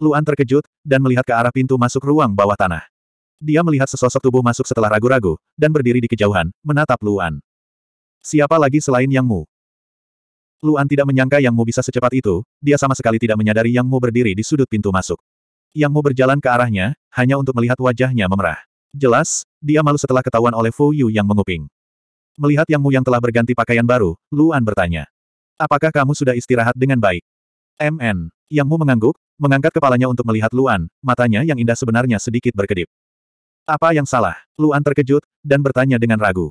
Speaker 1: Luan terkejut, dan melihat ke arah pintu masuk ruang bawah tanah. Dia melihat sesosok tubuh masuk setelah ragu-ragu, dan berdiri di kejauhan, menatap Luan. Siapa lagi selain Yang Mu? Luan tidak menyangka Yang Mu bisa secepat itu, dia sama sekali tidak menyadari Yang Mu berdiri di sudut pintu masuk. Yang Mu berjalan ke arahnya, hanya untuk melihat wajahnya memerah. Jelas, dia malu setelah ketahuan oleh Fu Yu yang menguping. Melihat Yang Mu yang telah berganti pakaian baru, Luan bertanya. Apakah kamu sudah istirahat dengan baik? MN. Yang Mu mengangguk, mengangkat kepalanya untuk melihat Luan, matanya yang indah sebenarnya sedikit berkedip. Apa yang salah? Luan terkejut, dan bertanya dengan ragu.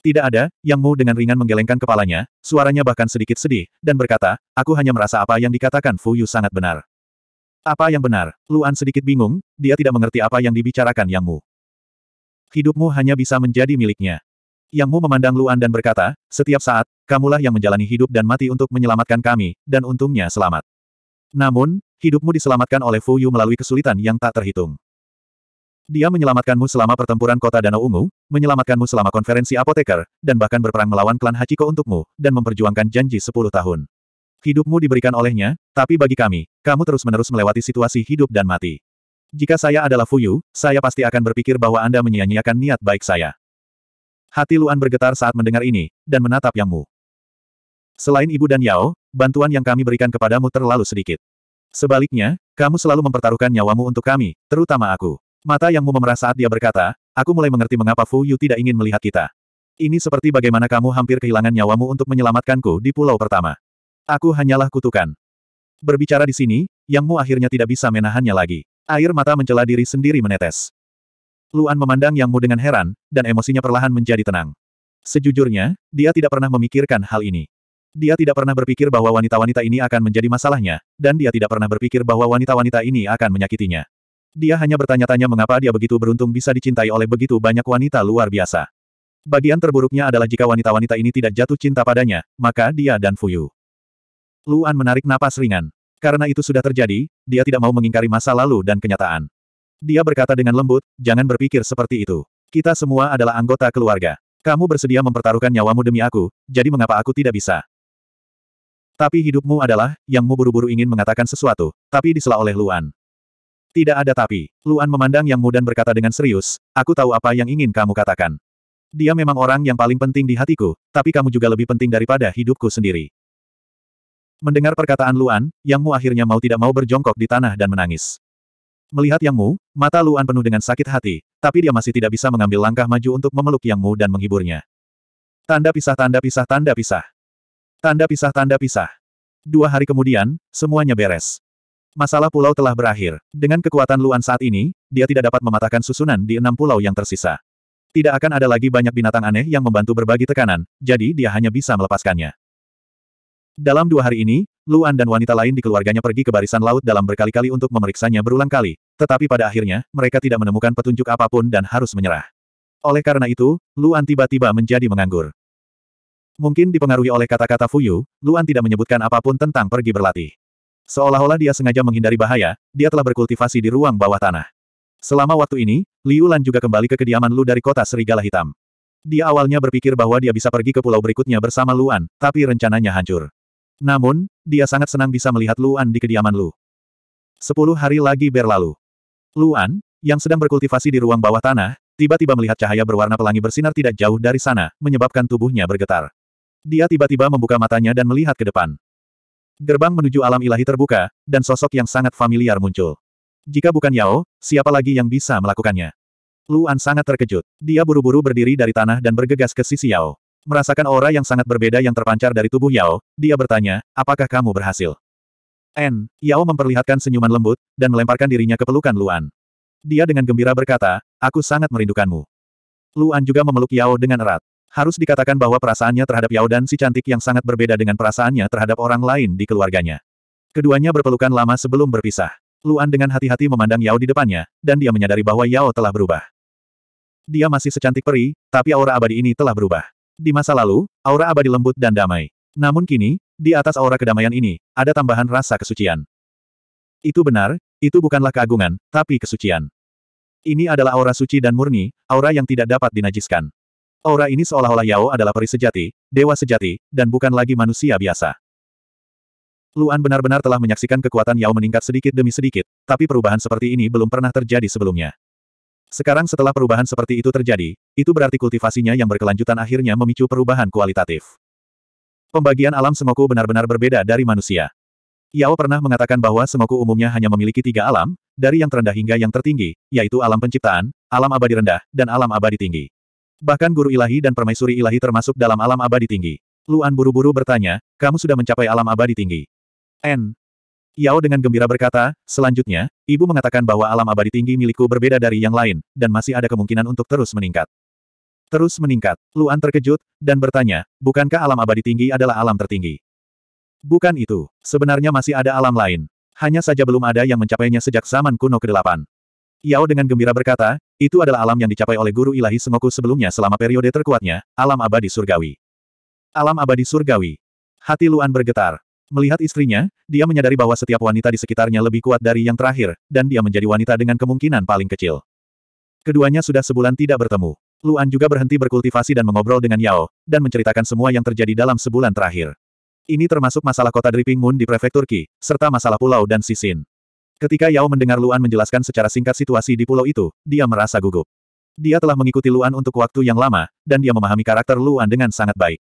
Speaker 1: Tidak ada, Yang Mu dengan ringan menggelengkan kepalanya, suaranya bahkan sedikit sedih, dan berkata, aku hanya merasa apa yang dikatakan Fu Yu sangat benar. Apa yang benar? Luan sedikit bingung, dia tidak mengerti apa yang dibicarakan Yang Mu. Hidupmu hanya bisa menjadi miliknya. Yang Mu memandang Luan dan berkata, setiap saat, kamulah yang menjalani hidup dan mati untuk menyelamatkan kami, dan untungnya selamat. Namun, hidupmu diselamatkan oleh Fu Yu melalui kesulitan yang tak terhitung. Dia menyelamatkanmu selama pertempuran kota Danau Ungu, menyelamatkanmu selama konferensi apoteker, dan bahkan berperang melawan klan Hachiko untukmu, dan memperjuangkan janji 10 tahun. Hidupmu diberikan olehnya, tapi bagi kami, kamu terus-menerus melewati situasi hidup dan mati. Jika saya adalah Fuyu, saya pasti akan berpikir bahwa Anda menyia-nyiakan niat baik saya. Hati Luan bergetar saat mendengar ini, dan menatap Yang Mu. Selain ibu dan Yao, bantuan yang kami berikan kepadamu terlalu sedikit. Sebaliknya, kamu selalu mempertaruhkan nyawamu untuk kami, terutama aku. Mata Yang Mu memerah saat dia berkata, aku mulai mengerti mengapa Fu Yu tidak ingin melihat kita. Ini seperti bagaimana kamu hampir kehilangan nyawamu untuk menyelamatkanku di pulau pertama. Aku hanyalah kutukan. Berbicara di sini, Yang Mu akhirnya tidak bisa menahannya lagi. Air mata mencela diri sendiri menetes. Luan memandang Yang Mu dengan heran, dan emosinya perlahan menjadi tenang. Sejujurnya, dia tidak pernah memikirkan hal ini. Dia tidak pernah berpikir bahwa wanita-wanita ini akan menjadi masalahnya, dan dia tidak pernah berpikir bahwa wanita-wanita ini akan menyakitinya. Dia hanya bertanya-tanya mengapa dia begitu beruntung bisa dicintai oleh begitu banyak wanita luar biasa. Bagian terburuknya adalah jika wanita-wanita ini tidak jatuh cinta padanya, maka dia dan Fuyu. Luan menarik napas ringan. Karena itu sudah terjadi, dia tidak mau mengingkari masa lalu dan kenyataan. Dia berkata dengan lembut, jangan berpikir seperti itu. Kita semua adalah anggota keluarga. Kamu bersedia mempertaruhkan nyawamu demi aku, jadi mengapa aku tidak bisa? Tapi hidupmu adalah, yangmu buru-buru ingin mengatakan sesuatu, tapi disela oleh Luan. Tidak ada tapi. Luan memandang yangmu dan berkata dengan serius, aku tahu apa yang ingin kamu katakan. Dia memang orang yang paling penting di hatiku, tapi kamu juga lebih penting daripada hidupku sendiri. Mendengar perkataan Luan, Yang Mu akhirnya mau tidak mau berjongkok di tanah dan menangis. Melihat Yang Mu, mata Luan penuh dengan sakit hati, tapi dia masih tidak bisa mengambil langkah maju untuk memeluk Yang Mu dan menghiburnya. Tanda pisah tanda pisah tanda pisah. Tanda pisah tanda pisah. Dua hari kemudian, semuanya beres. Masalah pulau telah berakhir. Dengan kekuatan Luan saat ini, dia tidak dapat mematahkan susunan di enam pulau yang tersisa. Tidak akan ada lagi banyak binatang aneh yang membantu berbagi tekanan, jadi dia hanya bisa melepaskannya. Dalam dua hari ini, Luan dan wanita lain di keluarganya pergi ke barisan laut dalam berkali-kali untuk memeriksanya berulang kali, tetapi pada akhirnya, mereka tidak menemukan petunjuk apapun dan harus menyerah. Oleh karena itu, Luan tiba-tiba menjadi menganggur. Mungkin dipengaruhi oleh kata-kata Fuyu, Luan tidak menyebutkan apapun tentang pergi berlatih. Seolah-olah dia sengaja menghindari bahaya, dia telah berkultivasi di ruang bawah tanah. Selama waktu ini, Liu Lan juga kembali ke kediaman Lu dari kota Serigala Hitam. Dia awalnya berpikir bahwa dia bisa pergi ke pulau berikutnya bersama Luan, tapi rencananya hancur. Namun, dia sangat senang bisa melihat Luan di kediaman Lu. Sepuluh hari lagi berlalu. Luan, yang sedang berkultivasi di ruang bawah tanah, tiba-tiba melihat cahaya berwarna pelangi bersinar tidak jauh dari sana, menyebabkan tubuhnya bergetar. Dia tiba-tiba membuka matanya dan melihat ke depan. Gerbang menuju alam ilahi terbuka, dan sosok yang sangat familiar muncul. Jika bukan Yao, siapa lagi yang bisa melakukannya? Luan sangat terkejut. Dia buru-buru berdiri dari tanah dan bergegas ke sisi Yao. Merasakan aura yang sangat berbeda yang terpancar dari tubuh Yao, dia bertanya, apakah kamu berhasil? N. Yao memperlihatkan senyuman lembut, dan melemparkan dirinya ke pelukan Luan. Dia dengan gembira berkata, aku sangat merindukanmu. Luan juga memeluk Yao dengan erat. Harus dikatakan bahwa perasaannya terhadap Yao dan si cantik yang sangat berbeda dengan perasaannya terhadap orang lain di keluarganya. Keduanya berpelukan lama sebelum berpisah. Luan dengan hati-hati memandang Yao di depannya, dan dia menyadari bahwa Yao telah berubah. Dia masih secantik peri, tapi aura abadi ini telah berubah. Di masa lalu, aura abadi lembut dan damai. Namun kini, di atas aura kedamaian ini, ada tambahan rasa kesucian. Itu benar, itu bukanlah keagungan, tapi kesucian. Ini adalah aura suci dan murni, aura yang tidak dapat dinajiskan. Aura ini seolah-olah Yao adalah peri sejati, dewa sejati, dan bukan lagi manusia biasa. Luan benar-benar telah menyaksikan kekuatan Yao meningkat sedikit demi sedikit, tapi perubahan seperti ini belum pernah terjadi sebelumnya. Sekarang setelah perubahan seperti itu terjadi, itu berarti kultivasinya yang berkelanjutan akhirnya memicu perubahan kualitatif. Pembagian alam Semoku benar-benar berbeda dari manusia. Yao pernah mengatakan bahwa Semoku umumnya hanya memiliki tiga alam, dari yang terendah hingga yang tertinggi, yaitu alam penciptaan, alam abadi rendah, dan alam abadi tinggi. Bahkan guru ilahi dan permaisuri ilahi termasuk dalam alam abadi tinggi. Luan buru-buru bertanya, kamu sudah mencapai alam abadi tinggi. N, Yao dengan gembira berkata, selanjutnya, ibu mengatakan bahwa alam abadi tinggi milikku berbeda dari yang lain, dan masih ada kemungkinan untuk terus meningkat. Terus meningkat, Luan terkejut, dan bertanya, bukankah alam abadi tinggi adalah alam tertinggi? Bukan itu, sebenarnya masih ada alam lain. Hanya saja belum ada yang mencapainya sejak zaman kuno ke-8. Yao dengan gembira berkata, itu adalah alam yang dicapai oleh guru ilahi Sengoku sebelumnya selama periode terkuatnya, alam abadi surgawi. Alam abadi surgawi. Hati Luan bergetar. Melihat istrinya, dia menyadari bahwa setiap wanita di sekitarnya lebih kuat dari yang terakhir, dan dia menjadi wanita dengan kemungkinan paling kecil. Keduanya sudah sebulan tidak bertemu. Luan juga berhenti berkultivasi dan mengobrol dengan Yao, dan menceritakan semua yang terjadi dalam sebulan terakhir. Ini termasuk masalah kota Dripping Moon di prefektur Qi, serta masalah pulau dan Sisin. Ketika Yao mendengar Luan menjelaskan secara singkat situasi di pulau itu, dia merasa gugup. Dia telah mengikuti Luan untuk waktu yang lama, dan dia memahami karakter Luan dengan sangat baik.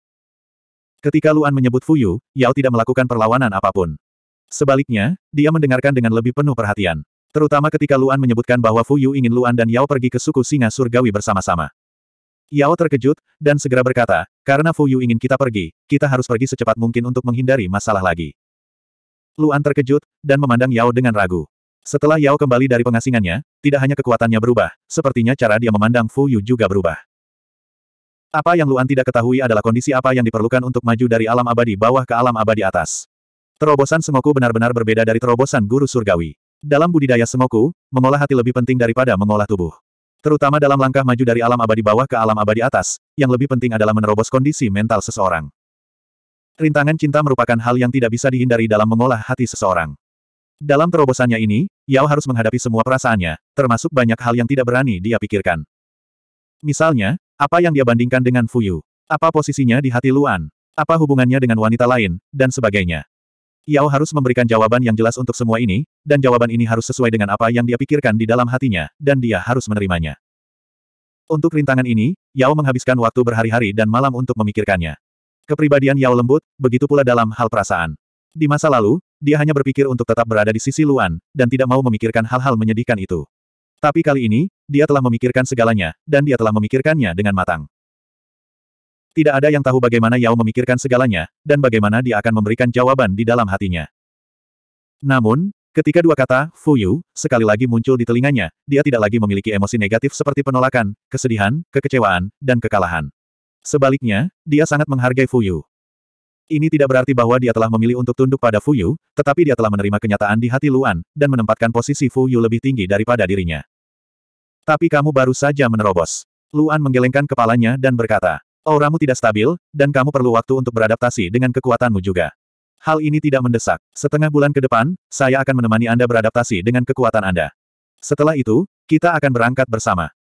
Speaker 1: Ketika Luan menyebut Fuyu, Yao tidak melakukan perlawanan apapun. Sebaliknya, dia mendengarkan dengan lebih penuh perhatian. Terutama ketika Luan menyebutkan bahwa Fuyu ingin Luan dan Yao pergi ke suku singa surgawi bersama-sama. Yao terkejut, dan segera berkata, karena Fuyu ingin kita pergi, kita harus pergi secepat mungkin untuk menghindari masalah lagi. Luan terkejut, dan memandang Yao dengan ragu. Setelah Yao kembali dari pengasingannya, tidak hanya kekuatannya berubah, sepertinya cara dia memandang Fuyu juga berubah. Apa yang Luan tidak ketahui adalah kondisi apa yang diperlukan untuk maju dari alam abadi bawah ke alam abadi atas. Terobosan semoku benar-benar berbeda dari terobosan guru surgawi. Dalam budidaya semoku, mengolah hati lebih penting daripada mengolah tubuh. Terutama dalam langkah maju dari alam abadi bawah ke alam abadi atas, yang lebih penting adalah menerobos kondisi mental seseorang. Rintangan cinta merupakan hal yang tidak bisa dihindari dalam mengolah hati seseorang. Dalam terobosannya ini, Yao harus menghadapi semua perasaannya, termasuk banyak hal yang tidak berani dia pikirkan. Misalnya, apa yang dia bandingkan dengan Fuyu? Apa posisinya di hati Luan? Apa hubungannya dengan wanita lain, dan sebagainya? Yao harus memberikan jawaban yang jelas untuk semua ini, dan jawaban ini harus sesuai dengan apa yang dia pikirkan di dalam hatinya, dan dia harus menerimanya. Untuk rintangan ini, Yao menghabiskan waktu berhari-hari dan malam untuk memikirkannya. Kepribadian Yao lembut, begitu pula dalam hal perasaan. Di masa lalu, dia hanya berpikir untuk tetap berada di sisi Luan, dan tidak mau memikirkan hal-hal menyedihkan itu. Tapi kali ini, dia telah memikirkan segalanya, dan dia telah memikirkannya dengan matang. Tidak ada yang tahu bagaimana Yao memikirkan segalanya, dan bagaimana dia akan memberikan jawaban di dalam hatinya. Namun, ketika dua kata, Fu Yu sekali lagi muncul di telinganya, dia tidak lagi memiliki emosi negatif seperti penolakan, kesedihan, kekecewaan, dan kekalahan. Sebaliknya, dia sangat menghargai Fu Yu. Ini tidak berarti bahwa dia telah memilih untuk tunduk pada Fu Yu, tetapi dia telah menerima kenyataan di hati Luan, dan menempatkan posisi Fu Yu lebih tinggi daripada dirinya. Tapi kamu baru saja menerobos. Luan menggelengkan kepalanya dan berkata, Auramu tidak stabil, dan kamu perlu waktu untuk beradaptasi dengan kekuatanmu juga. Hal ini tidak mendesak. Setengah bulan ke depan, saya akan menemani Anda beradaptasi dengan kekuatan Anda. Setelah itu, kita akan berangkat bersama.